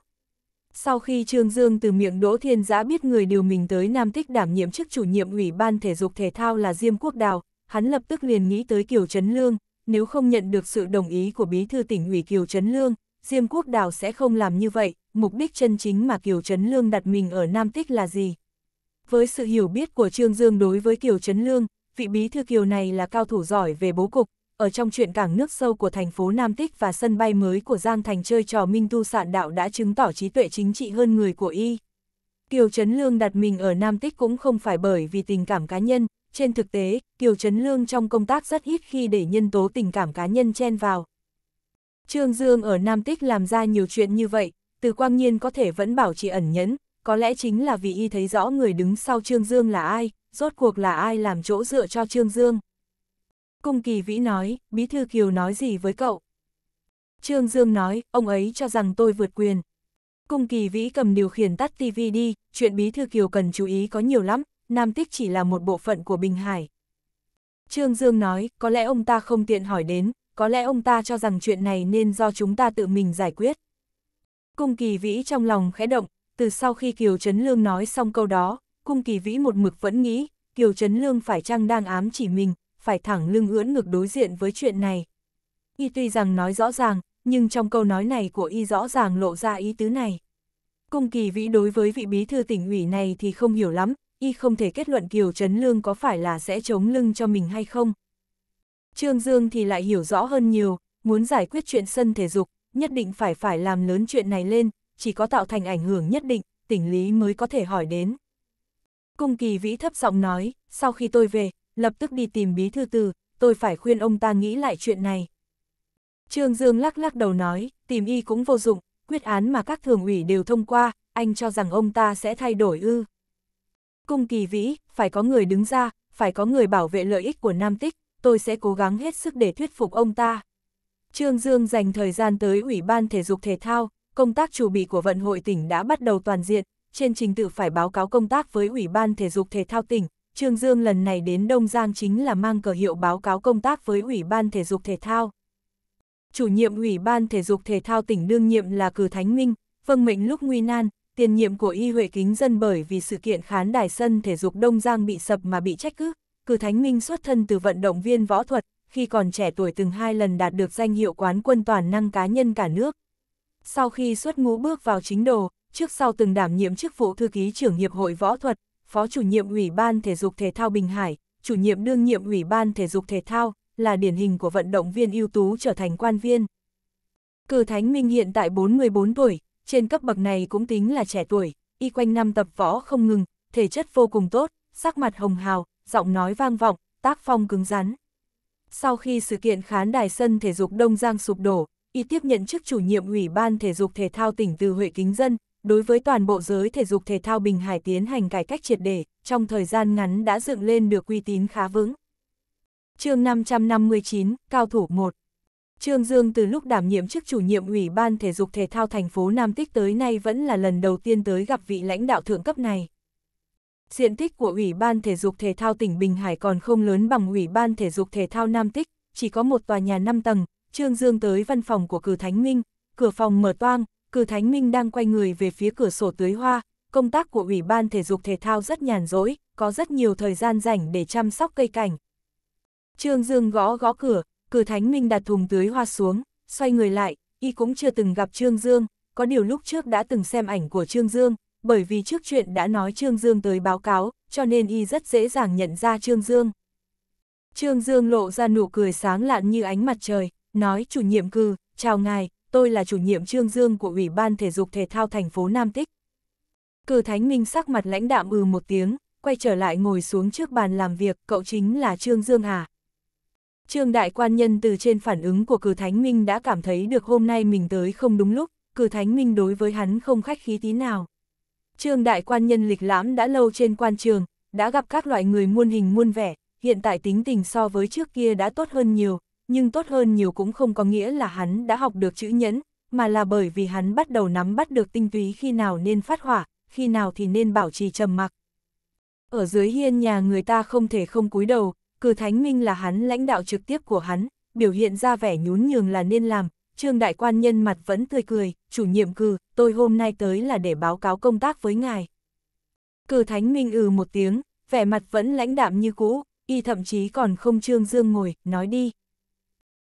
Sau khi Trương Dương từ miệng Đỗ Thiên Giã biết người điều mình tới Nam Tích đảm nhiệm chức chủ nhiệm Ủy ban Thể dục Thể thao là Diêm Quốc Đào, hắn lập tức liền nghĩ tới Kiều Trấn Lương, nếu không nhận được sự đồng ý của bí thư tỉnh ủy Kiều Trấn Lương, Diêm Quốc Đào sẽ không làm như vậy, mục đích chân chính mà Kiều Trấn Lương đặt mình ở Nam Tích là gì? Với sự hiểu biết của Trương Dương đối với Kiều Trấn Lương, vị bí thư Kiều này là cao thủ giỏi về bố cục, ở trong chuyện cảng nước sâu của thành phố Nam Tích và sân bay mới của Giang Thành chơi trò Minh Tu Sạn Đạo đã chứng tỏ trí tuệ chính trị hơn người của y. Kiều Trấn Lương đặt mình ở Nam Tích cũng không phải bởi vì tình cảm cá nhân, trên thực tế, Kiều Trấn Lương trong công tác rất ít khi để nhân tố tình cảm cá nhân chen vào. Trương Dương ở Nam Tích làm ra nhiều chuyện như vậy, từ quang nhiên có thể vẫn bảo trì ẩn nhẫn, có lẽ chính là vì y thấy rõ người đứng sau Trương Dương là ai, rốt cuộc là ai làm chỗ dựa cho Trương Dương. Cung Kỳ Vĩ nói, Bí Thư Kiều nói gì với cậu? Trương Dương nói, ông ấy cho rằng tôi vượt quyền. Cung Kỳ Vĩ cầm điều khiển tắt TV đi, chuyện Bí Thư Kiều cần chú ý có nhiều lắm, Nam Tích chỉ là một bộ phận của Bình Hải. Trương Dương nói, có lẽ ông ta không tiện hỏi đến, có lẽ ông ta cho rằng chuyện này nên do chúng ta tự mình giải quyết. Cung kỳ vĩ trong lòng khẽ động, từ sau khi Kiều Trấn Lương nói xong câu đó, cung kỳ vĩ một mực vẫn nghĩ, Kiều Trấn Lương phải chăng đang ám chỉ mình, phải thẳng lưng ưỡn ngực đối diện với chuyện này. Y tuy rằng nói rõ ràng, nhưng trong câu nói này của Y rõ ràng lộ ra ý tứ này. Cung kỳ vĩ đối với vị bí thư tỉnh ủy này thì không hiểu lắm, y không thể kết luận Kiều Trấn Lương có phải là sẽ chống lưng cho mình hay không. Trương Dương thì lại hiểu rõ hơn nhiều, muốn giải quyết chuyện sân thể dục, nhất định phải phải làm lớn chuyện này lên, chỉ có tạo thành ảnh hưởng nhất định, tỉnh lý mới có thể hỏi đến. Cung kỳ vĩ thấp giọng nói, sau khi tôi về, lập tức đi tìm bí thư từ, tôi phải khuyên ông ta nghĩ lại chuyện này. Trương Dương lắc lắc đầu nói, tìm y cũng vô dụng, quyết án mà các thường ủy đều thông qua, anh cho rằng ông ta sẽ thay đổi ư. Cung kỳ vĩ, phải có người đứng ra, phải có người bảo vệ lợi ích của Nam Tích, tôi sẽ cố gắng hết sức để thuyết phục ông ta. Trương Dương dành thời gian tới Ủy ban Thể dục Thể thao, công tác chủ bị của vận hội tỉnh đã bắt đầu toàn diện, trên trình tự phải báo cáo công tác với Ủy ban Thể dục Thể thao tỉnh. Trương Dương lần này đến Đông Giang chính là mang cờ hiệu báo cáo công tác với Ủy ban Thể dục Thể thao. Chủ nhiệm Ủy ban Thể dục Thể thao tỉnh đương nhiệm là Cử Thánh Minh, vâng mệnh lúc nguy nan, tiền nhiệm của Y Huệ Kính Dân bởi vì sự kiện khán đài sân thể dục Đông Giang bị sập mà bị trách cứ, cử Thánh Minh xuất thân từ vận động viên võ thuật, khi còn trẻ tuổi từng hai lần đạt được danh hiệu quán quân toàn năng cá nhân cả nước. Sau khi xuất ngũ bước vào chính đồ, trước sau từng đảm nhiệm chức vụ thư ký trưởng hiệp hội võ thuật, phó chủ nhiệm ủy ban thể dục thể thao Bình Hải, chủ nhiệm đương nhiệm ủy ban thể dục thể thao, là điển hình của vận động viên ưu tú trở thành quan viên. Cử Thánh Minh hiện tại 44 tuổi, trên cấp bậc này cũng tính là trẻ tuổi, y quanh năm tập võ không ngừng, thể chất vô cùng tốt, sắc mặt hồng hào, giọng nói vang vọng, tác phong cứng rắn. Sau khi sự kiện khán đài sân thể dục Đông Giang sụp đổ, y tiếp nhận chức chủ nhiệm Ủy ban thể dục thể thao tỉnh từ Huệ Kính Dân, đối với toàn bộ giới thể dục thể thao Bình Hải tiến hành cải cách triệt để, trong thời gian ngắn đã dựng lên được uy tín khá vững. chương 559, Cao thủ 1 Trương Dương từ lúc đảm nhiệm chức chủ nhiệm Ủy ban Thể dục Thể thao thành phố Nam Tích tới nay vẫn là lần đầu tiên tới gặp vị lãnh đạo thượng cấp này. Diện tích của Ủy ban Thể dục Thể thao tỉnh Bình Hải còn không lớn bằng Ủy ban Thể dục Thể thao Nam Tích, chỉ có một tòa nhà 5 tầng, Trương Dương tới văn phòng của Cử Thánh Minh, cửa phòng mở toang, Cử Thánh Minh đang quay người về phía cửa sổ tưới hoa, công tác của Ủy ban Thể dục Thể thao rất nhàn rỗi, có rất nhiều thời gian rảnh để chăm sóc cây cảnh. Trương Dương gõ gõ cửa, cử thánh minh đặt thùng tưới hoa xuống, xoay người lại, y cũng chưa từng gặp Trương Dương, có điều lúc trước đã từng xem ảnh của Trương Dương, bởi vì trước chuyện đã nói Trương Dương tới báo cáo, cho nên y rất dễ dàng nhận ra Trương Dương. Trương Dương lộ ra nụ cười sáng lạn như ánh mặt trời, nói chủ nhiệm cư, chào ngài, tôi là chủ nhiệm Trương Dương của Ủy ban Thể dục Thể thao thành phố Nam Tích. Cử Thánh Minh sắc mặt lãnh đạm ừ một tiếng, quay trở lại ngồi xuống trước bàn làm việc, cậu chính là Trương Dương à? Trương Đại Quan Nhân từ trên phản ứng của cử Thánh Minh đã cảm thấy được hôm nay mình tới không đúng lúc, cử Thánh Minh đối với hắn không khách khí tí nào. Trương Đại Quan Nhân lịch lãm đã lâu trên quan trường, đã gặp các loại người muôn hình muôn vẻ, hiện tại tính tình so với trước kia đã tốt hơn nhiều, nhưng tốt hơn nhiều cũng không có nghĩa là hắn đã học được chữ nhẫn, mà là bởi vì hắn bắt đầu nắm bắt được tinh túy khi nào nên phát hỏa, khi nào thì nên bảo trì trầm mặc. Ở dưới hiên nhà người ta không thể không cúi đầu, cử thánh minh là hắn lãnh đạo trực tiếp của hắn, biểu hiện ra vẻ nhún nhường là nên làm, trương đại quan nhân mặt vẫn tươi cười, chủ nhiệm cử, tôi hôm nay tới là để báo cáo công tác với ngài. Cử thánh minh ừ một tiếng, vẻ mặt vẫn lãnh đạm như cũ, y thậm chí còn không Trương Dương ngồi, nói đi.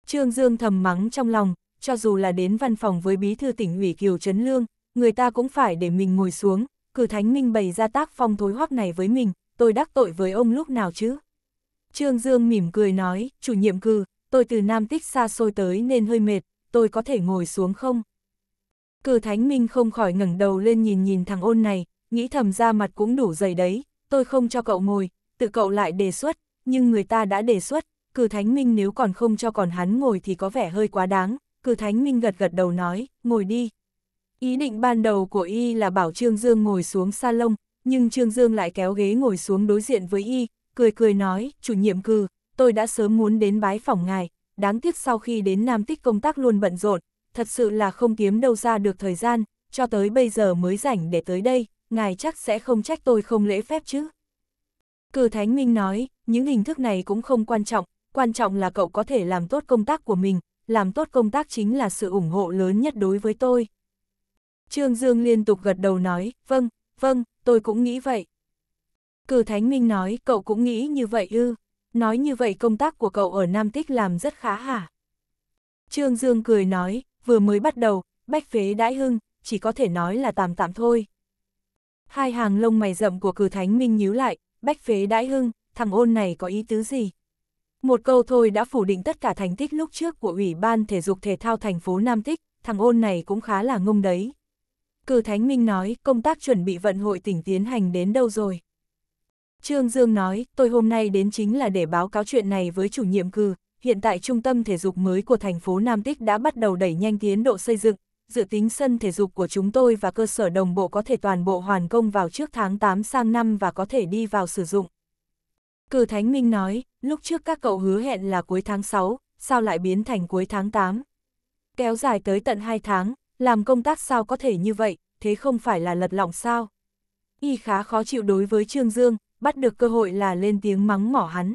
Trương Dương thầm mắng trong lòng, cho dù là đến văn phòng với bí thư tỉnh ủy Kiều Trấn Lương, người ta cũng phải để mình ngồi xuống, cử thánh minh bày ra tác phong thối hoắc này với mình, tôi đắc tội với ông lúc nào chứ? Trương Dương mỉm cười nói, chủ nhiệm cư, tôi từ Nam Tích xa xôi tới nên hơi mệt, tôi có thể ngồi xuống không? Cử Thánh Minh không khỏi ngẩng đầu lên nhìn nhìn thằng ôn này, nghĩ thầm ra mặt cũng đủ dày đấy, tôi không cho cậu ngồi, tự cậu lại đề xuất, nhưng người ta đã đề xuất, cử Thánh Minh nếu còn không cho còn hắn ngồi thì có vẻ hơi quá đáng, cử Thánh Minh gật gật đầu nói, ngồi đi. Ý định ban đầu của y là bảo Trương Dương ngồi xuống salon, nhưng Trương Dương lại kéo ghế ngồi xuống đối diện với y, cười cười nói, chủ nhiệm cư, tôi đã sớm muốn đến bái phòng ngài, đáng tiếc sau khi đến Nam Tích công tác luôn bận rộn, thật sự là không kiếm đâu ra được thời gian, cho tới bây giờ mới rảnh để tới đây, ngài chắc sẽ không trách tôi không lễ phép chứ. Cử Thánh Minh nói, những hình thức này cũng không quan trọng, quan trọng là cậu có thể làm tốt công tác của mình, làm tốt công tác chính là sự ủng hộ lớn nhất đối với tôi. Trương Dương liên tục gật đầu nói, vâng, vâng, tôi cũng nghĩ vậy. Cử Thánh Minh nói, cậu cũng nghĩ như vậy ư. Nói như vậy công tác của cậu ở Nam Tích làm rất khá hả? Trương Dương cười nói, vừa mới bắt đầu, bách phế đãi hưng, chỉ có thể nói là tạm tạm thôi. Hai hàng lông mày rậm của cử Thánh Minh nhíu lại, bách phế đãi hưng, thằng ôn này có ý tứ gì? Một câu thôi đã phủ định tất cả thành tích lúc trước của Ủy ban Thể dục Thể thao thành phố Nam Tích, thằng ôn này cũng khá là ngông đấy. Cử Thánh Minh nói công tác chuẩn bị vận hội tỉnh tiến hành đến đâu rồi? Trương Dương nói, tôi hôm nay đến chính là để báo cáo chuyện này với chủ nhiệm cư, hiện tại trung tâm thể dục mới của thành phố Nam Tích đã bắt đầu đẩy nhanh tiến độ xây dựng, dự tính sân thể dục của chúng tôi và cơ sở đồng bộ có thể toàn bộ hoàn công vào trước tháng 8 sang năm và có thể đi vào sử dụng. Cử Thánh Minh nói, lúc trước các cậu hứa hẹn là cuối tháng 6, sao lại biến thành cuối tháng 8? Kéo dài tới tận 2 tháng, làm công tác sao có thể như vậy, thế không phải là lật lỏng sao? Y khá khó chịu đối với Trương Dương, bắt được cơ hội là lên tiếng mắng mỏ hắn.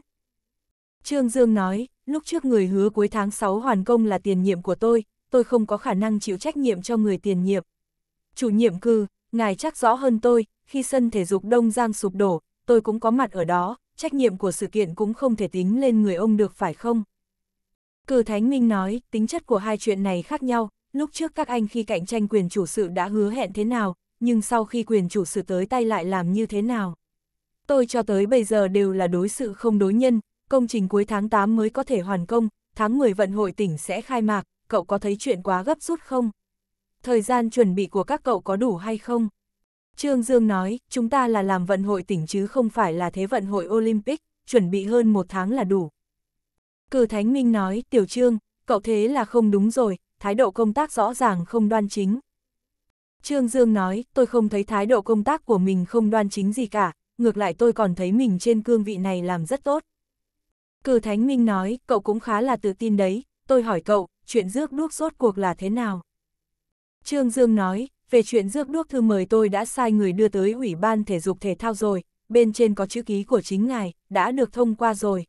Trương Dương nói, lúc trước người hứa cuối tháng 6 hoàn công là tiền nhiệm của tôi, tôi không có khả năng chịu trách nhiệm cho người tiền nhiệm. Chủ nhiệm cư, ngài chắc rõ hơn tôi, khi sân thể dục Đông Giang sụp đổ, tôi cũng có mặt ở đó, trách nhiệm của sự kiện cũng không thể tính lên người ông được phải không? Cử Thánh Minh nói, tính chất của hai chuyện này khác nhau, lúc trước các anh khi cạnh tranh quyền chủ sự đã hứa hẹn thế nào, nhưng sau khi quyền chủ sự tới tay lại làm như thế nào? tôi cho tới bây giờ đều là đối sự không đối nhân, công trình cuối tháng 8 mới có thể hoàn công, tháng 10 vận hội tỉnh sẽ khai mạc, cậu có thấy chuyện quá gấp rút không? Thời gian chuẩn bị của các cậu có đủ hay không? Trương Dương nói, chúng ta là làm vận hội tỉnh chứ không phải là thế vận hội Olympic, chuẩn bị hơn một tháng là đủ. Cử Thánh Minh nói, Tiểu Trương, cậu thế là không đúng rồi, thái độ công tác rõ ràng không đoan chính. Trương Dương nói, tôi không thấy thái độ công tác của mình không đoan chính gì cả, ngược lại tôi còn thấy mình trên cương vị này làm rất tốt. Cử Thánh Minh nói, cậu cũng khá là tự tin đấy, tôi hỏi cậu, chuyện rước đuốc rốt cuộc là thế nào? Trương Dương nói, về chuyện rước đuốc thư mời tôi đã sai người đưa tới Ủy ban Thể dục Thể thao rồi, bên trên có chữ ký của chính ngài, đã được thông qua rồi.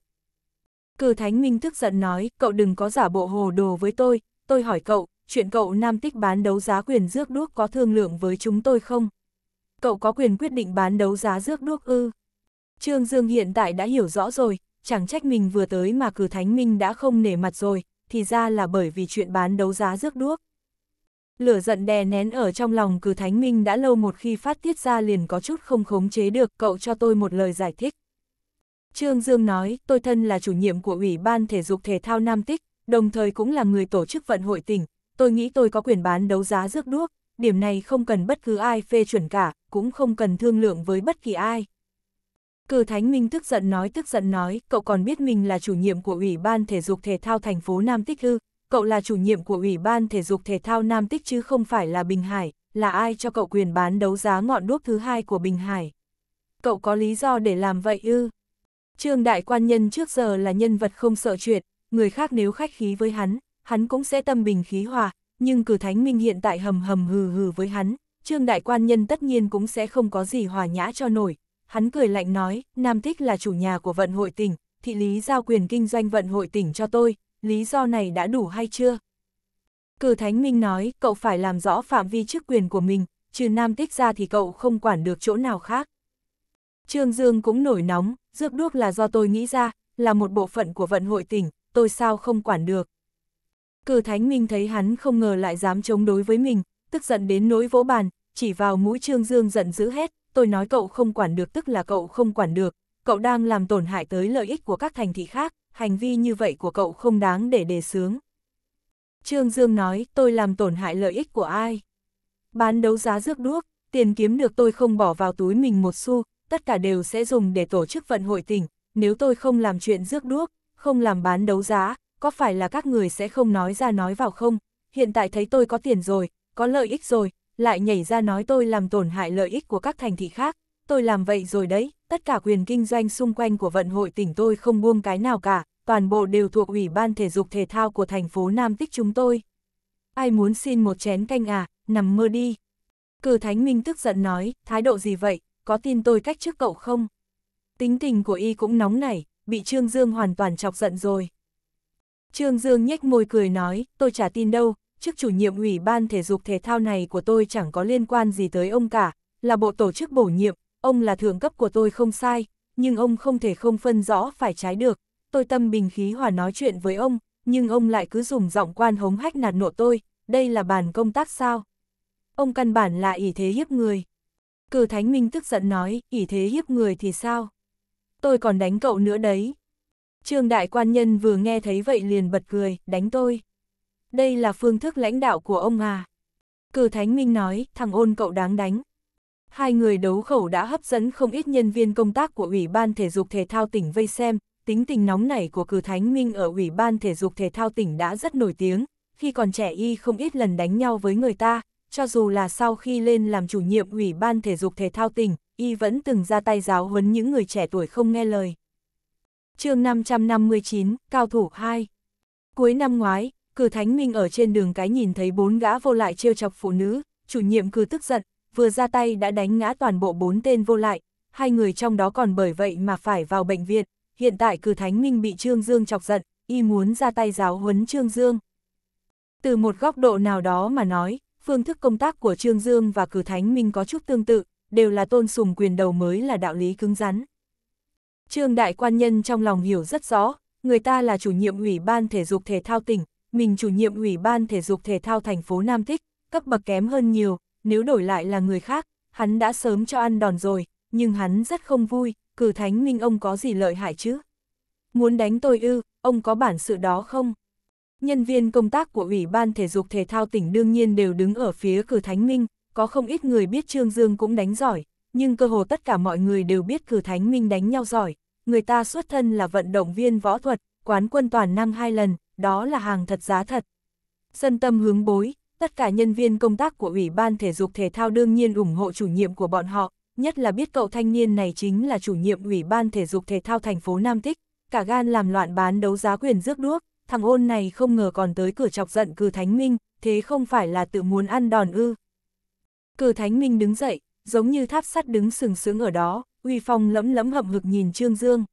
Cử Thánh Minh tức giận nói, cậu đừng có giả bộ hồ đồ với tôi, tôi hỏi cậu, chuyện cậu Nam Tích bán đấu giá quyền rước đuốc có thương lượng với chúng tôi không? cậu có quyền quyết định bán đấu giá rước đuốc ư. Trương Dương hiện tại đã hiểu rõ rồi, chẳng trách mình vừa tới mà cử thánh minh đã không nể mặt rồi, thì ra là bởi vì chuyện bán đấu giá rước đuốc. Lửa giận đè nén ở trong lòng cử thánh minh đã lâu một khi phát tiết ra liền có chút không khống chế được, cậu cho tôi một lời giải thích. Trương Dương nói, tôi thân là chủ nhiệm của Ủy ban Thể dục Thể thao Nam Tích, đồng thời cũng là người tổ chức vận hội tỉnh, tôi nghĩ tôi có quyền bán đấu giá rước đuốc, điểm này không cần bất cứ ai phê chuẩn cả, cũng không cần thương lượng với bất kỳ ai. Cử Thánh Minh tức giận nói tức giận nói, cậu còn biết mình là chủ nhiệm của Ủy ban Thể dục Thể thao thành phố Nam Tích ư, cậu là chủ nhiệm của Ủy ban Thể dục Thể thao Nam Tích chứ không phải là Bình Hải, là ai cho cậu quyền bán đấu giá ngọn đuốc thứ hai của Bình Hải. Cậu có lý do để làm vậy ư? Trương Đại Quan Nhân trước giờ là nhân vật không sợ chuyện, người khác nếu khách khí với hắn, hắn cũng sẽ tâm bình khí hòa, nhưng cử Thánh Minh hiện tại hầm hầm hừ hừ với hắn, Trương Đại Quan Nhân tất nhiên cũng sẽ không có gì hòa nhã cho nổi. Hắn cười lạnh nói, Nam Thích là chủ nhà của vận hội tỉnh, thị lý giao quyền kinh doanh vận hội tỉnh cho tôi, lý do này đã đủ hay chưa? Cử Thánh Minh nói, cậu phải làm rõ phạm vi chức quyền của mình, trừ Nam Tích ra thì cậu không quản được chỗ nào khác. Trương Dương cũng nổi nóng, rước đuốc là do tôi nghĩ ra, là một bộ phận của vận hội tỉnh, tôi sao không quản được. Cử Thánh Minh thấy hắn không ngờ lại dám chống đối với mình, tức giận đến nỗi vỗ bàn, chỉ vào mũi Trương Dương giận dữ hét, tôi nói cậu không quản được tức là cậu không quản được, cậu đang làm tổn hại tới lợi ích của các thành thị khác, hành vi như vậy của cậu không đáng để đề sướng. Trương Dương nói, tôi làm tổn hại lợi ích của ai? Bán đấu giá rước đuốc, tiền kiếm được tôi không bỏ vào túi mình một xu, tất cả đều sẽ dùng để tổ chức vận hội tỉnh, nếu tôi không làm chuyện rước đuốc, không làm bán đấu giá, có phải là các người sẽ không nói ra nói vào không? Hiện tại thấy tôi có tiền rồi, có lợi ích rồi, lại nhảy ra nói tôi làm tổn hại lợi ích của các thành thị khác, tôi làm vậy rồi đấy, tất cả quyền kinh doanh xung quanh của vận hội tỉnh tôi không buông cái nào cả, toàn bộ đều thuộc Ủy ban Thể dục Thể thao của thành phố Nam Tích chúng tôi. Ai muốn xin một chén canh à, nằm mơ đi. Cử Thánh Minh tức giận nói, thái độ gì vậy, có tin tôi cách trước cậu không? Tính tình của y cũng nóng nảy, bị Trương Dương hoàn toàn chọc giận rồi. Trương Dương nhếch môi cười nói, tôi chả tin đâu, chức chủ nhiệm ủy ban thể dục thể thao này của tôi chẳng có liên quan gì tới ông cả, là bộ tổ chức bổ nhiệm, ông là thượng cấp của tôi không sai, nhưng ông không thể không phân rõ phải trái được. Tôi tâm bình khí hòa nói chuyện với ông, nhưng ông lại cứ dùng giọng quan hống hách nạt nộ tôi, đây là bàn công tác sao? Ông căn bản là ỷ thế hiếp người. Cử Thánh Minh tức giận nói, ỷ thế hiếp người thì sao? Tôi còn đánh cậu nữa đấy. Trương Đại Quan Nhân vừa nghe thấy vậy liền bật cười, đánh tôi đây là phương thức lãnh đạo của ông à. Cử Thánh Minh nói, thằng ôn cậu đáng đánh. Hai người đấu khẩu đã hấp dẫn không ít nhân viên công tác của Ủy ban Thể dục Thể thao tỉnh vây xem, tính tình nóng nảy của Cử Thánh Minh ở Ủy ban Thể dục Thể thao tỉnh đã rất nổi tiếng, khi còn trẻ y không ít lần đánh nhau với người ta, cho dù là sau khi lên làm chủ nhiệm Ủy ban Thể dục Thể thao tỉnh, y vẫn từng ra tay giáo huấn những người trẻ tuổi không nghe lời. chương 559, Cao thủ 2 Cuối năm ngoái, cử Thánh Minh ở trên đường cái nhìn thấy bốn gã vô lại trêu chọc phụ nữ, chủ nhiệm cử tức giận, vừa ra tay đã đánh ngã toàn bộ bốn tên vô lại, hai người trong đó còn bởi vậy mà phải vào bệnh viện, hiện tại cử Thánh Minh bị Trương Dương chọc giận, y muốn ra tay giáo huấn Trương Dương. Từ một góc độ nào đó mà nói, phương thức công tác của Trương Dương và cử Thánh Minh có chút tương tự, đều là tôn sùng quyền đầu mới là đạo lý cứng rắn. Trương Đại Quan Nhân trong lòng hiểu rất rõ, người ta là chủ nhiệm ủy ban thể dục thể thao tỉnh, mình chủ nhiệm Ủy ban Thể dục Thể thao thành phố Nam Thích, cấp bậc kém hơn nhiều, nếu đổi lại là người khác, hắn đã sớm cho ăn đòn rồi, nhưng hắn rất không vui, cử thánh minh ông có gì lợi hại chứ? Muốn đánh tôi ư, ông có bản sự đó không? Nhân viên công tác của Ủy ban Thể dục Thể thao tỉnh đương nhiên đều đứng ở phía cử thánh minh, có không ít người biết Trương Dương cũng đánh giỏi, nhưng cơ hồ tất cả mọi người đều biết cử thánh minh đánh nhau giỏi, người ta xuất thân là vận động viên võ thuật, quán quân toàn năng hai lần, đó là hàng thật giá thật. Sân tâm hướng bối, tất cả nhân viên công tác của Ủy ban Thể dục Thể thao đương nhiên ủng hộ chủ nhiệm của bọn họ, nhất là biết cậu thanh niên này chính là chủ nhiệm Ủy ban Thể dục Thể thao thành phố Nam Tích, cả gan làm loạn bán đấu giá quyền rước đuốc, thằng ôn này không ngờ còn tới cửa chọc giận cử Thánh Minh, thế không phải là tự muốn ăn đòn ư. Cử Thánh Minh đứng dậy, giống như tháp sắt đứng sừng sững ở đó, uy phong lẫm lẫm hậm hực nhìn Trương Dương.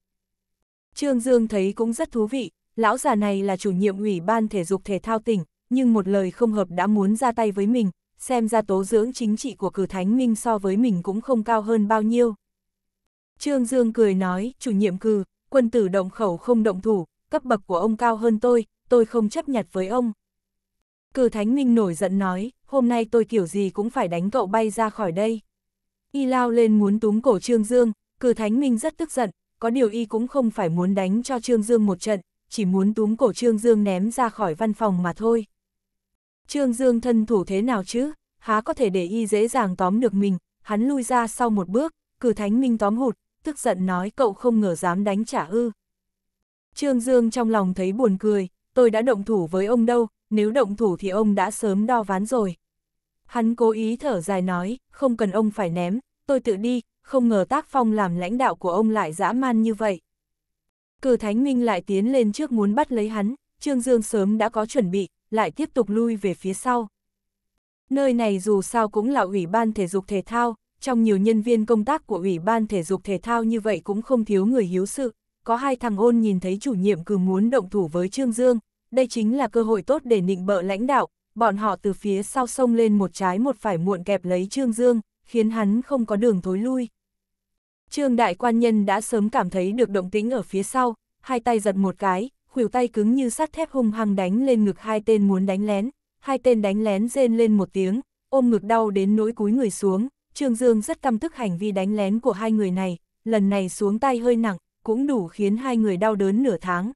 Trương Dương thấy cũng rất thú vị, lão già này là chủ nhiệm ủy ban thể dục thể thao tỉnh, nhưng một lời không hợp đã muốn ra tay với mình, xem ra tố dưỡng chính trị của cử thánh minh so với mình cũng không cao hơn bao nhiêu. Trương Dương cười nói, chủ nhiệm cử, quân tử động khẩu không động thủ, cấp bậc của ông cao hơn tôi, tôi không chấp nhặt với ông. Cử thánh minh nổi giận nói, hôm nay tôi kiểu gì cũng phải đánh cậu bay ra khỏi đây. Y lao lên muốn túm cổ Trương Dương, cử thánh minh rất tức giận, có điều y cũng không phải muốn đánh cho Trương Dương một trận, chỉ muốn túm cổ Trương Dương ném ra khỏi văn phòng mà thôi. Trương Dương thân thủ thế nào chứ, há có thể để y dễ dàng tóm được mình, hắn lui ra sau một bước, cử thánh minh tóm hụt, tức giận nói cậu không ngờ dám đánh trả ư. Trương Dương trong lòng thấy buồn cười, tôi đã động thủ với ông đâu, nếu động thủ thì ông đã sớm đo ván rồi. Hắn cố ý thở dài nói, không cần ông phải ném, tôi tự đi, không ngờ tác phong làm lãnh đạo của ông lại dã man như vậy. Cử Thánh Minh lại tiến lên trước muốn bắt lấy hắn, Trương Dương sớm đã có chuẩn bị, lại tiếp tục lui về phía sau. Nơi này dù sao cũng là Ủy ban Thể dục Thể thao, trong nhiều nhân viên công tác của Ủy ban Thể dục Thể thao như vậy cũng không thiếu người hiếu sự. Có hai thằng ôn nhìn thấy chủ nhiệm cứ muốn động thủ với Trương Dương, đây chính là cơ hội tốt để nịnh bợ lãnh đạo, bọn họ từ phía sau sông lên một trái một phải muộn kẹp lấy Trương Dương, khiến hắn không có đường thối lui. Trương đại quan nhân đã sớm cảm thấy được động tĩnh ở phía sau, hai tay giật một cái, khuỷu tay cứng như sắt thép hung hăng đánh lên ngực hai tên muốn đánh lén, hai tên đánh lén rên lên một tiếng, ôm ngực đau đến nỗi cúi người xuống, Trương Dương rất căm tức hành vi đánh lén của hai người này, lần này xuống tay hơi nặng, cũng đủ khiến hai người đau đớn nửa tháng.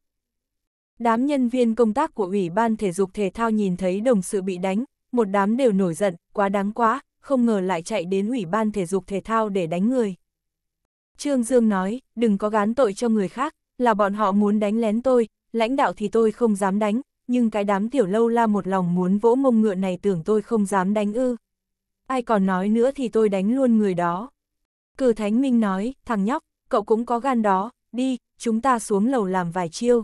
Đám nhân viên công tác của Ủy ban Thể dục Thể thao nhìn thấy đồng sự bị đánh, một đám đều nổi giận, quá đáng quá, không ngờ lại chạy đến Ủy ban Thể dục Thể thao để đánh người. Trương Dương nói, đừng có gán tội cho người khác, là bọn họ muốn đánh lén tôi, lãnh đạo thì tôi không dám đánh, nhưng cái đám tiểu lâu la một lòng muốn vỗ mông ngựa này tưởng tôi không dám đánh ư. Ai còn nói nữa thì tôi đánh luôn người đó. Cử Thánh Minh nói, thằng nhóc, cậu cũng có gan đó, đi, chúng ta xuống lầu làm vài chiêu.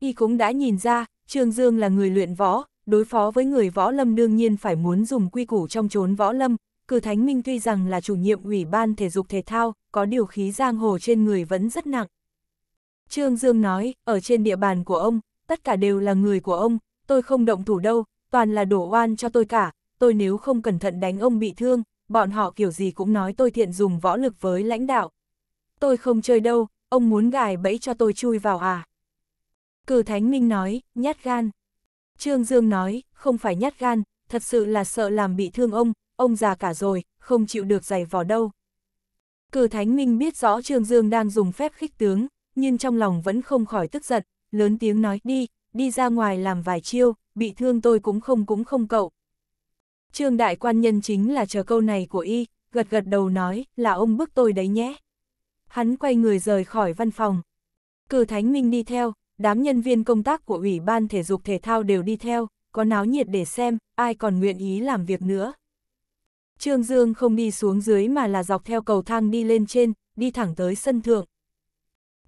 Y cũng đã nhìn ra, Trương Dương là người luyện võ, đối phó với người võ lâm đương nhiên phải muốn dùng quy củ trong chốn võ lâm, cử Thánh Minh tuy rằng là chủ nhiệm Ủy ban Thể dục Thể thao, có điều khí giang hồ trên người vẫn rất nặng. Trương Dương nói, ở trên địa bàn của ông, tất cả đều là người của ông, tôi không động thủ đâu, toàn là đổ oan cho tôi cả, tôi nếu không cẩn thận đánh ông bị thương, bọn họ kiểu gì cũng nói tôi thiện dùng võ lực với lãnh đạo. Tôi không chơi đâu, ông muốn gài bẫy cho tôi chui vào à? Cử Thánh Minh nói, nhát gan. Trương Dương nói, không phải nhát gan, thật sự là sợ làm bị thương ông, ông già cả rồi, không chịu được giày vò đâu. Cử Thánh Minh biết rõ Trương Dương đang dùng phép khích tướng, nhưng trong lòng vẫn không khỏi tức giận, lớn tiếng nói đi, đi ra ngoài làm vài chiêu, bị thương tôi cũng không cũng không cậu. Trương Đại Quan Nhân chính là chờ câu này của y, gật gật đầu nói là ông bức tôi đấy nhé. Hắn quay người rời khỏi văn phòng. Cử Thánh Minh đi theo, đám nhân viên công tác của Ủy ban Thể dục Thể thao đều đi theo, có náo nhiệt để xem, ai còn nguyện ý làm việc nữa. Trương Dương không đi xuống dưới mà là dọc theo cầu thang đi lên trên, đi thẳng tới sân thượng.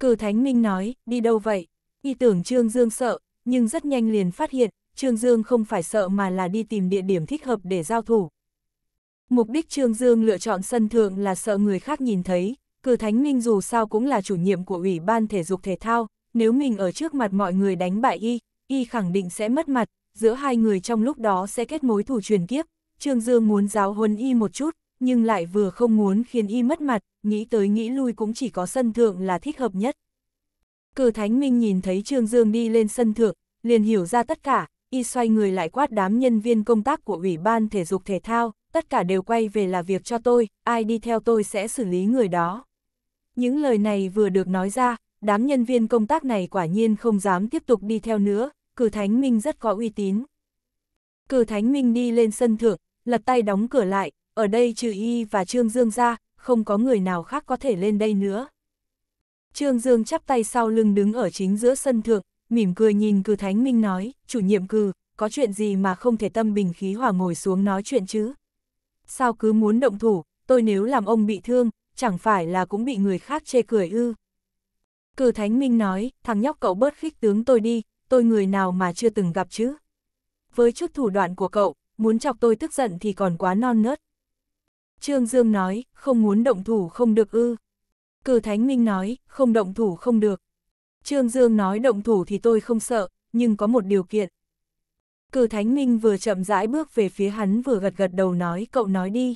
Cử Thánh Minh nói, đi đâu vậy? Y tưởng Trương Dương sợ, nhưng rất nhanh liền phát hiện, Trương Dương không phải sợ mà là đi tìm địa điểm thích hợp để giao thủ. Mục đích Trương Dương lựa chọn sân thượng là sợ người khác nhìn thấy, cử Thánh Minh dù sao cũng là chủ nhiệm của Ủy ban Thể dục Thể thao, nếu mình ở trước mặt mọi người đánh bại Y, Y khẳng định sẽ mất mặt, giữa hai người trong lúc đó sẽ kết mối thủ truyền kiếp, Trương Dương muốn giáo huấn y một chút, nhưng lại vừa không muốn khiến y mất mặt, nghĩ tới nghĩ lui cũng chỉ có sân thượng là thích hợp nhất. Cử Thánh Minh nhìn thấy Trương Dương đi lên sân thượng, liền hiểu ra tất cả, y xoay người lại quát đám nhân viên công tác của Ủy ban Thể dục Thể thao, tất cả đều quay về là việc cho tôi, ai đi theo tôi sẽ xử lý người đó. Những lời này vừa được nói ra, đám nhân viên công tác này quả nhiên không dám tiếp tục đi theo nữa, cử Thánh Minh rất có uy tín. Cử Thánh Minh đi lên sân thượng, lật tay đóng cửa lại, ở đây trừ y và Trương Dương ra, không có người nào khác có thể lên đây nữa. Trương Dương chắp tay sau lưng đứng ở chính giữa sân thượng, mỉm cười nhìn cử Thánh Minh nói, chủ nhiệm cử, có chuyện gì mà không thể tâm bình khí hòa ngồi xuống nói chuyện chứ? Sao cứ muốn động thủ, tôi nếu làm ông bị thương, chẳng phải là cũng bị người khác chê cười ư? Cử Thánh Minh nói, thằng nhóc cậu bớt khích tướng tôi đi, tôi người nào mà chưa từng gặp chứ? Với chút thủ đoạn của cậu, muốn chọc tôi tức giận thì còn quá non nớt. Trương Dương nói, không muốn động thủ không được ư. Cử Thánh Minh nói, không động thủ không được. Trương Dương nói động thủ thì tôi không sợ, nhưng có một điều kiện. Cử Thánh Minh vừa chậm rãi bước về phía hắn vừa gật gật đầu nói cậu nói đi.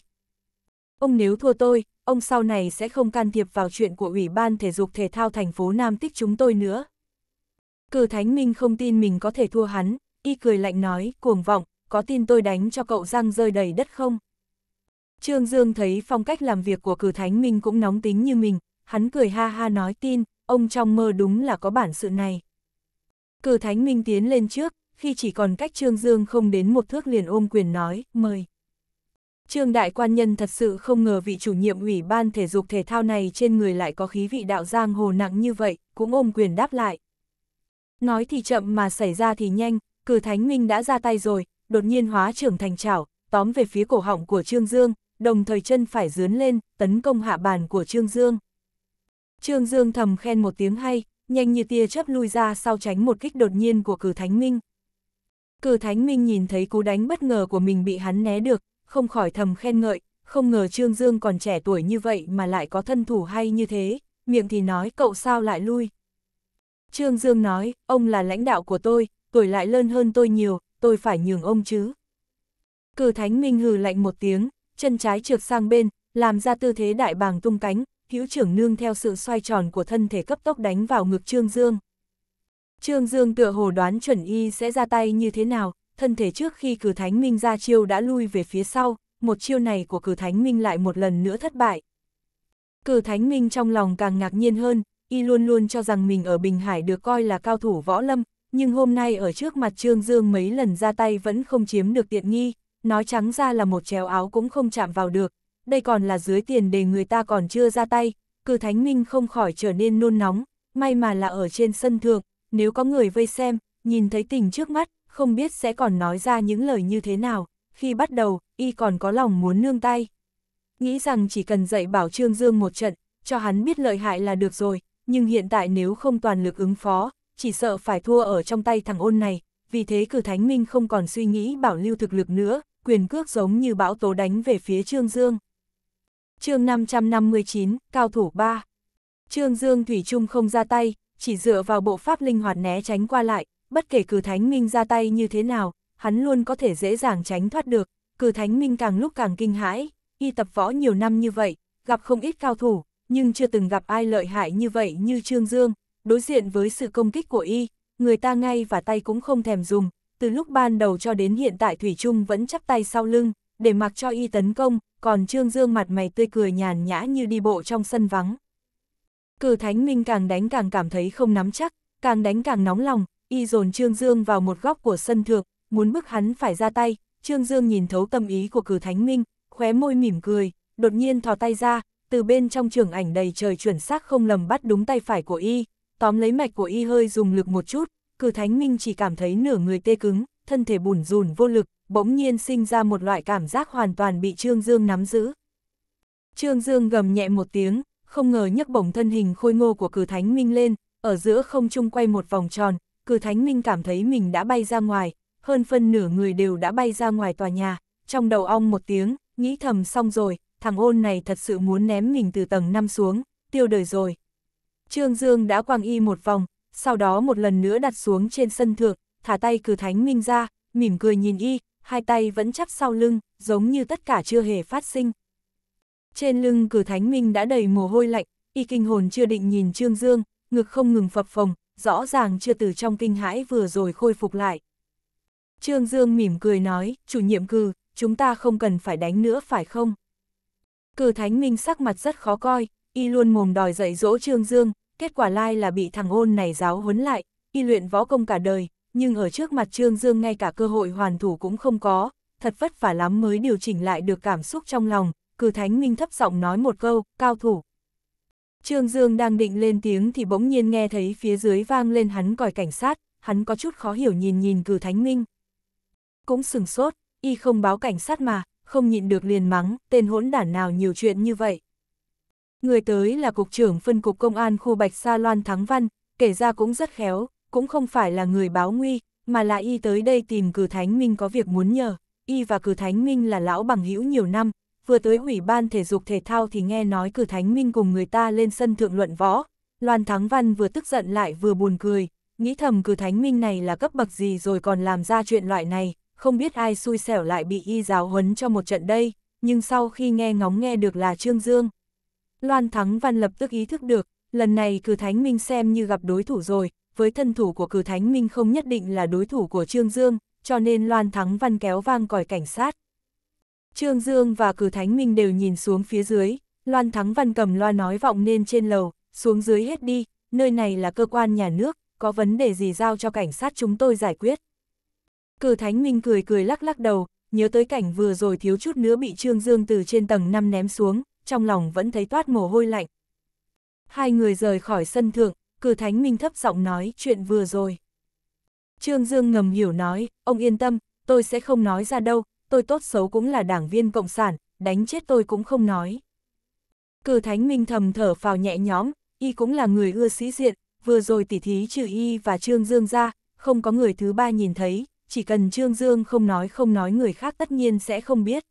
Ông nếu thua tôi, ông sau này sẽ không can thiệp vào chuyện của Ủy ban Thể dục Thể thao thành phố Nam Tích chúng tôi nữa. Cử Thánh Minh không tin mình có thể thua hắn, y cười lạnh nói, cuồng vọng, có tin tôi đánh cho cậu răng rơi đầy đất không? Trương Dương thấy phong cách làm việc của cử thánh minh cũng nóng tính như mình, hắn cười ha ha nói tin, ông trong mơ đúng là có bản sự này. Cử thánh minh tiến lên trước, khi chỉ còn cách Trương Dương không đến một thước liền ôm quyền nói, mời. Trương đại quan nhân thật sự không ngờ vị chủ nhiệm ủy ban thể dục thể thao này trên người lại có khí vị đạo giang hồ nặng như vậy, cũng ôm quyền đáp lại. Nói thì chậm mà xảy ra thì nhanh, cử thánh minh đã ra tay rồi, đột nhiên hóa trưởng thành chảo, tóm về phía cổ họng của Trương Dương, đồng thời chân phải dướn lên, tấn công hạ bàn của Trương Dương. Trương Dương thầm khen một tiếng hay, nhanh như tia chớp lui ra sau tránh một kích đột nhiên của cử thánh minh. Cử thánh minh nhìn thấy cú đánh bất ngờ của mình bị hắn né được, không khỏi thầm khen ngợi, không ngờ Trương Dương còn trẻ tuổi như vậy mà lại có thân thủ hay như thế, miệng thì nói cậu sao lại lui. Trương Dương nói, ông là lãnh đạo của tôi, tuổi lại lớn hơn tôi nhiều, tôi phải nhường ông chứ. Cử thánh minh hừ lạnh một tiếng, chân trái trượt sang bên, làm ra tư thế đại bàng tung cánh, hữu trưởng nương theo sự xoay tròn của thân thể cấp tốc đánh vào ngực Trương Dương. Trương Dương tựa hồ đoán chuẩn y sẽ ra tay như thế nào, thân thể trước khi cử thánh minh ra chiêu đã lui về phía sau, một chiêu này của cử thánh minh lại một lần nữa thất bại. Cử thánh minh trong lòng càng ngạc nhiên hơn, y luôn luôn cho rằng mình ở Bình Hải được coi là cao thủ võ lâm, nhưng hôm nay ở trước mặt Trương Dương mấy lần ra tay vẫn không chiếm được tiện nghi, nói trắng ra là một chéo áo cũng không chạm vào được, đây còn là dưới tiền để người ta còn chưa ra tay, cử Thánh Minh không khỏi trở nên nôn nóng, may mà là ở trên sân thượng, nếu có người vây xem, nhìn thấy tình trước mắt, không biết sẽ còn nói ra những lời như thế nào, khi bắt đầu, y còn có lòng muốn nương tay. Nghĩ rằng chỉ cần dạy bảo Trương Dương một trận, cho hắn biết lợi hại là được rồi, nhưng hiện tại nếu không toàn lực ứng phó, chỉ sợ phải thua ở trong tay thằng ôn này, vì thế cử Thánh Minh không còn suy nghĩ bảo lưu thực lực nữa, quyền cước giống như bão tố đánh về phía Trương Dương. chương 559, Cao Thủ 3 Trương Dương Thủy Trung không ra tay, chỉ dựa vào bộ pháp linh hoạt né tránh qua lại, bất kể cử Thánh Minh ra tay như thế nào, hắn luôn có thể dễ dàng tránh thoát được, cử Thánh Minh càng lúc càng kinh hãi, y tập võ nhiều năm như vậy, gặp không ít cao thủ, nhưng chưa từng gặp ai lợi hại như vậy như Trương Dương, đối diện với sự công kích của y, người ta ngay và tay cũng không thèm dùng, từ lúc ban đầu cho đến hiện tại Thủy Trung vẫn chắp tay sau lưng, để mặc cho y tấn công, còn Trương Dương mặt mày tươi cười nhàn nhã như đi bộ trong sân vắng. Cử Thánh Minh càng đánh càng cảm thấy không nắm chắc, càng đánh càng nóng lòng, y dồn Trương Dương vào một góc của sân thượng, muốn bức hắn phải ra tay, Trương Dương nhìn thấu tâm ý của Cử Thánh Minh, khóe môi mỉm cười, đột nhiên thò tay ra, từ bên trong trường ảnh đầy trời chuẩn xác không lầm bắt đúng tay phải của y, tóm lấy mạch của y hơi dùng lực một chút, cử thánh minh chỉ cảm thấy nửa người tê cứng, thân thể bùn rùn vô lực, bỗng nhiên sinh ra một loại cảm giác hoàn toàn bị Trương Dương nắm giữ. Trương Dương gầm nhẹ một tiếng, không ngờ nhấc bổng thân hình khôi ngô của cử thánh minh lên, ở giữa không trung quay một vòng tròn, cử thánh minh cảm thấy mình đã bay ra ngoài, hơn phân nửa người đều đã bay ra ngoài tòa nhà, trong đầu ong một tiếng, nghĩ thầm xong rồi, thằng ôn này thật sự muốn ném mình từ tầng 5 xuống, tiêu đời rồi. Trương Dương đã quang y một vòng, sau đó một lần nữa đặt xuống trên sân thượng, thả tay cử thánh minh ra, mỉm cười nhìn y, hai tay vẫn chắp sau lưng, giống như tất cả chưa hề phát sinh. Trên lưng cử thánh minh đã đầy mồ hôi lạnh, y kinh hồn chưa định nhìn Trương Dương, ngực không ngừng phập phồng, rõ ràng chưa từ trong kinh hãi vừa rồi khôi phục lại. Trương Dương mỉm cười nói, chủ nhiệm cử, chúng ta không cần phải đánh nữa phải không? Cử thánh minh sắc mặt rất khó coi, y luôn mồm đòi dạy dỗ Trương Dương, kết quả lai là bị thằng ôn này giáo huấn lại, y luyện võ công cả đời, nhưng ở trước mặt Trương Dương ngay cả cơ hội hoàn thủ cũng không có, thật vất vả lắm mới điều chỉnh lại được cảm xúc trong lòng, cử thánh minh thấp giọng nói một câu, cao thủ. Trương Dương đang định lên tiếng thì bỗng nhiên nghe thấy phía dưới vang lên hắn còi cảnh sát, hắn có chút khó hiểu nhìn nhìn cử thánh minh. Cũng sừng sốt, y không báo cảnh sát mà, không nhịn được liền mắng, tên hỗn đản nào nhiều chuyện như vậy. Người tới là Cục trưởng Phân Cục Công an khu Bạch Sa Loan Thắng Văn, kể ra cũng rất khéo, cũng không phải là người báo nguy, mà là y tới đây tìm cử Thánh Minh có việc muốn nhờ. Y và cử Thánh Minh là lão bằng hữu nhiều năm, vừa tới ủy ban thể dục thể thao thì nghe nói cử Thánh Minh cùng người ta lên sân thượng luận võ. Loan Thắng Văn vừa tức giận lại vừa buồn cười, nghĩ thầm cử Thánh Minh này là cấp bậc gì rồi còn làm ra chuyện loại này, không biết ai xui xẻo lại bị y giáo huấn cho một trận đây, nhưng sau khi nghe ngóng nghe được là Trương Dương, Loan Thắng Văn lập tức ý thức được, lần này Cử Thánh Minh xem như gặp đối thủ rồi, với thân thủ của Cử Thánh Minh không nhất định là đối thủ của Trương Dương, cho nên Loan Thắng Văn kéo vang còi cảnh sát. Trương Dương và Cử Thánh Minh đều nhìn xuống phía dưới, Loan Thắng Văn cầm loa nói vọng nên trên lầu, xuống dưới hết đi, nơi này là cơ quan nhà nước, có vấn đề gì giao cho cảnh sát chúng tôi giải quyết. Cử Thánh Minh cười cười lắc lắc đầu, nhớ tới cảnh vừa rồi thiếu chút nữa bị Trương Dương từ trên tầng 5 ném xuống, trong lòng vẫn thấy toát mồ hôi lạnh. Hai người rời khỏi sân thượng, cử thánh minh thấp giọng nói chuyện vừa rồi. Trương Dương ngầm hiểu nói, ông yên tâm, tôi sẽ không nói ra đâu, tôi tốt xấu cũng là đảng viên Cộng sản, đánh chết tôi cũng không nói. Cử thánh minh thầm thở phào nhẹ nhõm, y cũng là người ưa sĩ diện, vừa rồi tỉ thí trừ y và Trương Dương ra, không có người thứ ba nhìn thấy, chỉ cần Trương Dương không nói không nói người khác tất nhiên sẽ không biết.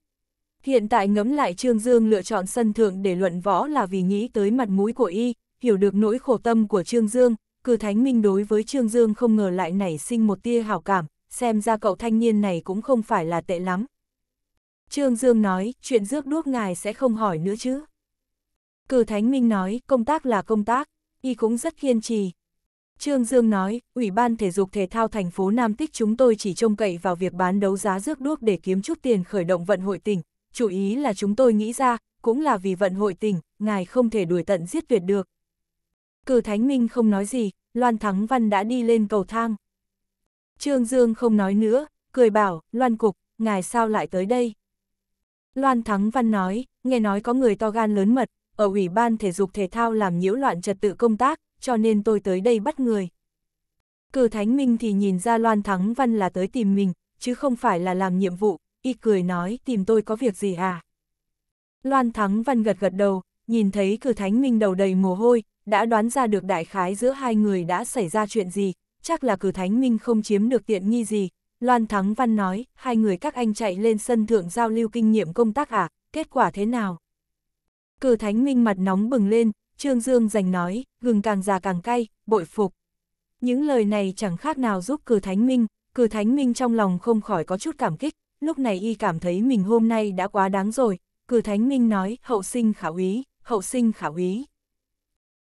Hiện tại ngẫm lại Trương Dương lựa chọn sân thượng để luận võ là vì nghĩ tới mặt mũi của y, hiểu được nỗi khổ tâm của Trương Dương, cử thánh minh đối với Trương Dương không ngờ lại nảy sinh một tia hảo cảm, xem ra cậu thanh niên này cũng không phải là tệ lắm. Trương Dương nói, chuyện rước đuốc ngài sẽ không hỏi nữa chứ. Cử thánh minh nói, công tác là công tác, y cũng rất kiên trì. Trương Dương nói, Ủy ban Thể dục Thể thao thành phố Nam Tích chúng tôi chỉ trông cậy vào việc bán đấu giá rước đuốc để kiếm chút tiền khởi động vận hội tỉnh, chủ ý là chúng tôi nghĩ ra, cũng là vì vận hội tình, ngài không thể đuổi tận giết tuyệt được. Cử Thánh Minh không nói gì, Loan Thắng Văn đã đi lên cầu thang. Trương Dương không nói nữa, cười bảo, Loan Cục, ngài sao lại tới đây? Loan Thắng Văn nói, nghe nói có người to gan lớn mật, ở Ủy ban Thể dục Thể thao làm nhiễu loạn trật tự công tác, cho nên tôi tới đây bắt người. Cử Thánh Minh thì nhìn ra Loan Thắng Văn là tới tìm mình, chứ không phải là làm nhiệm vụ, y cười nói tìm tôi có việc gì à? Loan Thắng Văn gật gật đầu, nhìn thấy cử thánh minh đầu đầy mồ hôi, đã đoán ra được đại khái giữa hai người đã xảy ra chuyện gì, chắc là cử thánh minh không chiếm được tiện nghi gì. Loan Thắng Văn nói, hai người các anh chạy lên sân thượng giao lưu kinh nghiệm công tác à, kết quả thế nào? Cử thánh minh mặt nóng bừng lên, Trương Dương giành nói, gừng càng già càng cay, bội phục. Những lời này chẳng khác nào giúp cử thánh minh, cử thánh minh trong lòng không khỏi có chút cảm kích, lúc này y cảm thấy mình hôm nay đã quá đáng rồi, cử thánh minh nói, hậu sinh khảo ý, hậu sinh khảo ý.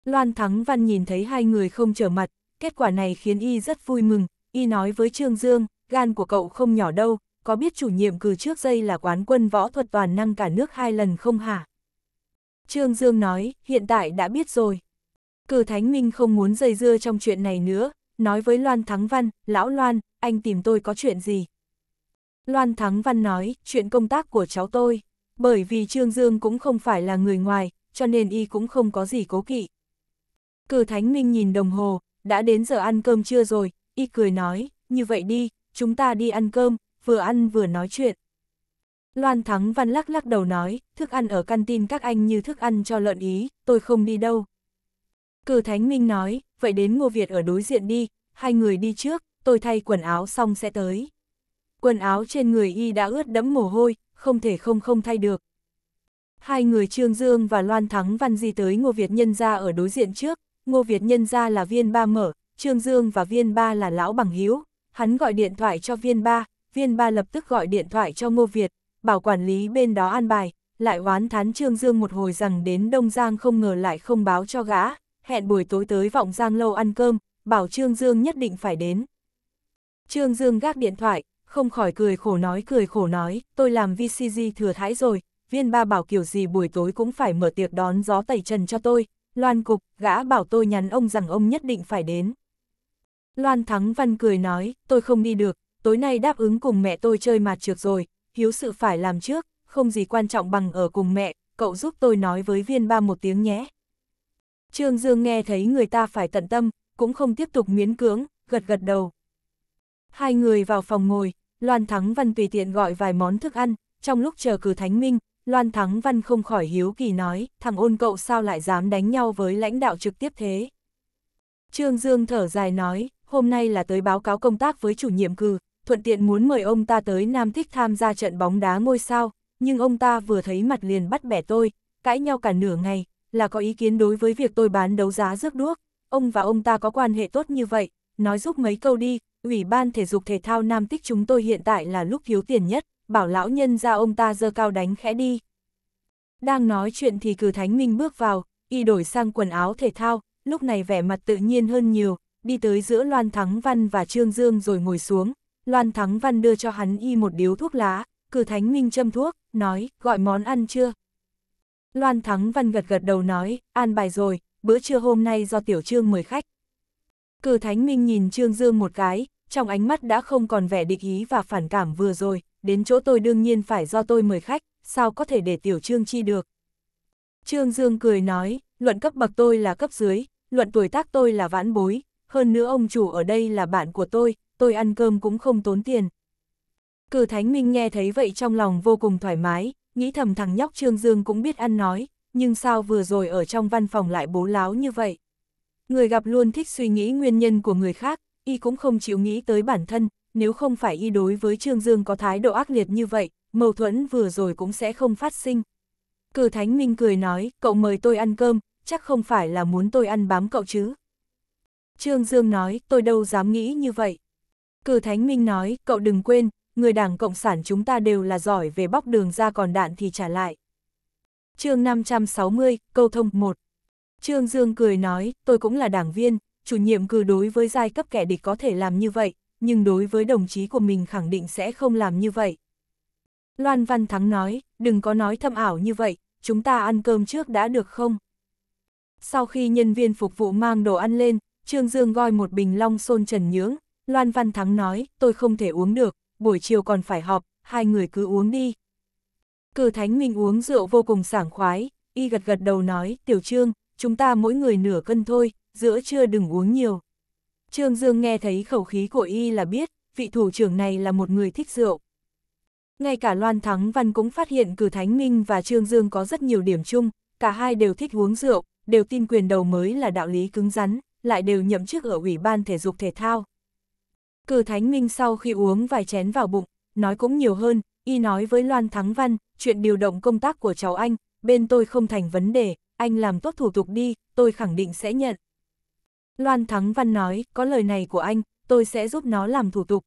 Loan Thắng Văn nhìn thấy hai người không trở mặt, kết quả này khiến y rất vui mừng, y nói với Trương Dương, gan của cậu không nhỏ đâu, có biết chủ nhiệm cử trước dây là quán quân võ thuật toàn năng cả nước hai lần không hả? Trương Dương nói, hiện tại đã biết rồi. Cử Thánh Minh không muốn dây dưa trong chuyện này nữa, nói với Loan Thắng Văn, Lão Loan, anh tìm tôi có chuyện gì? Loan Thắng Văn nói, chuyện công tác của cháu tôi, bởi vì Trương Dương cũng không phải là người ngoài, cho nên y cũng không có gì cố kỵ. Cử Thánh Minh nhìn đồng hồ, đã đến giờ ăn cơm trưa rồi, y cười nói, như vậy đi, chúng ta đi ăn cơm, vừa ăn vừa nói chuyện. Loan Thắng Văn lắc lắc đầu nói, thức ăn ở tin các anh như thức ăn cho lợn ý, tôi không đi đâu. Cử Thánh Minh nói, vậy đến Ngô Việt ở đối diện đi, hai người đi trước, tôi thay quần áo xong sẽ tới quần áo trên người y đã ướt đẫm mồ hôi, không thể không không thay được. Hai người Trương Dương và Loan Thắng Văn Di tới Ngô Việt Nhân Gia ở đối diện trước, Ngô Việt Nhân Gia là viên ba mở, Trương Dương và viên ba là lão bằng hiếu, hắn gọi điện thoại cho viên ba, viên ba lập tức gọi điện thoại cho Ngô Việt, bảo quản lý bên đó an bài, lại oán thán Trương Dương một hồi rằng đến Đông Giang không ngờ lại không báo cho gã, hẹn buổi tối tới Vọng Giang lâu ăn cơm, bảo Trương Dương nhất định phải đến. Trương Dương gác điện thoại, không khỏi cười khổ nói cười khổ nói, tôi làm VCG thừa thãi rồi, viên ba bảo kiểu gì buổi tối cũng phải mở tiệc đón gió tẩy trần cho tôi, loan cục, gã bảo tôi nhắn ông rằng ông nhất định phải đến. Loan Thắng Văn cười nói, tôi không đi được, tối nay đáp ứng cùng mẹ tôi chơi mạt trượt rồi, hiếu sự phải làm trước, không gì quan trọng bằng ở cùng mẹ, cậu giúp tôi nói với viên ba một tiếng nhé. Trương Dương nghe thấy người ta phải tận tâm, cũng không tiếp tục miến cưỡng, gật gật đầu. Hai người vào phòng ngồi, Loan Thắng Văn tùy tiện gọi vài món thức ăn, trong lúc chờ cử thánh minh, Loan Thắng Văn không khỏi hiếu kỳ nói, thằng ôn cậu sao lại dám đánh nhau với lãnh đạo trực tiếp thế. Trương Dương thở dài nói, hôm nay là tới báo cáo công tác với chủ nhiệm cử, thuận tiện muốn mời ông ta tới Nam Thích tham gia trận bóng đá ngôi sao, nhưng ông ta vừa thấy mặt liền bắt bẻ tôi, cãi nhau cả nửa ngày, là có ý kiến đối với việc tôi bán đấu giá rước đuốc, ông và ông ta có quan hệ tốt như vậy, nói giúp mấy câu đi, Ủy ban thể dục thể thao Nam Tích chúng tôi hiện tại là lúc thiếu tiền nhất, bảo lão nhân ra ông ta dơ cao đánh khẽ đi. Đang nói chuyện thì cử Thánh Minh bước vào, y đổi sang quần áo thể thao, lúc này vẻ mặt tự nhiên hơn nhiều, đi tới giữa Loan Thắng Văn và Trương Dương rồi ngồi xuống. Loan Thắng Văn đưa cho hắn y một điếu thuốc lá, cử Thánh Minh châm thuốc, nói, gọi món ăn chưa? Loan Thắng Văn gật gật đầu nói, an bài rồi, bữa trưa hôm nay do Tiểu Trương mời khách. Cử Thánh Minh nhìn Trương Dương một cái, trong ánh mắt đã không còn vẻ địch ý và phản cảm vừa rồi, đến chỗ tôi đương nhiên phải do tôi mời khách, sao có thể để tiểu Trương chi được. Trương Dương cười nói, luận cấp bậc tôi là cấp dưới, luận tuổi tác tôi là vãn bối, hơn nữa ông chủ ở đây là bạn của tôi, tôi ăn cơm cũng không tốn tiền. Cử Thánh Minh nghe thấy vậy trong lòng vô cùng thoải mái, nghĩ thầm thằng nhóc Trương Dương cũng biết ăn nói, nhưng sao vừa rồi ở trong văn phòng lại bố láo như vậy. Người gặp luôn thích suy nghĩ nguyên nhân của người khác, y cũng không chịu nghĩ tới bản thân, nếu không phải y đối với Trương Dương có thái độ ác liệt như vậy, mâu thuẫn vừa rồi cũng sẽ không phát sinh. Cử Thánh Minh cười nói, cậu mời tôi ăn cơm, chắc không phải là muốn tôi ăn bám cậu chứ. Trương Dương nói, tôi đâu dám nghĩ như vậy. Cử Thánh Minh nói, cậu đừng quên, người đảng Cộng sản chúng ta đều là giỏi về bóc đường ra còn đạn thì trả lại. chương 560, câu thông 1 Trương Dương cười nói, tôi cũng là đảng viên, chủ nhiệm cử đối với giai cấp kẻ địch có thể làm như vậy, nhưng đối với đồng chí của mình khẳng định sẽ không làm như vậy. Loan Văn Thắng nói, đừng có nói thâm ảo như vậy, chúng ta ăn cơm trước đã được không? Sau khi nhân viên phục vụ mang đồ ăn lên, Trương Dương gọi một bình long sôn trần nhướng, Loan Văn Thắng nói, tôi không thể uống được, buổi chiều còn phải họp, hai người cứ uống đi. Cử Thánh Minh uống rượu vô cùng sảng khoái, y gật gật đầu nói, tiểu trương, chúng ta mỗi người nửa cân thôi, giữa trưa đừng uống nhiều. Trương Dương nghe thấy khẩu khí của y là biết, vị thủ trưởng này là một người thích rượu. Ngay cả Loan Thắng Văn cũng phát hiện cử Thánh Minh và Trương Dương có rất nhiều điểm chung, cả hai đều thích uống rượu, đều tin quyền đầu mới là đạo lý cứng rắn, lại đều nhậm chức ở Ủy ban Thể dục Thể thao. Cử Thánh Minh sau khi uống vài chén vào bụng, nói cũng nhiều hơn, y nói với Loan Thắng Văn, chuyện điều động công tác của cháu anh, bên tôi không thành vấn đề, anh làm tốt thủ tục đi, tôi khẳng định sẽ nhận. Loan Thắng Văn nói, có lời này của anh, tôi sẽ giúp nó làm thủ tục.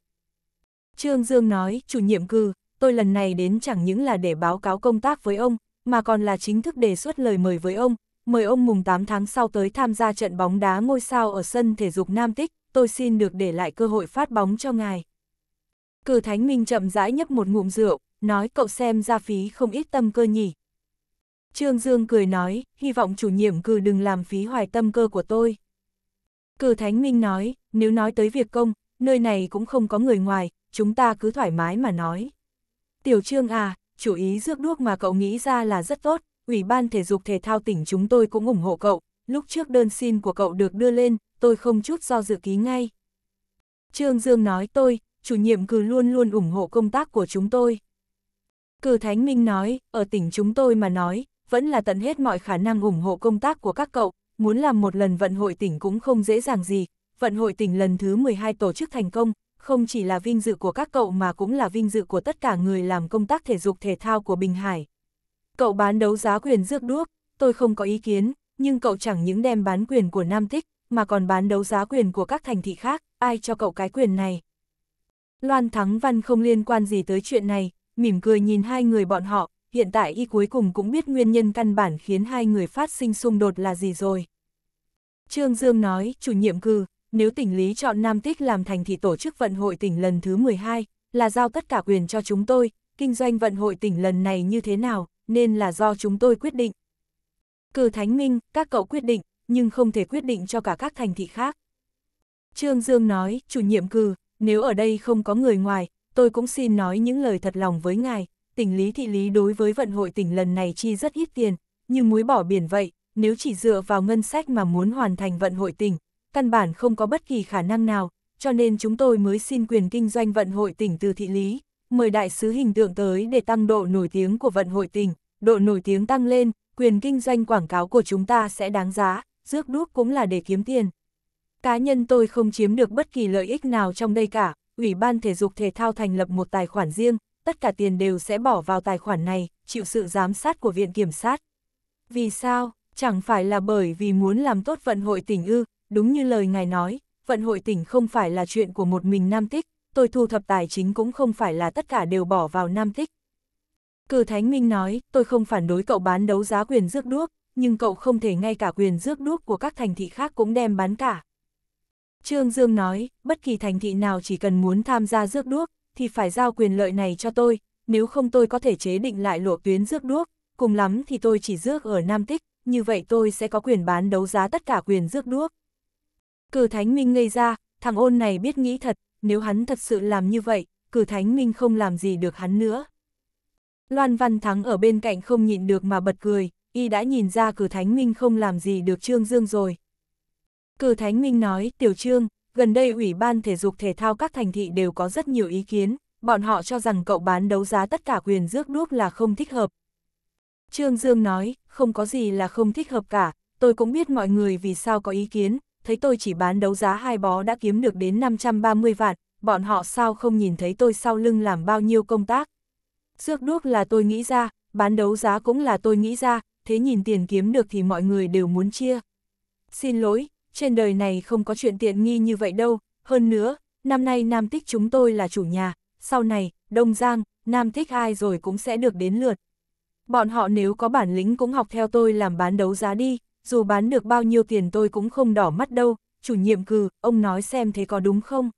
Trương Dương nói, chủ nhiệm cư, tôi lần này đến chẳng những là để báo cáo công tác với ông, mà còn là chính thức đề xuất lời mời với ông, mời ông mùng 8 tháng sau tới tham gia trận bóng đá ngôi sao ở sân thể dục Nam Tích, tôi xin được để lại cơ hội phát bóng cho ngài. Cử Thánh Minh chậm rãi nhấp một ngụm rượu, nói cậu xem ra phí không ít tâm cơ nhỉ. Trương Dương cười nói, hy vọng chủ nhiệm cử đừng làm phí hoài tâm cơ của tôi. Cử Thánh Minh nói, nếu nói tới việc công, nơi này cũng không có người ngoài, chúng ta cứ thoải mái mà nói. Tiểu Trương à, chủ ý rước đuốc mà cậu nghĩ ra là rất tốt, Ủy ban Thể dục Thể thao tỉnh chúng tôi cũng ủng hộ cậu, lúc trước đơn xin của cậu được đưa lên, tôi không chút do dự ký ngay. Trương Dương nói tôi, chủ nhiệm cử luôn luôn ủng hộ công tác của chúng tôi. Cử Thánh Minh nói, ở tỉnh chúng tôi mà nói, vẫn là tận hết mọi khả năng ủng hộ công tác của các cậu, muốn làm một lần vận hội tỉnh cũng không dễ dàng gì, vận hội tỉnh lần thứ 12 tổ chức thành công, không chỉ là vinh dự của các cậu mà cũng là vinh dự của tất cả người làm công tác thể dục thể thao của Bình Hải. Cậu bán đấu giá quyền rước đuốc, tôi không có ý kiến, nhưng cậu chẳng những đem bán quyền của Nam Tích, mà còn bán đấu giá quyền của các thành thị khác, ai cho cậu cái quyền này. Loan Thắng Văn không liên quan gì tới chuyện này, mỉm cười nhìn hai người bọn họ, hiện tại y cuối cùng cũng biết nguyên nhân căn bản khiến hai người phát sinh xung đột là gì rồi. Trương Dương nói, chủ nhiệm cư, nếu tỉnh lý chọn Nam Tích làm thành thị tổ chức vận hội tỉnh lần thứ 12, là giao tất cả quyền cho chúng tôi, kinh doanh vận hội tỉnh lần này như thế nào, nên là do chúng tôi quyết định. Cử Thánh Minh, các cậu quyết định, nhưng không thể quyết định cho cả các thành thị khác. Trương Dương nói, chủ nhiệm cử, nếu ở đây không có người ngoài, tôi cũng xin nói những lời thật lòng với ngài, tỉnh lý thị lý đối với vận hội tỉnh lần này chi rất ít tiền, như muối bỏ biển vậy, nếu chỉ dựa vào ngân sách mà muốn hoàn thành vận hội tỉnh, căn bản không có bất kỳ khả năng nào, cho nên chúng tôi mới xin quyền kinh doanh vận hội tỉnh từ thị lý, mời đại sứ hình tượng tới để tăng độ nổi tiếng của vận hội tỉnh, độ nổi tiếng tăng lên, quyền kinh doanh quảng cáo của chúng ta sẽ đáng giá, rước đuốc cũng là để kiếm tiền. Cá nhân tôi không chiếm được bất kỳ lợi ích nào trong đây cả, Ủy ban Thể dục Thể thao thành lập một tài khoản riêng, tất cả tiền đều sẽ bỏ vào tài khoản này, chịu sự giám sát của Viện Kiểm sát. Vì sao? Chẳng phải là bởi vì muốn làm tốt vận hội tỉnh ư, đúng như lời ngài nói, vận hội tỉnh không phải là chuyện của một mình Nam Tích, tôi thu thập tài chính cũng không phải là tất cả đều bỏ vào Nam Tích. Cử Thánh Minh nói, tôi không phản đối cậu bán đấu giá quyền rước đuốc, nhưng cậu không thể ngay cả quyền rước đuốc của các thành thị khác cũng đem bán cả. Trương Dương nói, bất kỳ thành thị nào chỉ cần muốn tham gia rước đuốc, thì phải giao quyền lợi này cho tôi, nếu không tôi có thể chế định lại lộ tuyến rước đuốc, cùng lắm thì tôi chỉ rước ở Nam Tích, như vậy tôi sẽ có quyền bán đấu giá tất cả quyền rước đuốc. Cử Thánh Minh ngây ra, thằng ôn này biết nghĩ thật, nếu hắn thật sự làm như vậy, cử Thánh Minh không làm gì được hắn nữa. Loan Văn Thắng ở bên cạnh không nhịn được mà bật cười, y đã nhìn ra cử Thánh Minh không làm gì được Trương Dương rồi. Cử Thánh Minh nói, Tiểu Trương, gần đây Ủy ban Thể dục Thể thao các thành thị đều có rất nhiều ý kiến, bọn họ cho rằng cậu bán đấu giá tất cả quyền rước đuốc là không thích hợp. Trương Dương nói, không có gì là không thích hợp cả, tôi cũng biết mọi người vì sao có ý kiến, thấy tôi chỉ bán đấu giá hai bó đã kiếm được đến 530 vạn, bọn họ sao không nhìn thấy tôi sau lưng làm bao nhiêu công tác. Rước đuốc là tôi nghĩ ra, bán đấu giá cũng là tôi nghĩ ra, thế nhìn tiền kiếm được thì mọi người đều muốn chia. Xin lỗi, trên đời này không có chuyện tiện nghi như vậy đâu, hơn nữa, năm nay Nam Tích chúng tôi là chủ nhà, sau này, Đông Giang, Nam Tích ai rồi cũng sẽ được đến lượt. Bọn họ nếu có bản lĩnh cũng học theo tôi làm bán đấu giá đi, dù bán được bao nhiêu tiền tôi cũng không đỏ mắt đâu, chủ nhiệm cử ông nói xem thế có đúng không?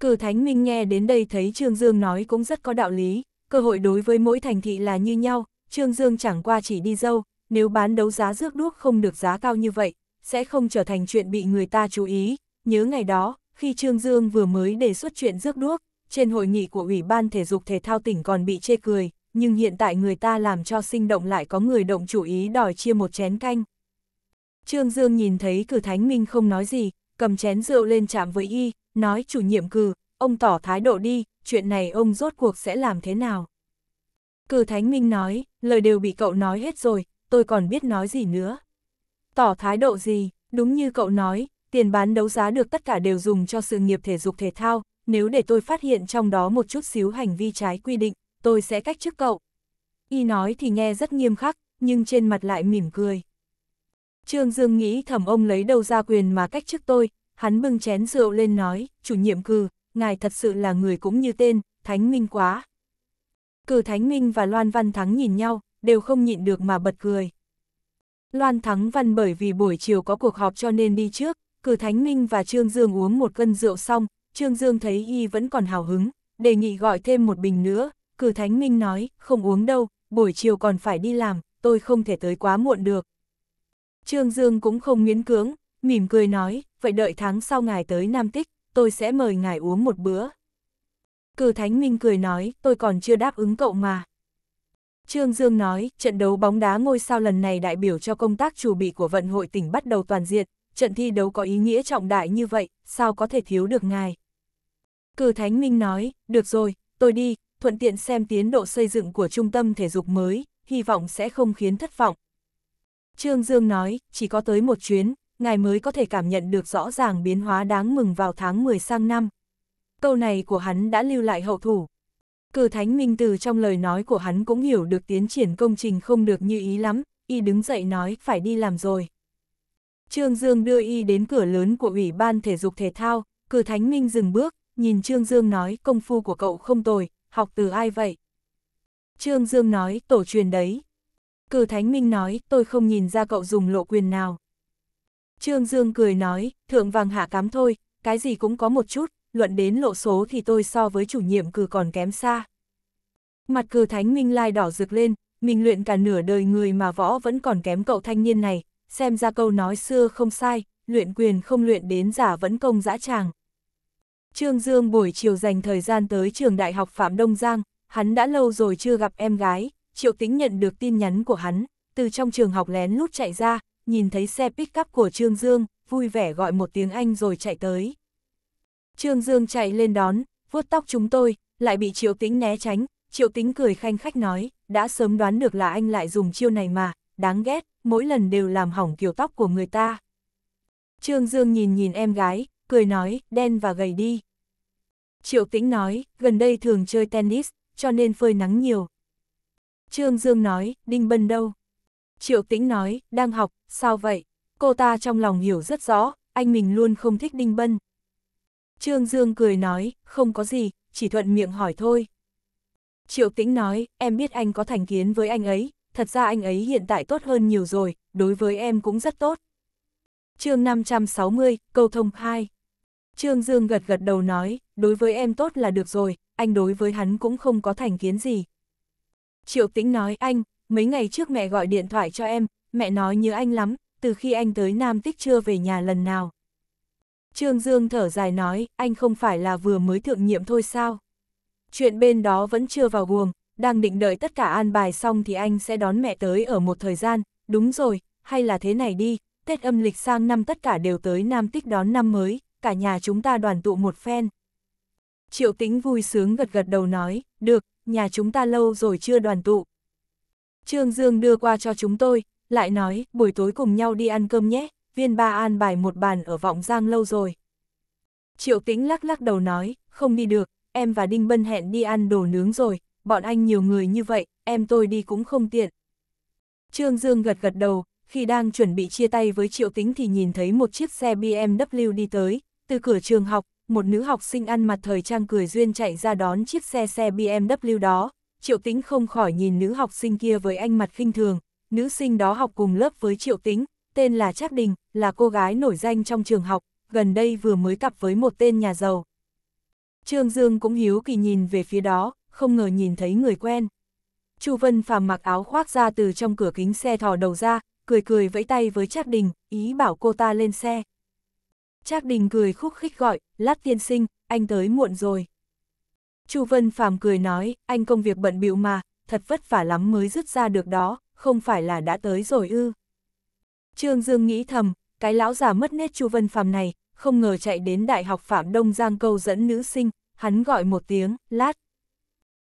Cử Thánh Minh nghe đến đây thấy Trương Dương nói cũng rất có đạo lý, cơ hội đối với mỗi thành thị là như nhau, Trương Dương chẳng qua chỉ đi dâu, nếu bán đấu giá rước đuốc không được giá cao như vậy, sẽ không trở thành chuyện bị người ta chú ý. Nhớ ngày đó, khi Trương Dương vừa mới đề xuất chuyện rước đuốc, trên hội nghị của Ủy ban Thể dục Thể thao tỉnh còn bị chê cười, nhưng hiện tại người ta làm cho sinh động lại có người động chủ ý đòi chia một chén canh. Trương Dương nhìn thấy cử Thánh Minh không nói gì, cầm chén rượu lên chạm với y, nói chủ nhiệm cử, ông tỏ thái độ đi, chuyện này ông rốt cuộc sẽ làm thế nào. Cử Thánh Minh nói, lời đều bị cậu nói hết rồi, tôi còn biết nói gì nữa tỏ thái độ gì, đúng như cậu nói, tiền bán đấu giá được tất cả đều dùng cho sự nghiệp thể dục thể thao, nếu để tôi phát hiện trong đó một chút xíu hành vi trái quy định, tôi sẽ cách chức cậu. Y nói thì nghe rất nghiêm khắc, nhưng trên mặt lại mỉm cười. Trương Dương nghĩ thầm ông lấy đâu ra quyền mà cách chức tôi, hắn bưng chén rượu lên nói, chủ nhiệm cừ, ngài thật sự là người cũng như tên, thánh minh quá. Cừ Thánh Minh và Loan Văn Thắng nhìn nhau, đều không nhịn được mà bật cười. Loan Thắng Văn bởi vì buổi chiều có cuộc họp cho nên đi trước, cử Thánh Minh và Trương Dương uống một cân rượu xong, Trương Dương thấy y vẫn còn hào hứng, đề nghị gọi thêm một bình nữa, cử Thánh Minh nói, không uống đâu, buổi chiều còn phải đi làm, tôi không thể tới quá muộn được. Trương Dương cũng không miễn cưỡng, mỉm cười nói, vậy đợi tháng sau ngài tới Nam Tích, tôi sẽ mời ngài uống một bữa. Cử Thánh Minh cười nói, tôi còn chưa đáp ứng cậu mà. Trương Dương nói, trận đấu bóng đá ngôi sao lần này đại biểu cho công tác chủ bị của vận hội tỉnh bắt đầu toàn diện, trận thi đấu có ý nghĩa trọng đại như vậy, sao có thể thiếu được ngài. Cử Thánh Minh nói, được rồi, tôi đi, thuận tiện xem tiến độ xây dựng của trung tâm thể dục mới, hy vọng sẽ không khiến thất vọng. Trương Dương nói, chỉ có tới một chuyến, ngài mới có thể cảm nhận được rõ ràng biến hóa đáng mừng vào tháng 10 sang năm. Câu này của hắn đã lưu lại hậu thủ, Cử Thánh Minh từ trong lời nói của hắn cũng hiểu được tiến triển công trình không được như ý lắm, y đứng dậy nói phải đi làm rồi. Trương Dương đưa y đến cửa lớn của Ủy ban Thể dục Thể thao, cử Thánh Minh dừng bước, nhìn Trương Dương nói công phu của cậu không tồi, học từ ai vậy? Trương Dương nói tổ truyền đấy. Cử Thánh Minh nói tôi không nhìn ra cậu dùng lộ quyền nào. Trương Dương cười nói, thượng vàng hạ cám thôi, cái gì cũng có một chút, luận đến lộ số thì tôi so với chủ nhiệm cử còn kém xa. Mặt cử thánh minh lai đỏ rực lên, mình luyện cả nửa đời người mà võ vẫn còn kém cậu thanh niên này, xem ra câu nói xưa không sai, luyện quyền không luyện đến giả vẫn công dã tràng. Trương Dương buổi chiều dành thời gian tới trường đại học Phạm Đông Giang, hắn đã lâu rồi chưa gặp em gái, Triệu tính nhận được tin nhắn của hắn, từ trong trường học lén lút chạy ra, nhìn thấy xe pick-up của Trương Dương, vui vẻ gọi một tiếng Anh rồi chạy tới. Trương Dương chạy lên đón, vuốt tóc chúng tôi, lại bị Triệu Tĩnh né tránh, Triệu Tĩnh cười khanh khách nói, đã sớm đoán được là anh lại dùng chiêu này mà, đáng ghét, mỗi lần đều làm hỏng kiểu tóc của người ta. Trương Dương nhìn nhìn em gái, cười nói, đen và gầy đi. Triệu Tĩnh nói, gần đây thường chơi tennis, cho nên phơi nắng nhiều. Trương Dương nói, Đinh Bân đâu? Triệu Tĩnh nói, đang học, sao vậy? Cô ta trong lòng hiểu rất rõ, anh mình luôn không thích Đinh Bân. Trương Dương cười nói, không có gì, chỉ thuận miệng hỏi thôi. Triệu Tĩnh nói, em biết anh có thành kiến với anh ấy, thật ra anh ấy hiện tại tốt hơn nhiều rồi, đối với em cũng rất tốt. chương 560, câu thông 2 Trương Dương gật gật đầu nói, đối với em tốt là được rồi, anh đối với hắn cũng không có thành kiến gì. Triệu Tĩnh nói anh, mấy ngày trước mẹ gọi điện thoại cho em, mẹ nói nhớ anh lắm, từ khi anh tới Nam Tích chưa về nhà lần nào. Trương Dương thở dài nói, anh không phải là vừa mới thượng nhiệm thôi sao? Chuyện bên đó vẫn chưa vào guồng, đang định đợi tất cả an bài xong thì anh sẽ đón mẹ tới ở một thời gian, đúng rồi, hay là thế này đi, Tết âm lịch sang năm tất cả đều tới Nam Tích đón năm mới, cả nhà chúng ta đoàn tụ một phen. Triệu Tĩnh vui sướng gật gật đầu nói, được, nhà chúng ta lâu rồi chưa đoàn tụ. Trương Dương đưa qua cho chúng tôi, lại nói, buổi tối cùng nhau đi ăn cơm nhé viên ba an bài một bàn ở vọng giang lâu rồi. Triệu tĩnh lắc lắc đầu nói, không đi được, em và Đinh Bân hẹn đi ăn đồ nướng rồi, bọn anh nhiều người như vậy, em tôi đi cũng không tiện. Trương Dương gật gật đầu, khi đang chuẩn bị chia tay với Triệu Tĩnh thì nhìn thấy một chiếc xe BMW đi tới, từ cửa trường học, một nữ học sinh ăn mặt thời trang cười duyên chạy ra đón chiếc xe xe BMW đó. Triệu Tĩnh không khỏi nhìn nữ học sinh kia với anh mặt khinh thường, nữ sinh đó học cùng lớp với Triệu Tĩnh, tên là Trác Đình, là cô gái nổi danh trong trường học, gần đây vừa mới cặp với một tên nhà giàu. Trương Dương cũng hiếu kỳ nhìn về phía đó, không ngờ nhìn thấy người quen. Chu Vân Phàm mặc áo khoác ra từ trong cửa kính xe thò đầu ra, cười cười vẫy tay với Trác Đình, ý bảo cô ta lên xe. Trác Đình cười khúc khích gọi, lát tiên sinh, anh tới muộn rồi. Chu Vân Phàm cười nói, anh công việc bận bịu mà, thật vất vả lắm mới rút ra được đó, không phải là đã tới rồi ư. Trương Dương nghĩ thầm, cái lão già mất nét Chu Vân Phàm này, không ngờ chạy đến Đại học Phạm Đông Giang câu dẫn nữ sinh, hắn gọi một tiếng, lát.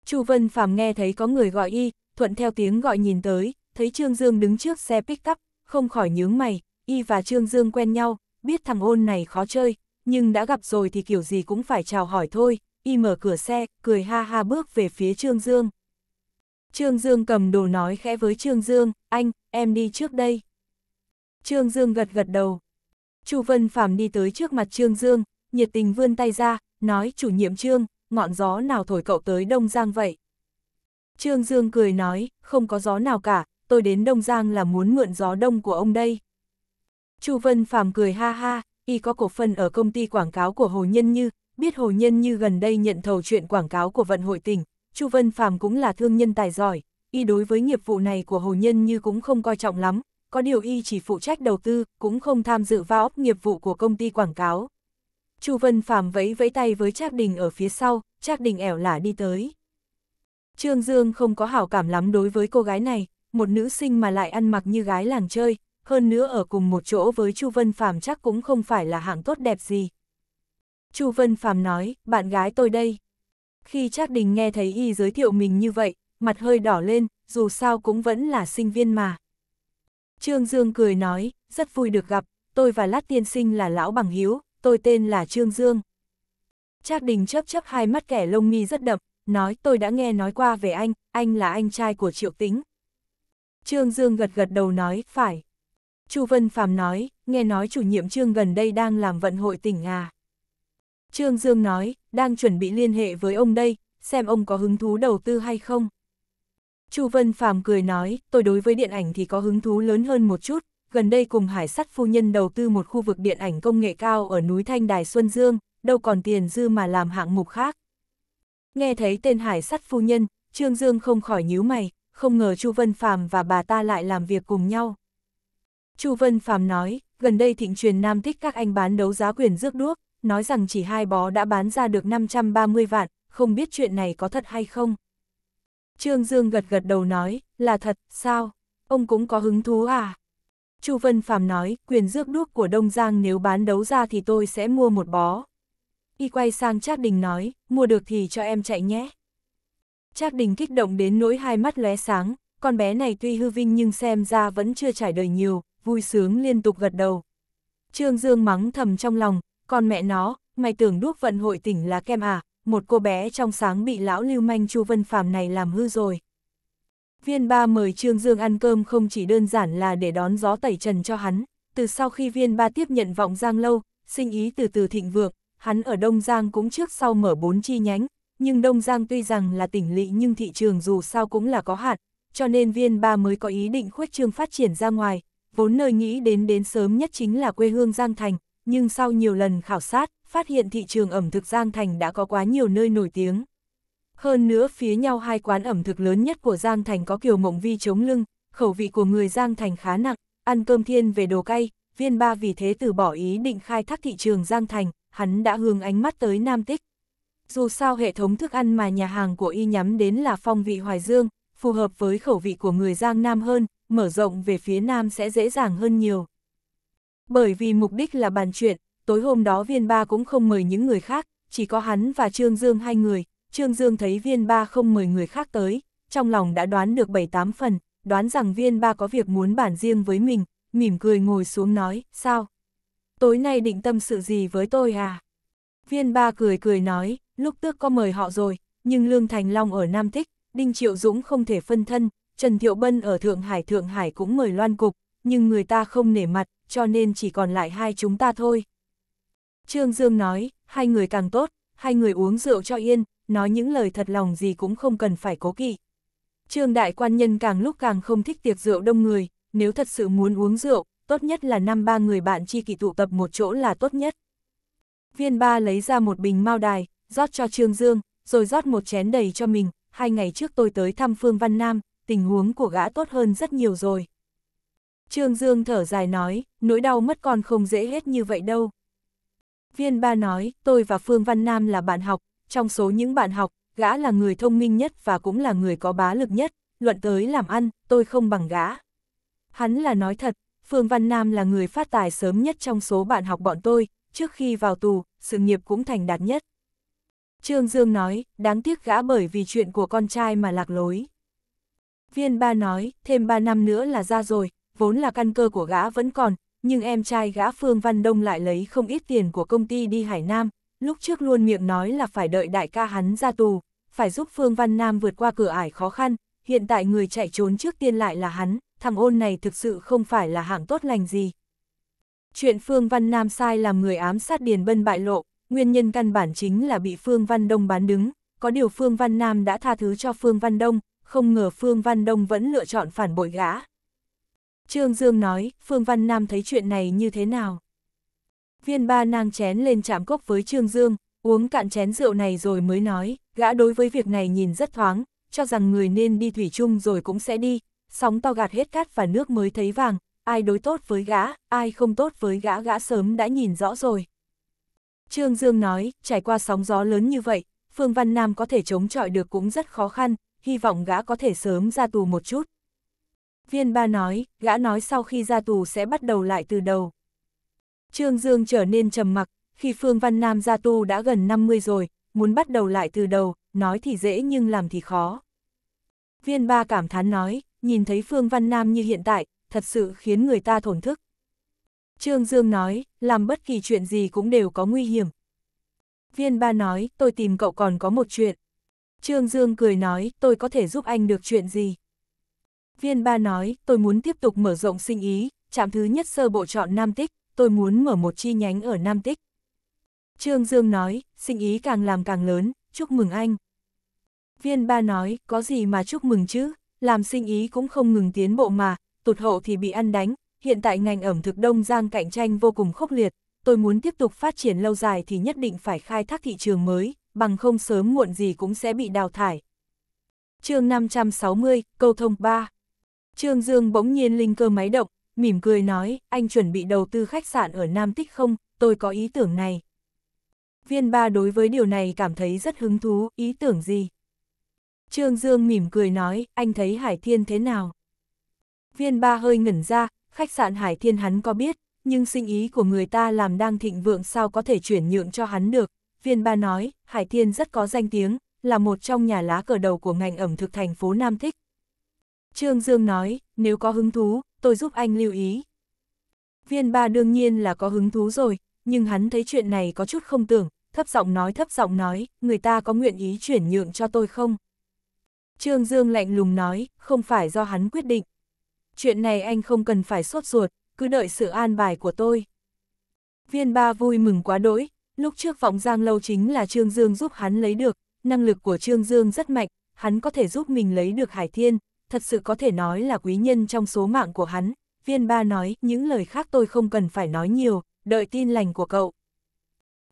Chu Vân Phàm nghe thấy có người gọi y, thuận theo tiếng gọi nhìn tới, thấy Trương Dương đứng trước xe pick up, không khỏi nhướng mày, y và Trương Dương quen nhau, biết thằng ôn này khó chơi, nhưng đã gặp rồi thì kiểu gì cũng phải chào hỏi thôi, y mở cửa xe, cười ha ha bước về phía Trương Dương. Trương Dương cầm đồ nói khẽ với Trương Dương, anh, em đi trước đây. Trương Dương gật gật đầu. Chu Vân Phạm đi tới trước mặt Trương Dương, nhiệt tình vươn tay ra, nói chủ nhiệm Trương, ngọn gió nào thổi cậu tới Đông Giang vậy? Trương Dương cười nói, không có gió nào cả, tôi đến Đông Giang là muốn mượn gió đông của ông đây. Chu Vân Phạm cười ha ha, y có cổ phần ở công ty quảng cáo của Hồ Nhân Như, biết Hồ Nhân Như gần đây nhận thầu chuyện quảng cáo của vận hội tỉnh, Chu Vân Phạm cũng là thương nhân tài giỏi, y đối với nghiệp vụ này của Hồ Nhân Như cũng không coi trọng lắm, có điều y chỉ phụ trách đầu tư, cũng không tham dự vào nghiệp vụ của công ty quảng cáo. Chu Vân Phạm vẫy vẫy tay với Trác Đình ở phía sau, Trác Đình ẻo lả đi tới. Trương Dương không có hảo cảm lắm đối với cô gái này, một nữ sinh mà lại ăn mặc như gái làng chơi, hơn nữa ở cùng một chỗ với Chu Vân Phạm chắc cũng không phải là hạng tốt đẹp gì. Chu Vân Phạm nói, bạn gái tôi đây. Khi Trác Đình nghe thấy y giới thiệu mình như vậy, mặt hơi đỏ lên, dù sao cũng vẫn là sinh viên mà. Trương Dương cười nói, rất vui được gặp, tôi và Lát Tiên Sinh là lão bằng hiếu, tôi tên là Trương Dương. Trác Đình chấp chấp hai mắt kẻ lông mi rất đậm, nói tôi đã nghe nói qua về anh, anh là anh trai của Triệu Tính. Trương Dương gật gật đầu nói, phải. Chu Vân Phàm nói, nghe nói chủ nhiệm Trương gần đây đang làm vận hội tỉnh à. Trương Dương nói, đang chuẩn bị liên hệ với ông đây, xem ông có hứng thú đầu tư hay không. Chu Vân Phàm cười nói, tôi đối với điện ảnh thì có hứng thú lớn hơn một chút, gần đây cùng hải sắt phu nhân đầu tư một khu vực điện ảnh công nghệ cao ở núi Thanh Đài Xuân Dương, đâu còn tiền dư mà làm hạng mục khác. Nghe thấy tên hải sắt phu nhân, Trương Dương không khỏi nhíu mày, không ngờ Chu Vân Phàm và bà ta lại làm việc cùng nhau. Chu Vân Phàm nói, gần đây thịnh truyền nam thích các anh bán đấu giá quyền rước đuốc, nói rằng chỉ hai bó đã bán ra được 530 vạn, không biết chuyện này có thật hay không. Trương Dương gật gật đầu nói, là thật, sao? Ông cũng có hứng thú à? Chu Vân Phàm nói, quyền rước đuốc của Đông Giang nếu bán đấu ra thì tôi sẽ mua một bó. Y quay sang Trác Đình nói, mua được thì cho em chạy nhé. Trác Đình kích động đến nỗi hai mắt lóe sáng, con bé này tuy hư vinh nhưng xem ra vẫn chưa trải đời nhiều, vui sướng liên tục gật đầu. Trương Dương mắng thầm trong lòng, con mẹ nó, mày tưởng đuốc vận hội tỉnh là kem à, một cô bé trong sáng bị lão lưu manh Chu Vân Phàm này làm hư rồi. Viên ba mời Trương Dương ăn cơm không chỉ đơn giản là để đón gió tẩy trần cho hắn, từ sau khi viên ba tiếp nhận vọng giang lâu, sinh ý từ từ thịnh vượng, hắn ở Đông Giang cũng trước sau mở bốn chi nhánh, nhưng Đông Giang tuy rằng là tỉnh lỵ nhưng thị trường dù sao cũng là có hạn, cho nên viên ba mới có ý định khuếch trương phát triển ra ngoài, vốn nơi nghĩ đến đến sớm nhất chính là quê hương Giang Thành, nhưng sau nhiều lần khảo sát, phát hiện thị trường ẩm thực Giang Thành đã có quá nhiều nơi nổi tiếng. Hơn nữa phía nhau hai quán ẩm thực lớn nhất của Giang Thành có kiểu mộng vi chống lưng, khẩu vị của người Giang Thành khá nặng, ăn cơm thiên về đồ cay, viên ba vì thế từ bỏ ý định khai thác thị trường Giang Thành, hắn đã hướng ánh mắt tới Nam Tích. Dù sao hệ thống thức ăn mà nhà hàng của y nhắm đến là phong vị Hoài Dương, phù hợp với khẩu vị của người Giang Nam hơn, mở rộng về phía Nam sẽ dễ dàng hơn nhiều. Bởi vì mục đích là bàn chuyện, tối hôm đó viên ba cũng không mời những người khác, chỉ có hắn và Trương Dương hai người, Trương Dương thấy viên ba không mời người khác tới, trong lòng đã đoán được 7-8 phần, đoán rằng viên ba có việc muốn bản riêng với mình, mỉm cười ngồi xuống nói, sao? Tối nay định tâm sự gì với tôi à? Viên ba cười cười nói, lúc tước có mời họ rồi, nhưng Lương Thành Long ở Nam Thích, Đinh Triệu Dũng không thể phân thân, Trần Thiệu Bân ở Thượng Hải Thượng Hải cũng mời loan cục, nhưng người ta không nể mặt, cho nên chỉ còn lại hai chúng ta thôi. Trương Dương nói, hai người càng tốt, hai người uống rượu cho yên, nói những lời thật lòng gì cũng không cần phải cố kỵ. Trương đại quan nhân càng lúc càng không thích tiệc rượu đông người, nếu thật sự muốn uống rượu, tốt nhất là năm ba người bạn chi kỷ tụ tập một chỗ là tốt nhất. Viên ba lấy ra một bình mao đài, rót cho Trương Dương, rồi rót một chén đầy cho mình, hai ngày trước tôi tới thăm Phương Văn Nam, tình huống của gã tốt hơn rất nhiều rồi. Trương Dương thở dài nói, nỗi đau mất con không dễ hết như vậy đâu. Viên ba nói, tôi và Phương Văn Nam là bạn học, trong số những bạn học, gã là người thông minh nhất và cũng là người có bá lực nhất, luận tới làm ăn, tôi không bằng gã. Hắn là nói thật, Phương Văn Nam là người phát tài sớm nhất trong số bạn học bọn tôi, trước khi vào tù, sự nghiệp cũng thành đạt nhất. Trương Dương nói, đáng tiếc gã bởi vì chuyện của con trai mà lạc lối. Viên ba nói, thêm 3 năm nữa là ra rồi, vốn là căn cơ của gã vẫn còn, nhưng em trai gã Phương Văn Đông lại lấy không ít tiền của công ty đi Hải Nam, lúc trước luôn miệng nói là phải đợi đại ca hắn ra tù, phải giúp Phương Văn Nam vượt qua cửa ải khó khăn, hiện tại người chạy trốn trước tiên lại là hắn, thằng ôn này thực sự không phải là hạng tốt lành gì. Chuyện Phương Văn Nam sai làm người ám sát Điền Bân bại lộ, nguyên nhân căn bản chính là bị Phương Văn Đông bán đứng, có điều Phương Văn Nam đã tha thứ cho Phương Văn Đông, không ngờ Phương Văn Đông vẫn lựa chọn phản bội gã. Trương Dương nói, Phương Văn Nam thấy chuyện này như thế nào? Viên ba nang chén lên chạm cốc với Trương Dương, uống cạn chén rượu này rồi mới nói, gã đối với việc này nhìn rất thoáng, cho rằng người nên đi thủy chung rồi cũng sẽ đi, sóng to gạt hết cát và nước mới thấy vàng, ai đối tốt với gã, ai không tốt với gã gã sớm đã nhìn rõ rồi. Trương Dương nói, trải qua sóng gió lớn như vậy, Phương Văn Nam có thể chống chọi được cũng rất khó khăn, hy vọng gã có thể sớm ra tù một chút. Viên ba nói, gã nói sau khi ra tù sẽ bắt đầu lại từ đầu. Trương Dương trở nên trầm mặc, khi Phương Văn Nam ra tù đã gần 50 rồi, muốn bắt đầu lại từ đầu, nói thì dễ nhưng làm thì khó. Viên ba cảm thán nói, nhìn thấy Phương Văn Nam như hiện tại, thật sự khiến người ta thổn thức. Trương Dương nói, làm bất kỳ chuyện gì cũng đều có nguy hiểm. Viên ba nói, tôi tìm cậu còn có một chuyện. Trương Dương cười nói, tôi có thể giúp anh được chuyện gì. Viên ba nói, tôi muốn tiếp tục mở rộng sinh ý, trạm thứ nhất sơ bộ chọn Nam Tích, tôi muốn mở một chi nhánh ở Nam Tích. Trương Dương nói, sinh ý càng làm càng lớn, chúc mừng anh. Viên ba nói, có gì mà chúc mừng chứ, làm sinh ý cũng không ngừng tiến bộ mà, tụt hậu thì bị ăn đánh, hiện tại ngành ẩm thực Đông Giang cạnh tranh vô cùng khốc liệt, tôi muốn tiếp tục phát triển lâu dài thì nhất định phải khai thác thị trường mới, bằng không sớm muộn gì cũng sẽ bị đào thải. chương 560, câu thông 3 Trương Dương bỗng nhiên linh cơ máy động, mỉm cười nói, anh chuẩn bị đầu tư khách sạn ở Nam Tích không, tôi có ý tưởng này. Viên ba đối với điều này cảm thấy rất hứng thú, ý tưởng gì? Trương Dương mỉm cười nói, anh thấy Hải Thiên thế nào? Viên ba hơi ngẩn ra, khách sạn Hải Thiên hắn có biết, nhưng sinh ý của người ta làm đang thịnh vượng sao có thể chuyển nhượng cho hắn được. Viên ba nói, Hải Thiên rất có danh tiếng, là một trong nhà lá cờ đầu của ngành ẩm thực thành phố Nam Thích, Trương Dương nói, nếu có hứng thú, tôi giúp anh lưu ý. Viên ba đương nhiên là có hứng thú rồi, nhưng hắn thấy chuyện này có chút không tưởng, thấp giọng nói thấp giọng nói, người ta có nguyện ý chuyển nhượng cho tôi không? Trương Dương lạnh lùng nói, không phải do hắn quyết định. Chuyện này anh không cần phải sốt ruột, cứ đợi sự an bài của tôi. Viên ba vui mừng quá đỗi, lúc trước vọng giang lâu chính là Trương Dương giúp hắn lấy được, năng lực của Trương Dương rất mạnh, hắn có thể giúp mình lấy được Hải Thiên, thật sự có thể nói là quý nhân trong số mạng của hắn. Viên ba nói, những lời khác tôi không cần phải nói nhiều, đợi tin lành của cậu.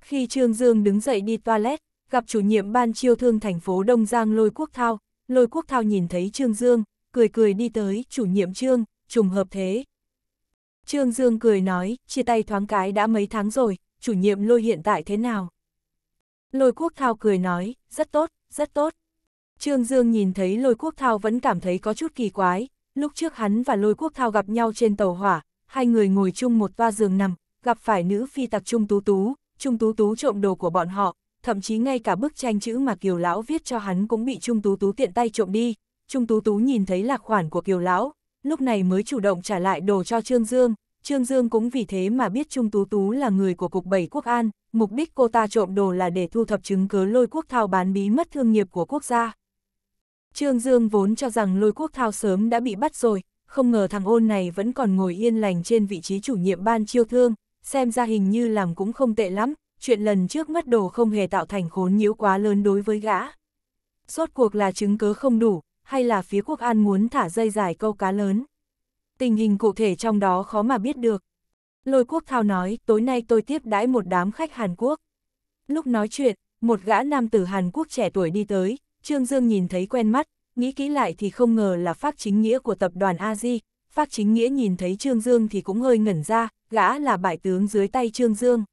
Khi Trương Dương đứng dậy đi toilet, gặp chủ nhiệm ban chiêu thương thành phố Đông Giang Lôi Quốc Thao, Lôi Quốc Thao nhìn thấy Trương Dương, cười cười đi tới, chủ nhiệm Trương, trùng hợp thế. Trương Dương cười nói, chia tay thoáng cái đã mấy tháng rồi, chủ nhiệm Lôi hiện tại thế nào? Lôi Quốc Thao cười nói, rất tốt, rất tốt. Trương Dương nhìn thấy lôi quốc thao vẫn cảm thấy có chút kỳ quái, lúc trước hắn và lôi quốc thao gặp nhau trên tàu hỏa, hai người ngồi chung một toa giường nằm, gặp phải nữ phi tặc Trung Tú Tú, Trung Tú Tú trộm đồ của bọn họ, thậm chí ngay cả bức tranh chữ mà Kiều Lão viết cho hắn cũng bị Trung Tú Tú tiện tay trộm đi. Trung Tú Tú nhìn thấy lạc khoản của Kiều Lão, lúc này mới chủ động trả lại đồ cho Trương Dương. Trương Dương cũng vì thế mà biết Trung Tú Tú là người của Cục Bảy Quốc An, mục đích cô ta trộm đồ là để thu thập chứng cứ lôi quốc thao bán bí mất thương nghiệp của quốc gia. Trương Dương vốn cho rằng lôi quốc thao sớm đã bị bắt rồi, không ngờ thằng ôn này vẫn còn ngồi yên lành trên vị trí chủ nhiệm ban chiêu thương, xem ra hình như làm cũng không tệ lắm, chuyện lần trước mất đồ không hề tạo thành khốn nhiễu quá lớn đối với gã. Rốt cuộc là chứng cứ không đủ, hay là phía quốc an muốn thả dây dài câu cá lớn. Tình hình cụ thể trong đó khó mà biết được. Lôi quốc thao nói, tối nay tôi tiếp đãi một đám khách Hàn Quốc. Lúc nói chuyện, một gã nam tử Hàn Quốc trẻ tuổi đi tới, Trương Dương nhìn thấy quen mắt, nghĩ kỹ lại thì không ngờ là phát chính nghĩa của tập đoàn a di Phát chính nghĩa nhìn thấy Trương Dương thì cũng hơi ngẩn ra, gã là bại tướng dưới tay Trương Dương.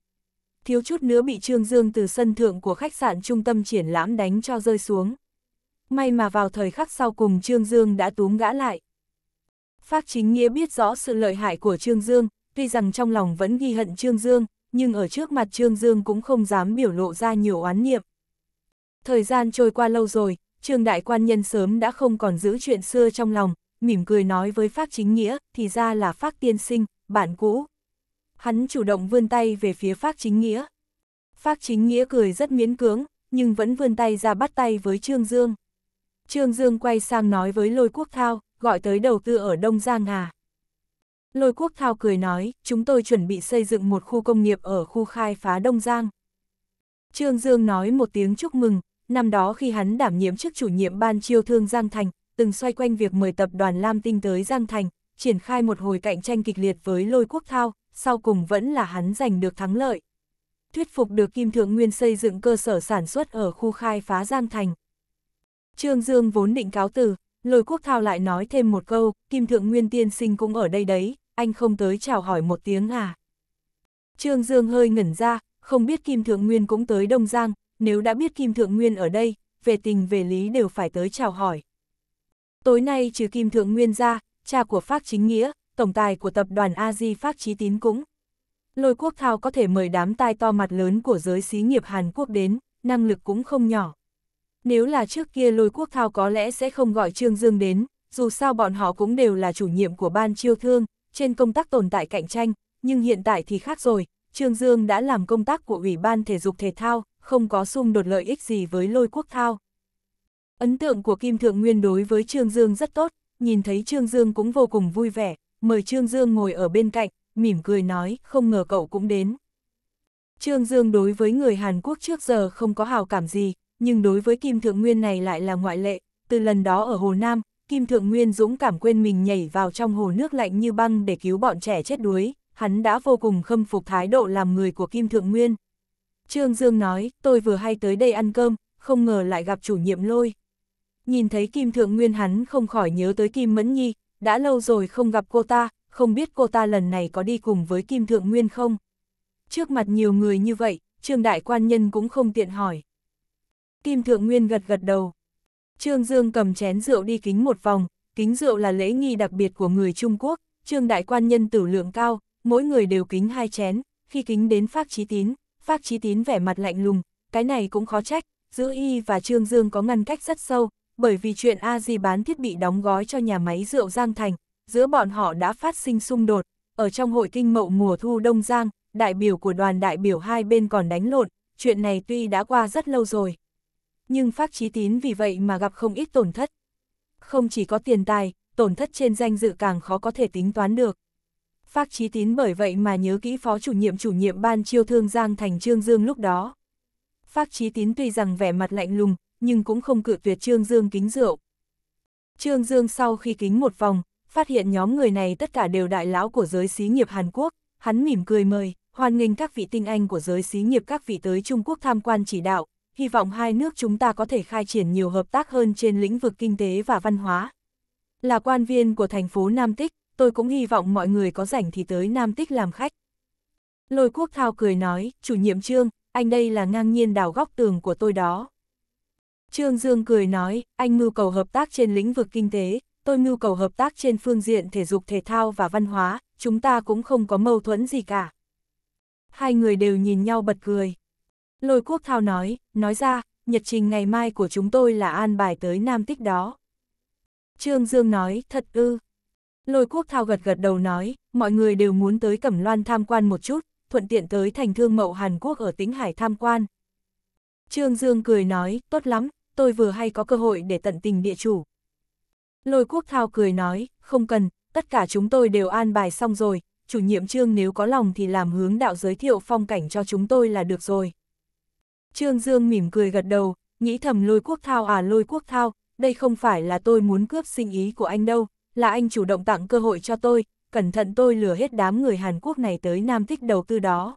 Thiếu chút nữa bị Trương Dương từ sân thượng của khách sạn trung tâm triển lãm đánh cho rơi xuống. May mà vào thời khắc sau cùng Trương Dương đã túm gã lại. Pháp chính nghĩa biết rõ sự lợi hại của Trương Dương, tuy rằng trong lòng vẫn ghi hận Trương Dương, nhưng ở trước mặt Trương Dương cũng không dám biểu lộ ra nhiều oán niệm. Thời gian trôi qua lâu rồi, Trương Đại Quan Nhân sớm đã không còn giữ chuyện xưa trong lòng, mỉm cười nói với Phác Chính Nghĩa, thì ra là Phác Tiên Sinh, bạn cũ. Hắn chủ động vươn tay về phía Phác Chính Nghĩa. Phác Chính Nghĩa cười rất miễn cưỡng, nhưng vẫn vươn tay ra bắt tay với Trương Dương. Trương Dương quay sang nói với Lôi Quốc Thao, gọi tới đầu tư ở Đông Giang Hà. Lôi Quốc Thao cười nói, chúng tôi chuẩn bị xây dựng một khu công nghiệp ở khu khai phá Đông Giang. Trương Dương nói một tiếng chúc mừng, Năm đó khi hắn đảm nhiệm chức chủ nhiệm ban chiêu thương Giang Thành, từng xoay quanh việc mời tập đoàn Lam Tinh tới Giang Thành, triển khai một hồi cạnh tranh kịch liệt với lôi quốc thao, sau cùng vẫn là hắn giành được thắng lợi. Thuyết phục được Kim Thượng Nguyên xây dựng cơ sở sản xuất ở khu khai phá Giang Thành. Trương Dương vốn định cáo từ, lôi quốc thao lại nói thêm một câu, Kim Thượng Nguyên tiên sinh cũng ở đây đấy, anh không tới chào hỏi một tiếng à. Trương Dương hơi ngẩn ra, không biết Kim Thượng Nguyên cũng tới Đông Giang, nếu đã biết Kim Thượng Nguyên ở đây, về tình về lý đều phải tới chào hỏi. Tối nay trừ Kim Thượng Nguyên ra, cha của Pháp Chính Nghĩa, tổng tài của tập đoàn a di Pháp Chí Tín cũng. Lôi quốc thao có thể mời đám tai to mặt lớn của giới xí nghiệp Hàn Quốc đến, năng lực cũng không nhỏ. Nếu là trước kia lôi quốc thao có lẽ sẽ không gọi Trương Dương đến, dù sao bọn họ cũng đều là chủ nhiệm của ban chiêu thương, trên công tác tồn tại cạnh tranh, nhưng hiện tại thì khác rồi, Trương Dương đã làm công tác của Ủy ban Thể dục Thể thao, không có xung đột lợi ích gì với lôi quốc thao. Ấn tượng của Kim Thượng Nguyên đối với Trương Dương rất tốt, nhìn thấy Trương Dương cũng vô cùng vui vẻ, mời Trương Dương ngồi ở bên cạnh, mỉm cười nói, không ngờ cậu cũng đến. Trương Dương đối với người Hàn Quốc trước giờ không có hào cảm gì, nhưng đối với Kim Thượng Nguyên này lại là ngoại lệ, từ lần đó ở Hồ Nam, Kim Thượng Nguyên dũng cảm quên mình nhảy vào trong hồ nước lạnh như băng để cứu bọn trẻ chết đuối, hắn đã vô cùng khâm phục thái độ làm người của Kim Thượng Nguyên. Trương Dương nói, tôi vừa hay tới đây ăn cơm, không ngờ lại gặp chủ nhiệm lôi. Nhìn thấy Kim Thượng Nguyên hắn không khỏi nhớ tới Kim Mẫn Nhi, đã lâu rồi không gặp cô ta, không biết cô ta lần này có đi cùng với Kim Thượng Nguyên không? Trước mặt nhiều người như vậy, Trương Đại Quan Nhân cũng không tiện hỏi. Kim Thượng Nguyên gật gật đầu. Trương Dương cầm chén rượu đi kính một vòng, kính rượu là lễ nghi đặc biệt của người Trung Quốc, Trương Đại Quan Nhân tử lượng cao, mỗi người đều kính hai chén, khi kính đến phát trí tín, Phác Chí Tín vẻ mặt lạnh lùng, cái này cũng khó trách, giữa y và Trương Dương có ngăn cách rất sâu, bởi vì chuyện A Di bán thiết bị đóng gói cho nhà máy rượu Giang Thành, giữa bọn họ đã phát sinh xung đột, ở trong hội kinh mậu mùa thu Đông Giang, đại biểu của đoàn đại biểu hai bên còn đánh lộn, chuyện này tuy đã qua rất lâu rồi. Nhưng Phác Chí Tín vì vậy mà gặp không ít tổn thất. Không chỉ có tiền tài, tổn thất trên danh dự càng khó có thể tính toán được. Phác Chí Tín bởi vậy mà nhớ kỹ phó chủ nhiệm chủ nhiệm ban chiêu thương Giang Thành Trương Dương lúc đó. Phác Chí Tín tuy rằng vẻ mặt lạnh lùng, nhưng cũng không cự tuyệt Trương Dương kính rượu. Trương Dương sau khi kính một vòng, phát hiện nhóm người này tất cả đều đại lão của giới xí nghiệp Hàn Quốc, hắn mỉm cười mời, hoan nghênh các vị tinh anh của giới xí nghiệp các vị tới Trung Quốc tham quan chỉ đạo, hy vọng hai nước chúng ta có thể khai triển nhiều hợp tác hơn trên lĩnh vực kinh tế và văn hóa. Là quan viên của thành phố Nam Tích, tôi cũng hy vọng mọi người có rảnh thì tới Nam Tích làm khách. Lôi quốc thao cười nói, chủ nhiệm trương, anh đây là ngang nhiên đào góc tường của tôi đó. Trương Dương cười nói, anh mưu cầu hợp tác trên lĩnh vực kinh tế, tôi mưu cầu hợp tác trên phương diện thể dục thể thao và văn hóa, chúng ta cũng không có mâu thuẫn gì cả. Hai người đều nhìn nhau bật cười. Lôi quốc thao nói, nói ra, nhật trình ngày mai của chúng tôi là an bài tới Nam Tích đó. Trương Dương nói, thật ư. Lôi quốc thao gật gật đầu nói, mọi người đều muốn tới Cẩm Loan tham quan một chút, thuận tiện tới thành thương mậu Hàn Quốc ở tính hải tham quan. Trương Dương cười nói, tốt lắm, tôi vừa hay có cơ hội để tận tình địa chủ. Lôi quốc thao cười nói, không cần, tất cả chúng tôi đều an bài xong rồi, chủ nhiệm Trương nếu có lòng thì làm hướng đạo giới thiệu phong cảnh cho chúng tôi là được rồi. Trương Dương mỉm cười gật đầu, nghĩ thầm lôi quốc thao à lôi quốc thao, đây không phải là tôi muốn cướp sinh ý của anh đâu, là anh chủ động tặng cơ hội cho tôi, cẩn thận tôi lừa hết đám người Hàn Quốc này tới Nam Thích đầu tư đó.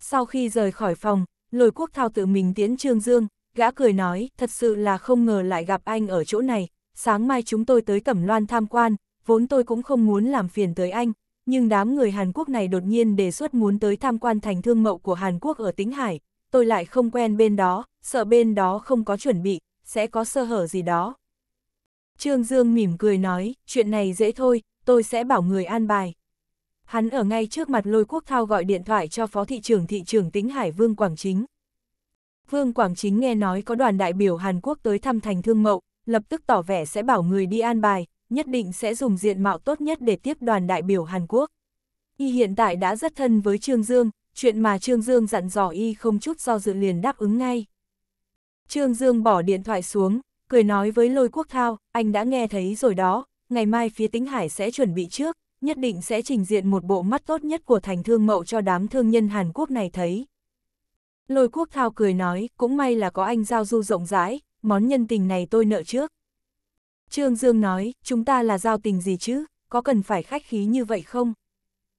Sau khi rời khỏi phòng, lôi quốc thao tự mình tiến Trương Dương, gã cười nói, thật sự là không ngờ lại gặp anh ở chỗ này, sáng mai chúng tôi tới Cẩm Loan tham quan, vốn tôi cũng không muốn làm phiền tới anh, nhưng đám người Hàn Quốc này đột nhiên đề xuất muốn tới tham quan thành thương mậu của Hàn Quốc ở Tĩnh Hải, tôi lại không quen bên đó, sợ bên đó không có chuẩn bị, sẽ có sơ hở gì đó, Trương Dương mỉm cười nói, chuyện này dễ thôi, tôi sẽ bảo người an bài. Hắn ở ngay trước mặt lôi quốc thao gọi điện thoại cho phó thị trưởng thị trưởng Tĩnh Hải Vương Quảng Chính. Vương Quảng Chính nghe nói có đoàn đại biểu Hàn Quốc tới thăm thành thương mậu, lập tức tỏ vẻ sẽ bảo người đi an bài, nhất định sẽ dùng diện mạo tốt nhất để tiếp đoàn đại biểu Hàn Quốc. Y hiện tại đã rất thân với Trương Dương, chuyện mà Trương Dương dặn dò Y không chút do dự liền đáp ứng ngay. Trương Dương bỏ điện thoại xuống, cười nói với lôi quốc thao, anh đã nghe thấy rồi đó, ngày mai phía tĩnh hải sẽ chuẩn bị trước, nhất định sẽ trình diện một bộ mắt tốt nhất của thành thương mậu cho đám thương nhân Hàn Quốc này thấy. Lôi quốc thao cười nói, cũng may là có anh giao du rộng rãi, món nhân tình này tôi nợ trước. Trương Dương nói, chúng ta là giao tình gì chứ, có cần phải khách khí như vậy không?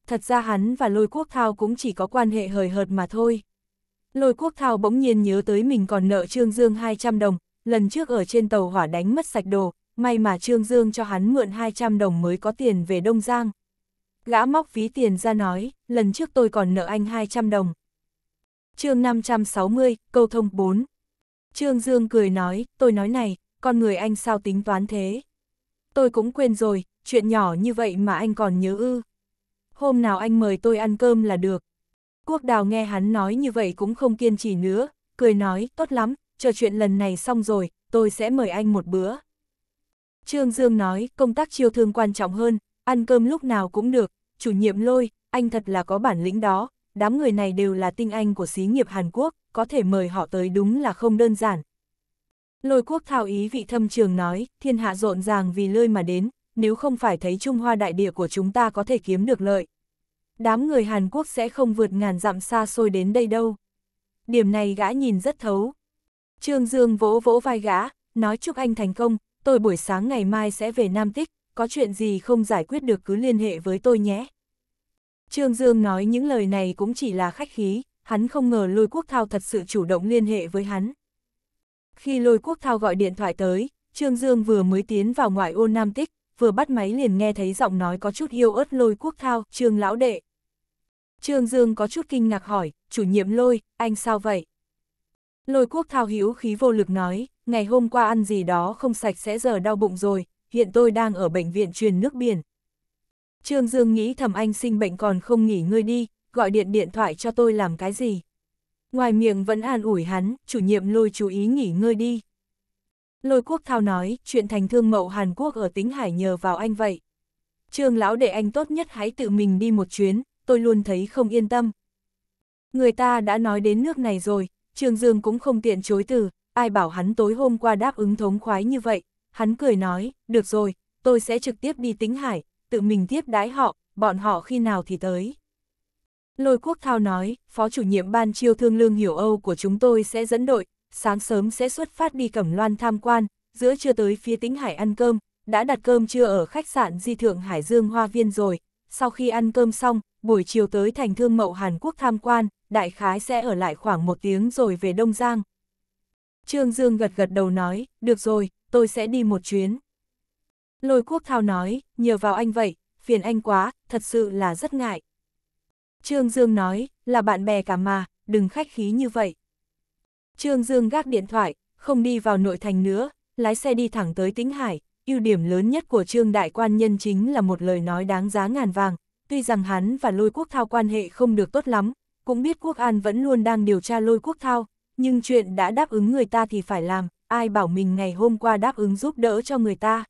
Thật ra hắn và lôi quốc thao cũng chỉ có quan hệ hời hợt mà thôi. Lôi quốc thao bỗng nhiên nhớ tới mình còn nợ Trương Dương 200 đồng, lần trước ở trên tàu hỏa đánh mất sạch đồ, may mà Trương Dương cho hắn mượn 200 đồng mới có tiền về Đông Giang. Gã móc ví tiền ra nói, lần trước tôi còn nợ anh 200 đồng. chương 560, câu thông 4. Trương Dương cười nói, tôi nói này, con người anh sao tính toán thế? Tôi cũng quên rồi, chuyện nhỏ như vậy mà anh còn nhớ ư. Hôm nào anh mời tôi ăn cơm là được. Quốc đào nghe hắn nói như vậy cũng không kiên trì nữa, cười nói, tốt lắm, chờ chuyện lần này xong rồi, tôi sẽ mời anh một bữa. Trương Dương nói, công tác chiêu thương quan trọng hơn, ăn cơm lúc nào cũng được, chủ nhiệm lôi, anh thật là có bản lĩnh đó, đám người này đều là tinh anh của xí nghiệp Hàn Quốc, có thể mời họ tới đúng là không đơn giản. Lôi quốc thao ý vị thâm trường nói, thiên hạ rộn ràng vì lơi mà đến, nếu không phải thấy Trung Hoa đại địa của chúng ta có thể kiếm được lợi. Đám người Hàn Quốc sẽ không vượt ngàn dặm xa xôi đến đây đâu. Điểm này gã nhìn rất thấu, Trương Dương vỗ vỗ vai gã, nói chúc anh thành công, tôi buổi sáng ngày mai sẽ về Nam Tích, có chuyện gì không giải quyết được cứ liên hệ với tôi nhé. Trương Dương nói những lời này cũng chỉ là khách khí, hắn không ngờ Lôi Quốc Thao thật sự chủ động liên hệ với hắn. Khi Lôi Quốc Thao gọi điện thoại tới, Trương Dương vừa mới tiến vào ngoại ô Nam Tích, vừa bắt máy liền nghe thấy giọng nói có chút yêu ớt Lôi Quốc Thao, Trương Lão Đệ. Trương Dương có chút kinh ngạc hỏi, chủ nhiệm Lôi, anh sao vậy? Lôi quốc thao hữu khí vô lực nói, ngày hôm qua ăn gì đó không sạch sẽ giờ đau bụng rồi, hiện tôi đang ở bệnh viện truyền nước biển. Trương Dương nghĩ thầm anh sinh bệnh còn không nghỉ ngơi đi, gọi điện điện thoại cho tôi làm cái gì. Ngoài miệng vẫn an ủi hắn, chủ nhiệm lôi chú ý nghỉ ngơi đi. Lôi quốc thao nói, chuyện thành thương mậu Hàn Quốc ở tính hải nhờ vào anh vậy. Trương lão để anh tốt nhất hãy tự mình đi một chuyến, tôi luôn thấy không yên tâm. Người ta đã nói đến nước này rồi, Trương Dương cũng không tiện chối từ, ai bảo hắn tối hôm qua đáp ứng thống khoái như vậy, hắn cười nói, được rồi, tôi sẽ trực tiếp đi tính hải, tự mình tiếp đái họ, bọn họ khi nào thì tới. Lôi Quốc Thao nói, phó chủ nhiệm ban chiêu thương lương hiểu Âu của chúng tôi sẽ dẫn đội, sáng sớm sẽ xuất phát đi Cẩm Loan tham quan, giữa trưa tới phía Tĩnh Hải ăn cơm, đã đặt cơm trưa ở khách sạn Di Thượng Hải Dương Hoa Viên rồi, sau khi ăn cơm xong, buổi chiều tới thành thương mậu Hàn Quốc tham quan, đại khái sẽ ở lại khoảng một tiếng rồi về Đông Giang. Trương Dương gật gật đầu nói, được rồi, tôi sẽ đi một chuyến. Lôi quốc thao nói, nhờ vào anh vậy, phiền anh quá, thật sự là rất ngại. Trương Dương nói, là bạn bè cả mà, đừng khách khí như vậy. Trương Dương gác điện thoại, không đi vào nội thành nữa, lái xe đi thẳng tới Tĩnh Hải, ưu điểm lớn nhất của Trương Đại Quan Nhân chính là một lời nói đáng giá ngàn vàng, tuy rằng hắn và lôi quốc thao quan hệ không được tốt lắm, cũng biết quốc an vẫn luôn đang điều tra lôi quốc thao, nhưng chuyện đã đáp ứng người ta thì phải làm, ai bảo mình ngày hôm qua đáp ứng giúp đỡ cho người ta.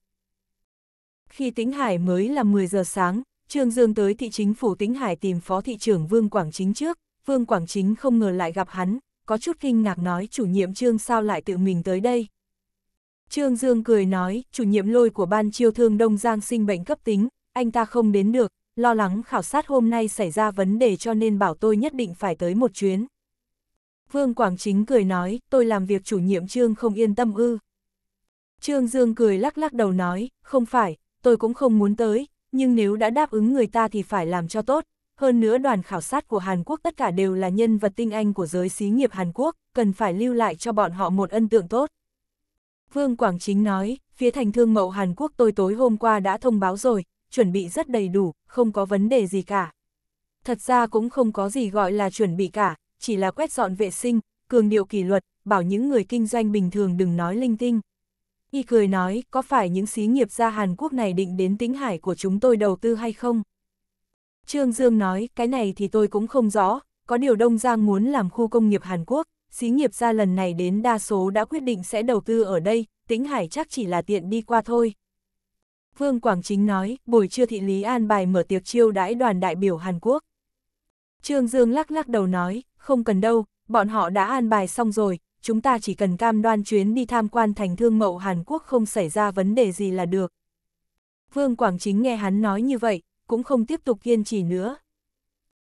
Khi Tĩnh Hải mới là 10 giờ sáng, Trương Dương tới thị chính phủ Tĩnh Hải tìm phó thị trưởng Vương Quảng Chính trước, Vương Quảng Chính không ngờ lại gặp hắn, có chút kinh ngạc nói chủ nhiệm Trương sao lại tự mình tới đây, Trương Dương cười nói, chủ nhiệm lôi của ban chiêu thương Đông Giang sinh bệnh cấp tính, anh ta không đến được, lo lắng khảo sát hôm nay xảy ra vấn đề cho nên bảo tôi nhất định phải tới một chuyến. Vương Quảng Chính cười nói, tôi làm việc chủ nhiệm Trương không yên tâm ư. Trương Dương cười lắc lắc đầu nói, không phải, tôi cũng không muốn tới, nhưng nếu đã đáp ứng người ta thì phải làm cho tốt. Hơn nữa đoàn khảo sát của Hàn Quốc tất cả đều là nhân vật tinh anh của giới xí nghiệp Hàn Quốc, cần phải lưu lại cho bọn họ một ân tượng tốt. Vương Quảng Chính nói, phía thành thương mậu Hàn Quốc tôi tối hôm qua đã thông báo rồi, chuẩn bị rất đầy đủ, không có vấn đề gì cả. Thật ra cũng không có gì gọi là chuẩn bị cả, chỉ là quét dọn vệ sinh, cường điệu kỷ luật, bảo những người kinh doanh bình thường đừng nói linh tinh. Y cười nói, có phải những xí nghiệp ra Hàn Quốc này định đến tính hải của chúng tôi đầu tư hay không? Trương Dương nói, cái này thì tôi cũng không rõ, có điều Đông Giang muốn làm khu công nghiệp Hàn Quốc, xí nghiệp ra lần này đến đa số đã quyết định sẽ đầu tư ở đây, tính hải chắc chỉ là tiện đi qua thôi. Vương Quảng Chính nói, buổi trưa thị lý an bài mở tiệc chiêu đãi đoàn đại biểu Hàn Quốc. Trương Dương lắc lắc đầu nói, không cần đâu, bọn họ đã an bài xong rồi, chúng ta chỉ cần cam đoan chuyến đi tham quan thành thương mậu Hàn Quốc không xảy ra vấn đề gì là được. Vương Quảng Chính nghe hắn nói như vậy, cũng không tiếp tục kiên trì nữa.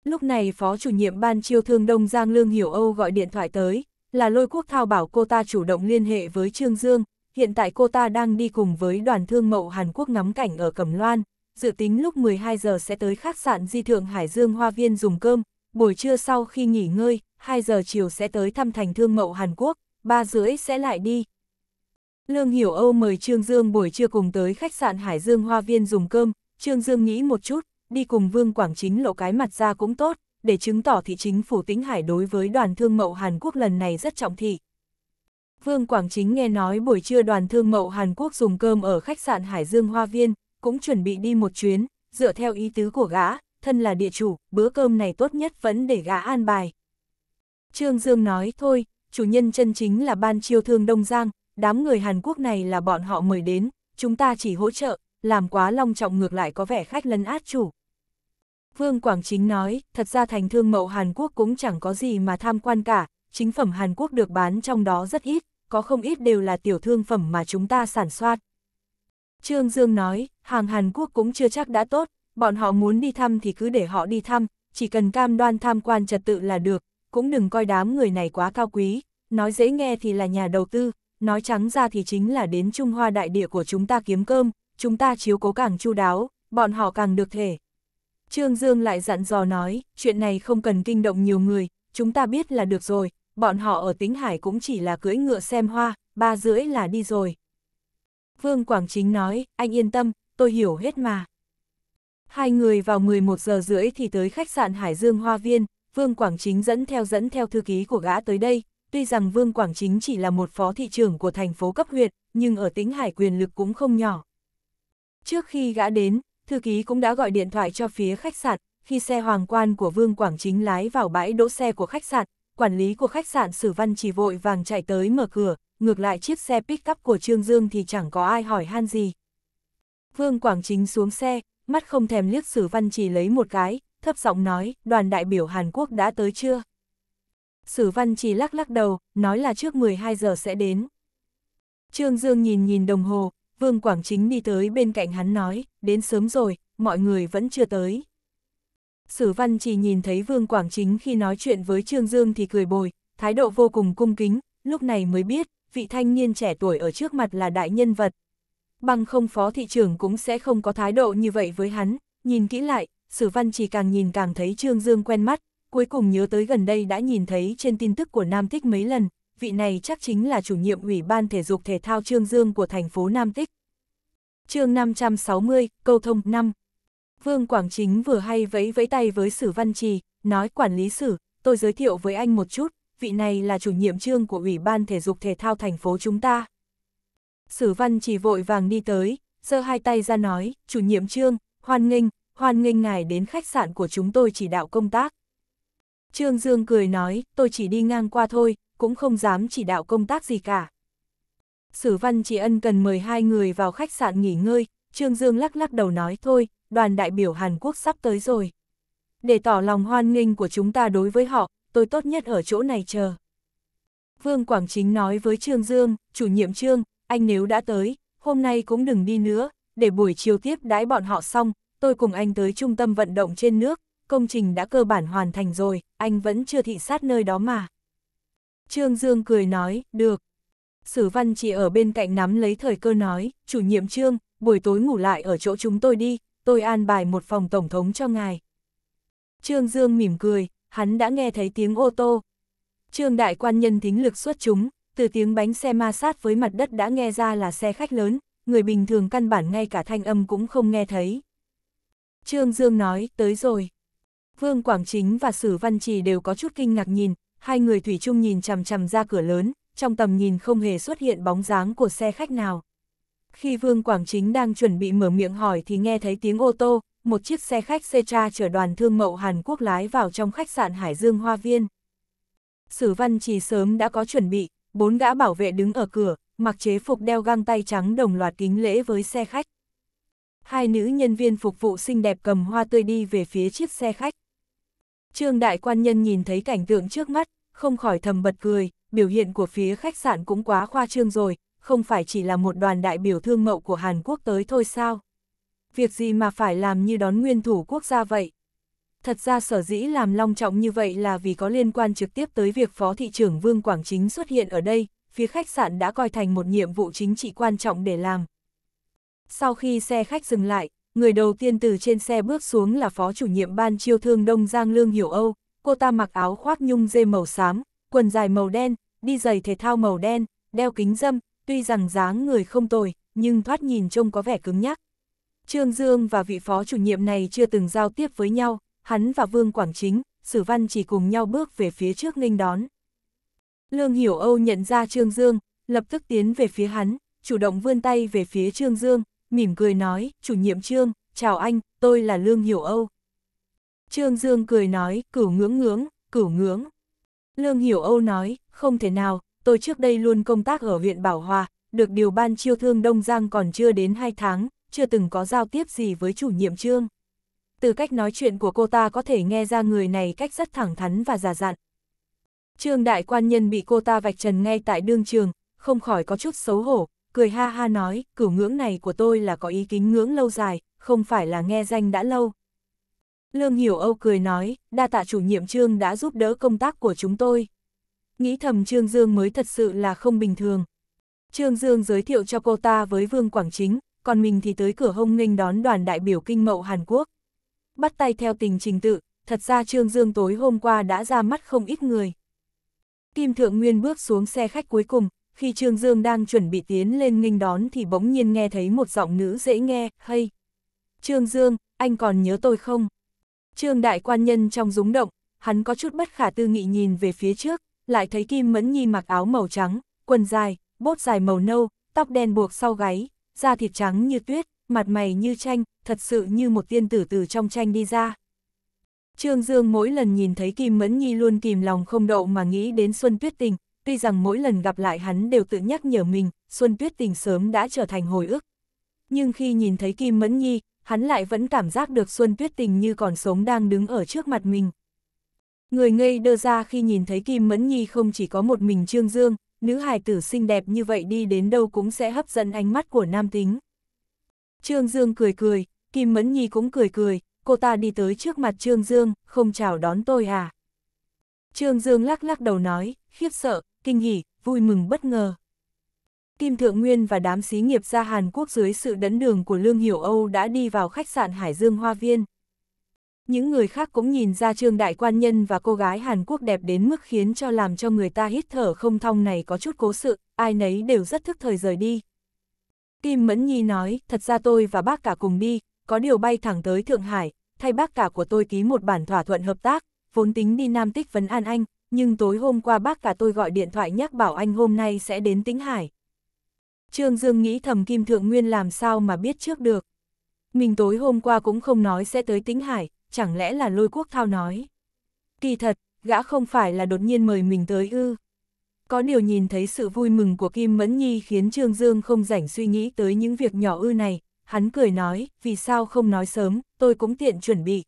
Lúc này phó chủ nhiệm ban chiêu thương Đông Giang Lương Hiểu Âu gọi điện thoại tới, là lôi quốc thao bảo cô ta chủ động liên hệ với Trương Dương, hiện tại cô ta đang đi cùng với đoàn thương mậu Hàn Quốc ngắm cảnh ở Cẩm Loan, dự tính lúc 12 giờ sẽ tới khách sạn Di Thượng Hải Dương Hoa Viên dùng cơm, buổi trưa sau khi nghỉ ngơi, 2 giờ chiều sẽ tới thăm thành thương mậu Hàn Quốc, 3 rưỡi sẽ lại đi. Lương Hiểu Âu mời Trương Dương buổi trưa cùng tới khách sạn Hải Dương Hoa Viên dùng cơm, Trương Dương nghĩ một chút, đi cùng Vương Quảng Chính lộ cái mặt ra cũng tốt, để chứng tỏ thị chính phủ Tĩnh Hải đối với đoàn thương mậu Hàn Quốc lần này rất trọng thị. Vương Quảng Chính nghe nói buổi trưa đoàn thương mậu Hàn Quốc dùng cơm ở khách sạn Hải Dương Hoa Viên, cũng chuẩn bị đi một chuyến, dựa theo ý tứ của gã, thân là địa chủ, bữa cơm này tốt nhất vẫn để gã an bài. Trương Dương nói thôi, chủ nhân chân chính là ban chiêu thương Đông Giang, đám người Hàn Quốc này là bọn họ mời đến, chúng ta chỉ hỗ trợ, làm quá long trọng ngược lại có vẻ khách lấn át chủ. Vương Quảng Chính nói, thật ra thành thương mậu Hàn Quốc cũng chẳng có gì mà tham quan cả, chính phẩm Hàn Quốc được bán trong đó rất ít, có không ít đều là tiểu thương phẩm mà chúng ta sản soát. Trương Dương nói, hàng Hàn Quốc cũng chưa chắc đã tốt, bọn họ muốn đi thăm thì cứ để họ đi thăm, chỉ cần cam đoan tham quan trật tự là được, cũng đừng coi đám người này quá cao quý, nói dễ nghe thì là nhà đầu tư, nói trắng ra thì chính là đến Trung Hoa đại địa của chúng ta kiếm cơm, chúng ta chiếu cố càng chu đáo, bọn họ càng được thể. Trương Dương lại dặn dò nói, chuyện này không cần kinh động nhiều người, chúng ta biết là được rồi, bọn họ ở Tĩnh hải cũng chỉ là cưỡi ngựa xem hoa, ba rưỡi là đi rồi. Vương Quảng Chính nói, anh yên tâm, tôi hiểu hết mà. Hai người vào 11 giờ rưỡi thì tới khách sạn Hải Dương Hoa Viên, Vương Quảng Chính dẫn theo dẫn theo thư ký của gã tới đây, tuy rằng Vương Quảng Chính chỉ là một phó thị trưởng của thành phố cấp huyện, nhưng ở tính hải quyền lực cũng không nhỏ. Trước khi gã đến, thư ký cũng đã gọi điện thoại cho phía khách sạn, khi xe hoàng quan của Vương Quảng Chính lái vào bãi đỗ xe của khách sạn, quản lý của khách sạn Sử Văn chỉ vội vàng chạy tới mở cửa, ngược lại chiếc xe pick-up của Trương Dương thì chẳng có ai hỏi han gì. Vương Quảng Chính xuống xe, mắt không thèm liếc Sử Văn chỉ lấy một cái, thấp giọng nói, đoàn đại biểu Hàn Quốc đã tới chưa? Sử Văn chỉ lắc lắc đầu, nói là trước 12 giờ sẽ đến. Trương Dương nhìn nhìn đồng hồ, Vương Quảng Chính đi tới bên cạnh hắn nói, đến sớm rồi, mọi người vẫn chưa tới. Sử văn chỉ nhìn thấy Vương Quảng Chính khi nói chuyện với Trương Dương thì cười bồi, thái độ vô cùng cung kính, lúc này mới biết, vị thanh niên trẻ tuổi ở trước mặt là đại nhân vật. Bằng không phó thị trưởng cũng sẽ không có thái độ như vậy với hắn, nhìn kỹ lại, sử văn chỉ càng nhìn càng thấy Trương Dương quen mắt, cuối cùng nhớ tới gần đây đã nhìn thấy trên tin tức của Nam Thích mấy lần, vị này chắc chính là chủ nhiệm Ủy ban Thể dục Thể thao Trương Dương của thành phố Nam Tích. chương 560, câu thông 5. Vương Quảng Chính vừa hay vẫy vẫy tay với Sử Văn Trì, nói quản lý Sử, tôi giới thiệu với anh một chút, vị này là chủ nhiệm trương của Ủy ban Thể dục Thể thao thành phố chúng ta. Sử Văn Trì vội vàng đi tới, giơ hai tay ra nói, chủ nhiệm trương, hoan nghênh, hoan nghênh ngài đến khách sạn của chúng tôi chỉ đạo công tác. Trương Dương cười nói, tôi chỉ đi ngang qua thôi, cũng không dám chỉ đạo công tác gì cả. Sử văn chỉ ân cần mời hai người vào khách sạn nghỉ ngơi, Trương Dương lắc lắc đầu nói thôi, đoàn đại biểu Hàn Quốc sắp tới rồi. Để tỏ lòng hoan nghênh của chúng ta đối với họ, tôi tốt nhất ở chỗ này chờ. Vương Quảng Chính nói với Trương Dương, chủ nhiệm Trương, anh nếu đã tới, hôm nay cũng đừng đi nữa, để buổi chiều tiếp đãi bọn họ xong, tôi cùng anh tới trung tâm vận động trên nước, công trình đã cơ bản hoàn thành rồi, anh vẫn chưa thị sát nơi đó mà. Trương Dương cười nói, được. Sử văn chỉ ở bên cạnh nắm lấy thời cơ nói, chủ nhiệm Trương, buổi tối ngủ lại ở chỗ chúng tôi đi, tôi an bài một phòng tổng thống cho ngài. Trương Dương mỉm cười, hắn đã nghe thấy tiếng ô tô. Trương đại quan nhân tính lực xuất chúng, từ tiếng bánh xe ma sát với mặt đất đã nghe ra là xe khách lớn, người bình thường căn bản ngay cả thanh âm cũng không nghe thấy. Trương Dương nói, tới rồi. Vương Quảng Chính và Sử Văn Trì đều có chút kinh ngạc nhìn, hai người thủy chung nhìn chằm chằm ra cửa lớn, trong tầm nhìn không hề xuất hiện bóng dáng của xe khách nào. Khi Vương Quảng Chính đang chuẩn bị mở miệng hỏi thì nghe thấy tiếng ô tô, một chiếc xe khách xe tra chở đoàn thương mậu Hàn Quốc lái vào trong khách sạn Hải Dương Hoa Viên. Sử Văn Trì sớm đã có chuẩn bị, bốn gã bảo vệ đứng ở cửa, mặc chế phục đeo găng tay trắng đồng loạt kính lễ với xe khách. Hai nữ nhân viên phục vụ xinh đẹp cầm hoa tươi đi về phía chiếc xe khách. Trương đại quan nhân nhìn thấy cảnh tượng trước mắt, không khỏi thầm bật cười, biểu hiện của phía khách sạn cũng quá khoa trương rồi, không phải chỉ là một đoàn đại biểu thương mậu của Hàn Quốc tới thôi sao? Việc gì mà phải làm như đón nguyên thủ quốc gia vậy? Thật ra sở dĩ làm long trọng như vậy là vì có liên quan trực tiếp tới việc Phó Thị trưởng Vương Quảng Chính xuất hiện ở đây, phía khách sạn đã coi thành một nhiệm vụ chính trị quan trọng để làm. Sau khi xe khách dừng lại, người đầu tiên từ trên xe bước xuống là phó chủ nhiệm ban chiêu thương Đông Giang Lương Hiểu Âu, cô ta mặc áo khoác nhung dê màu xám, quần dài màu đen, đi giày thể thao màu đen, đeo kính dâm, tuy rằng dáng người không tồi, nhưng thoát nhìn trông có vẻ cứng nhắc. Trương Dương và vị phó chủ nhiệm này chưa từng giao tiếp với nhau, hắn và Vương Quảng Chính, Sử Văn chỉ cùng nhau bước về phía trước nghênh đón. Lương Hiểu Âu nhận ra Trương Dương, lập tức tiến về phía hắn, chủ động vươn tay về phía Trương Dương, mỉm cười nói, chủ nhiệm Trương, chào anh, tôi là Lương Hiểu Âu. Trương Dương cười nói, cửu ngưỡng ngưỡng, cửu ngưỡng. Lương Hiểu Âu nói, không thể nào, tôi trước đây luôn công tác ở huyện Bảo Hòa, được điều ban chiêu thương Đông Giang còn chưa đến 2 tháng, chưa từng có giao tiếp gì với chủ nhiệm Trương. Từ cách nói chuyện của cô ta có thể nghe ra người này cách rất thẳng thắn và giả dặn. Trương đại quan nhân bị cô ta vạch trần ngay tại đương trường, không khỏi có chút xấu hổ, cười ha ha nói, cửu ngưỡng này của tôi là có ý kính ngưỡng lâu dài, không phải là nghe danh đã lâu. Lương Hiểu Âu cười nói, đa tạ chủ nhiệm Trương đã giúp đỡ công tác của chúng tôi. Nghĩ thầm Trương Dương mới thật sự là không bình thường. Trương Dương giới thiệu cho cô ta với Vương Quảng Chính, còn mình thì tới cửa hông nghênh đón đoàn đại biểu kinh mậu Hàn Quốc. Bắt tay theo tình trình tự, thật ra Trương Dương tối hôm qua đã ra mắt không ít người. Kim Thượng Nguyên bước xuống xe khách cuối cùng, khi Trương Dương đang chuẩn bị tiến lên nghênh đón thì bỗng nhiên nghe thấy một giọng nữ dễ nghe, hay. Trương Dương, anh còn nhớ tôi không? Trương đại quan nhân trong rúng động, hắn có chút bất khả tư nghị nhìn về phía trước, lại thấy Kim Mẫn Nhi mặc áo màu trắng, quần dài, bốt dài màu nâu, tóc đen buộc sau gáy, da thịt trắng như tuyết, mặt mày như tranh, thật sự như một tiên tử từ trong tranh đi ra. Trương Dương mỗi lần nhìn thấy Kim Mẫn Nhi luôn kìm lòng không đậu mà nghĩ đến Xuân Tuyết Tình, tuy rằng mỗi lần gặp lại hắn đều tự nhắc nhở mình, Xuân Tuyết tình sớm đã trở thành hồi ức. Nhưng khi nhìn thấy Kim Mẫn Nhi, hắn lại vẫn cảm giác được Xuân Tuyết tình như còn sống đang đứng ở trước mặt mình. Người ngây đơ ra khi nhìn thấy Kim Mẫn Nhi không chỉ có một mình Trương Dương, nữ hài tử xinh đẹp như vậy đi đến đâu cũng sẽ hấp dẫn ánh mắt của nam tính. Trương Dương cười cười, Kim Mẫn Nhi cũng cười cười, cô ta đi tới trước mặt Trương Dương, không chào đón tôi à. Trương Dương lắc lắc đầu nói, khiếp sợ, kinh hỉ, vui mừng bất ngờ. Kim Thượng Nguyên và đám xí nghiệp ra Hàn Quốc dưới sự đấn đường của Lương Hiểu Âu đã đi vào khách sạn Hải Dương Hoa Viên. Những người khác cũng nhìn ra trương đại quan nhân và cô gái Hàn Quốc đẹp đến mức khiến cho làm cho người ta hít thở không thông này có chút cố sự, ai nấy đều rất thức thời rời đi. Kim Mẫn Nhi nói, thật ra tôi và bác cả cùng đi, có điều bay thẳng tới Thượng Hải, thay bác cả của tôi ký một bản thỏa thuận hợp tác, vốn tính đi Nam Tích vấn An Anh, nhưng tối hôm qua bác cả tôi gọi điện thoại nhắc bảo anh hôm nay sẽ đến Tĩnh Hải. Trương Dương nghĩ thầm Kim Thượng Nguyên làm sao mà biết trước được. Mình tối hôm qua cũng không nói sẽ tới Tĩnh Hải, chẳng lẽ là lôi quốc thao nói. Kỳ thật, gã không phải là đột nhiên mời mình tới ư. Có điều nhìn thấy sự vui mừng của Kim Mẫn Nhi khiến Trương Dương không rảnh suy nghĩ tới những việc nhỏ ư này, hắn cười nói, vì sao không nói sớm, tôi cũng tiện chuẩn bị.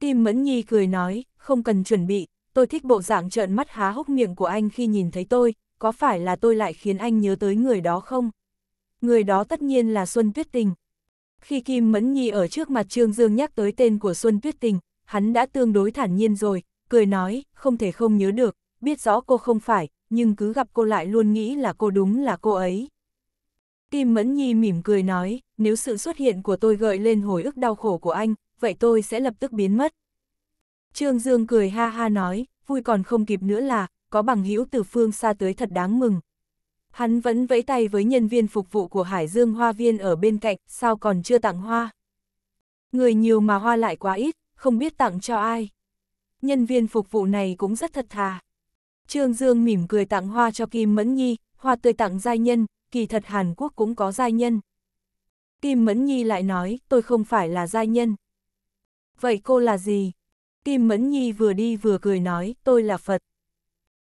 Kim Mẫn Nhi cười nói, không cần chuẩn bị, tôi thích bộ dạng trợn mắt há hốc miệng của anh khi nhìn thấy tôi, có phải là tôi lại khiến anh nhớ tới người đó không? Người đó tất nhiên là Xuân Tuyết Tình. Khi Kim Mẫn Nhi ở trước mặt Trương Dương nhắc tới tên của Xuân Tuyết Tình, hắn đã tương đối thản nhiên rồi, cười nói, không thể không nhớ được, biết rõ cô không phải, nhưng cứ gặp cô lại luôn nghĩ là cô đúng là cô ấy. Kim Mẫn Nhi mỉm cười nói, nếu sự xuất hiện của tôi gợi lên hồi ức đau khổ của anh, vậy tôi sẽ lập tức biến mất. Trương Dương cười ha ha nói, vui còn không kịp nữa là, có bằng hữu từ phương xa tới thật đáng mừng. Hắn vẫn vẫy tay với nhân viên phục vụ của Hải Dương Hoa Viên ở bên cạnh, sao còn chưa tặng hoa. Người nhiều mà hoa lại quá ít, không biết tặng cho ai. Nhân viên phục vụ này cũng rất thật thà. Trương Dương mỉm cười tặng hoa cho Kim Mẫn Nhi, hoa tươi tặng giai nhân, kỳ thật Hàn Quốc cũng có giai nhân. Kim Mẫn Nhi lại nói, tôi không phải là giai nhân. Vậy cô là gì? Kim Mẫn Nhi vừa đi vừa cười nói, tôi là Phật.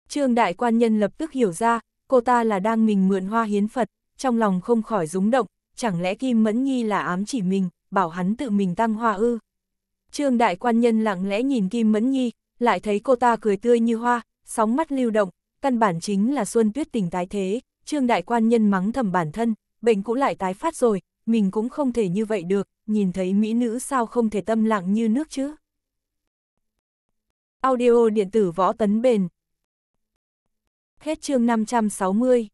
Trương Đại Quan Nhân lập tức hiểu ra, cô ta là đang mình mượn hoa hiến Phật, trong lòng không khỏi rúng động, chẳng lẽ Kim Mẫn Nhi là ám chỉ mình, bảo hắn tự mình tăng hoa ư. Trương Đại Quan Nhân lặng lẽ nhìn Kim Mẫn Nhi, lại thấy cô ta cười tươi như hoa, sóng mắt lưu động, căn bản chính là Xuân Tuyết tình tái thế, Trương Đại Quan Nhân mắng thầm bản thân, bệnh cũ lại tái phát rồi, mình cũng không thể như vậy được, nhìn thấy mỹ nữ sao không thể tâm lặng như nước chứ. Audio điện tử võ tấn bền. Hết chương 560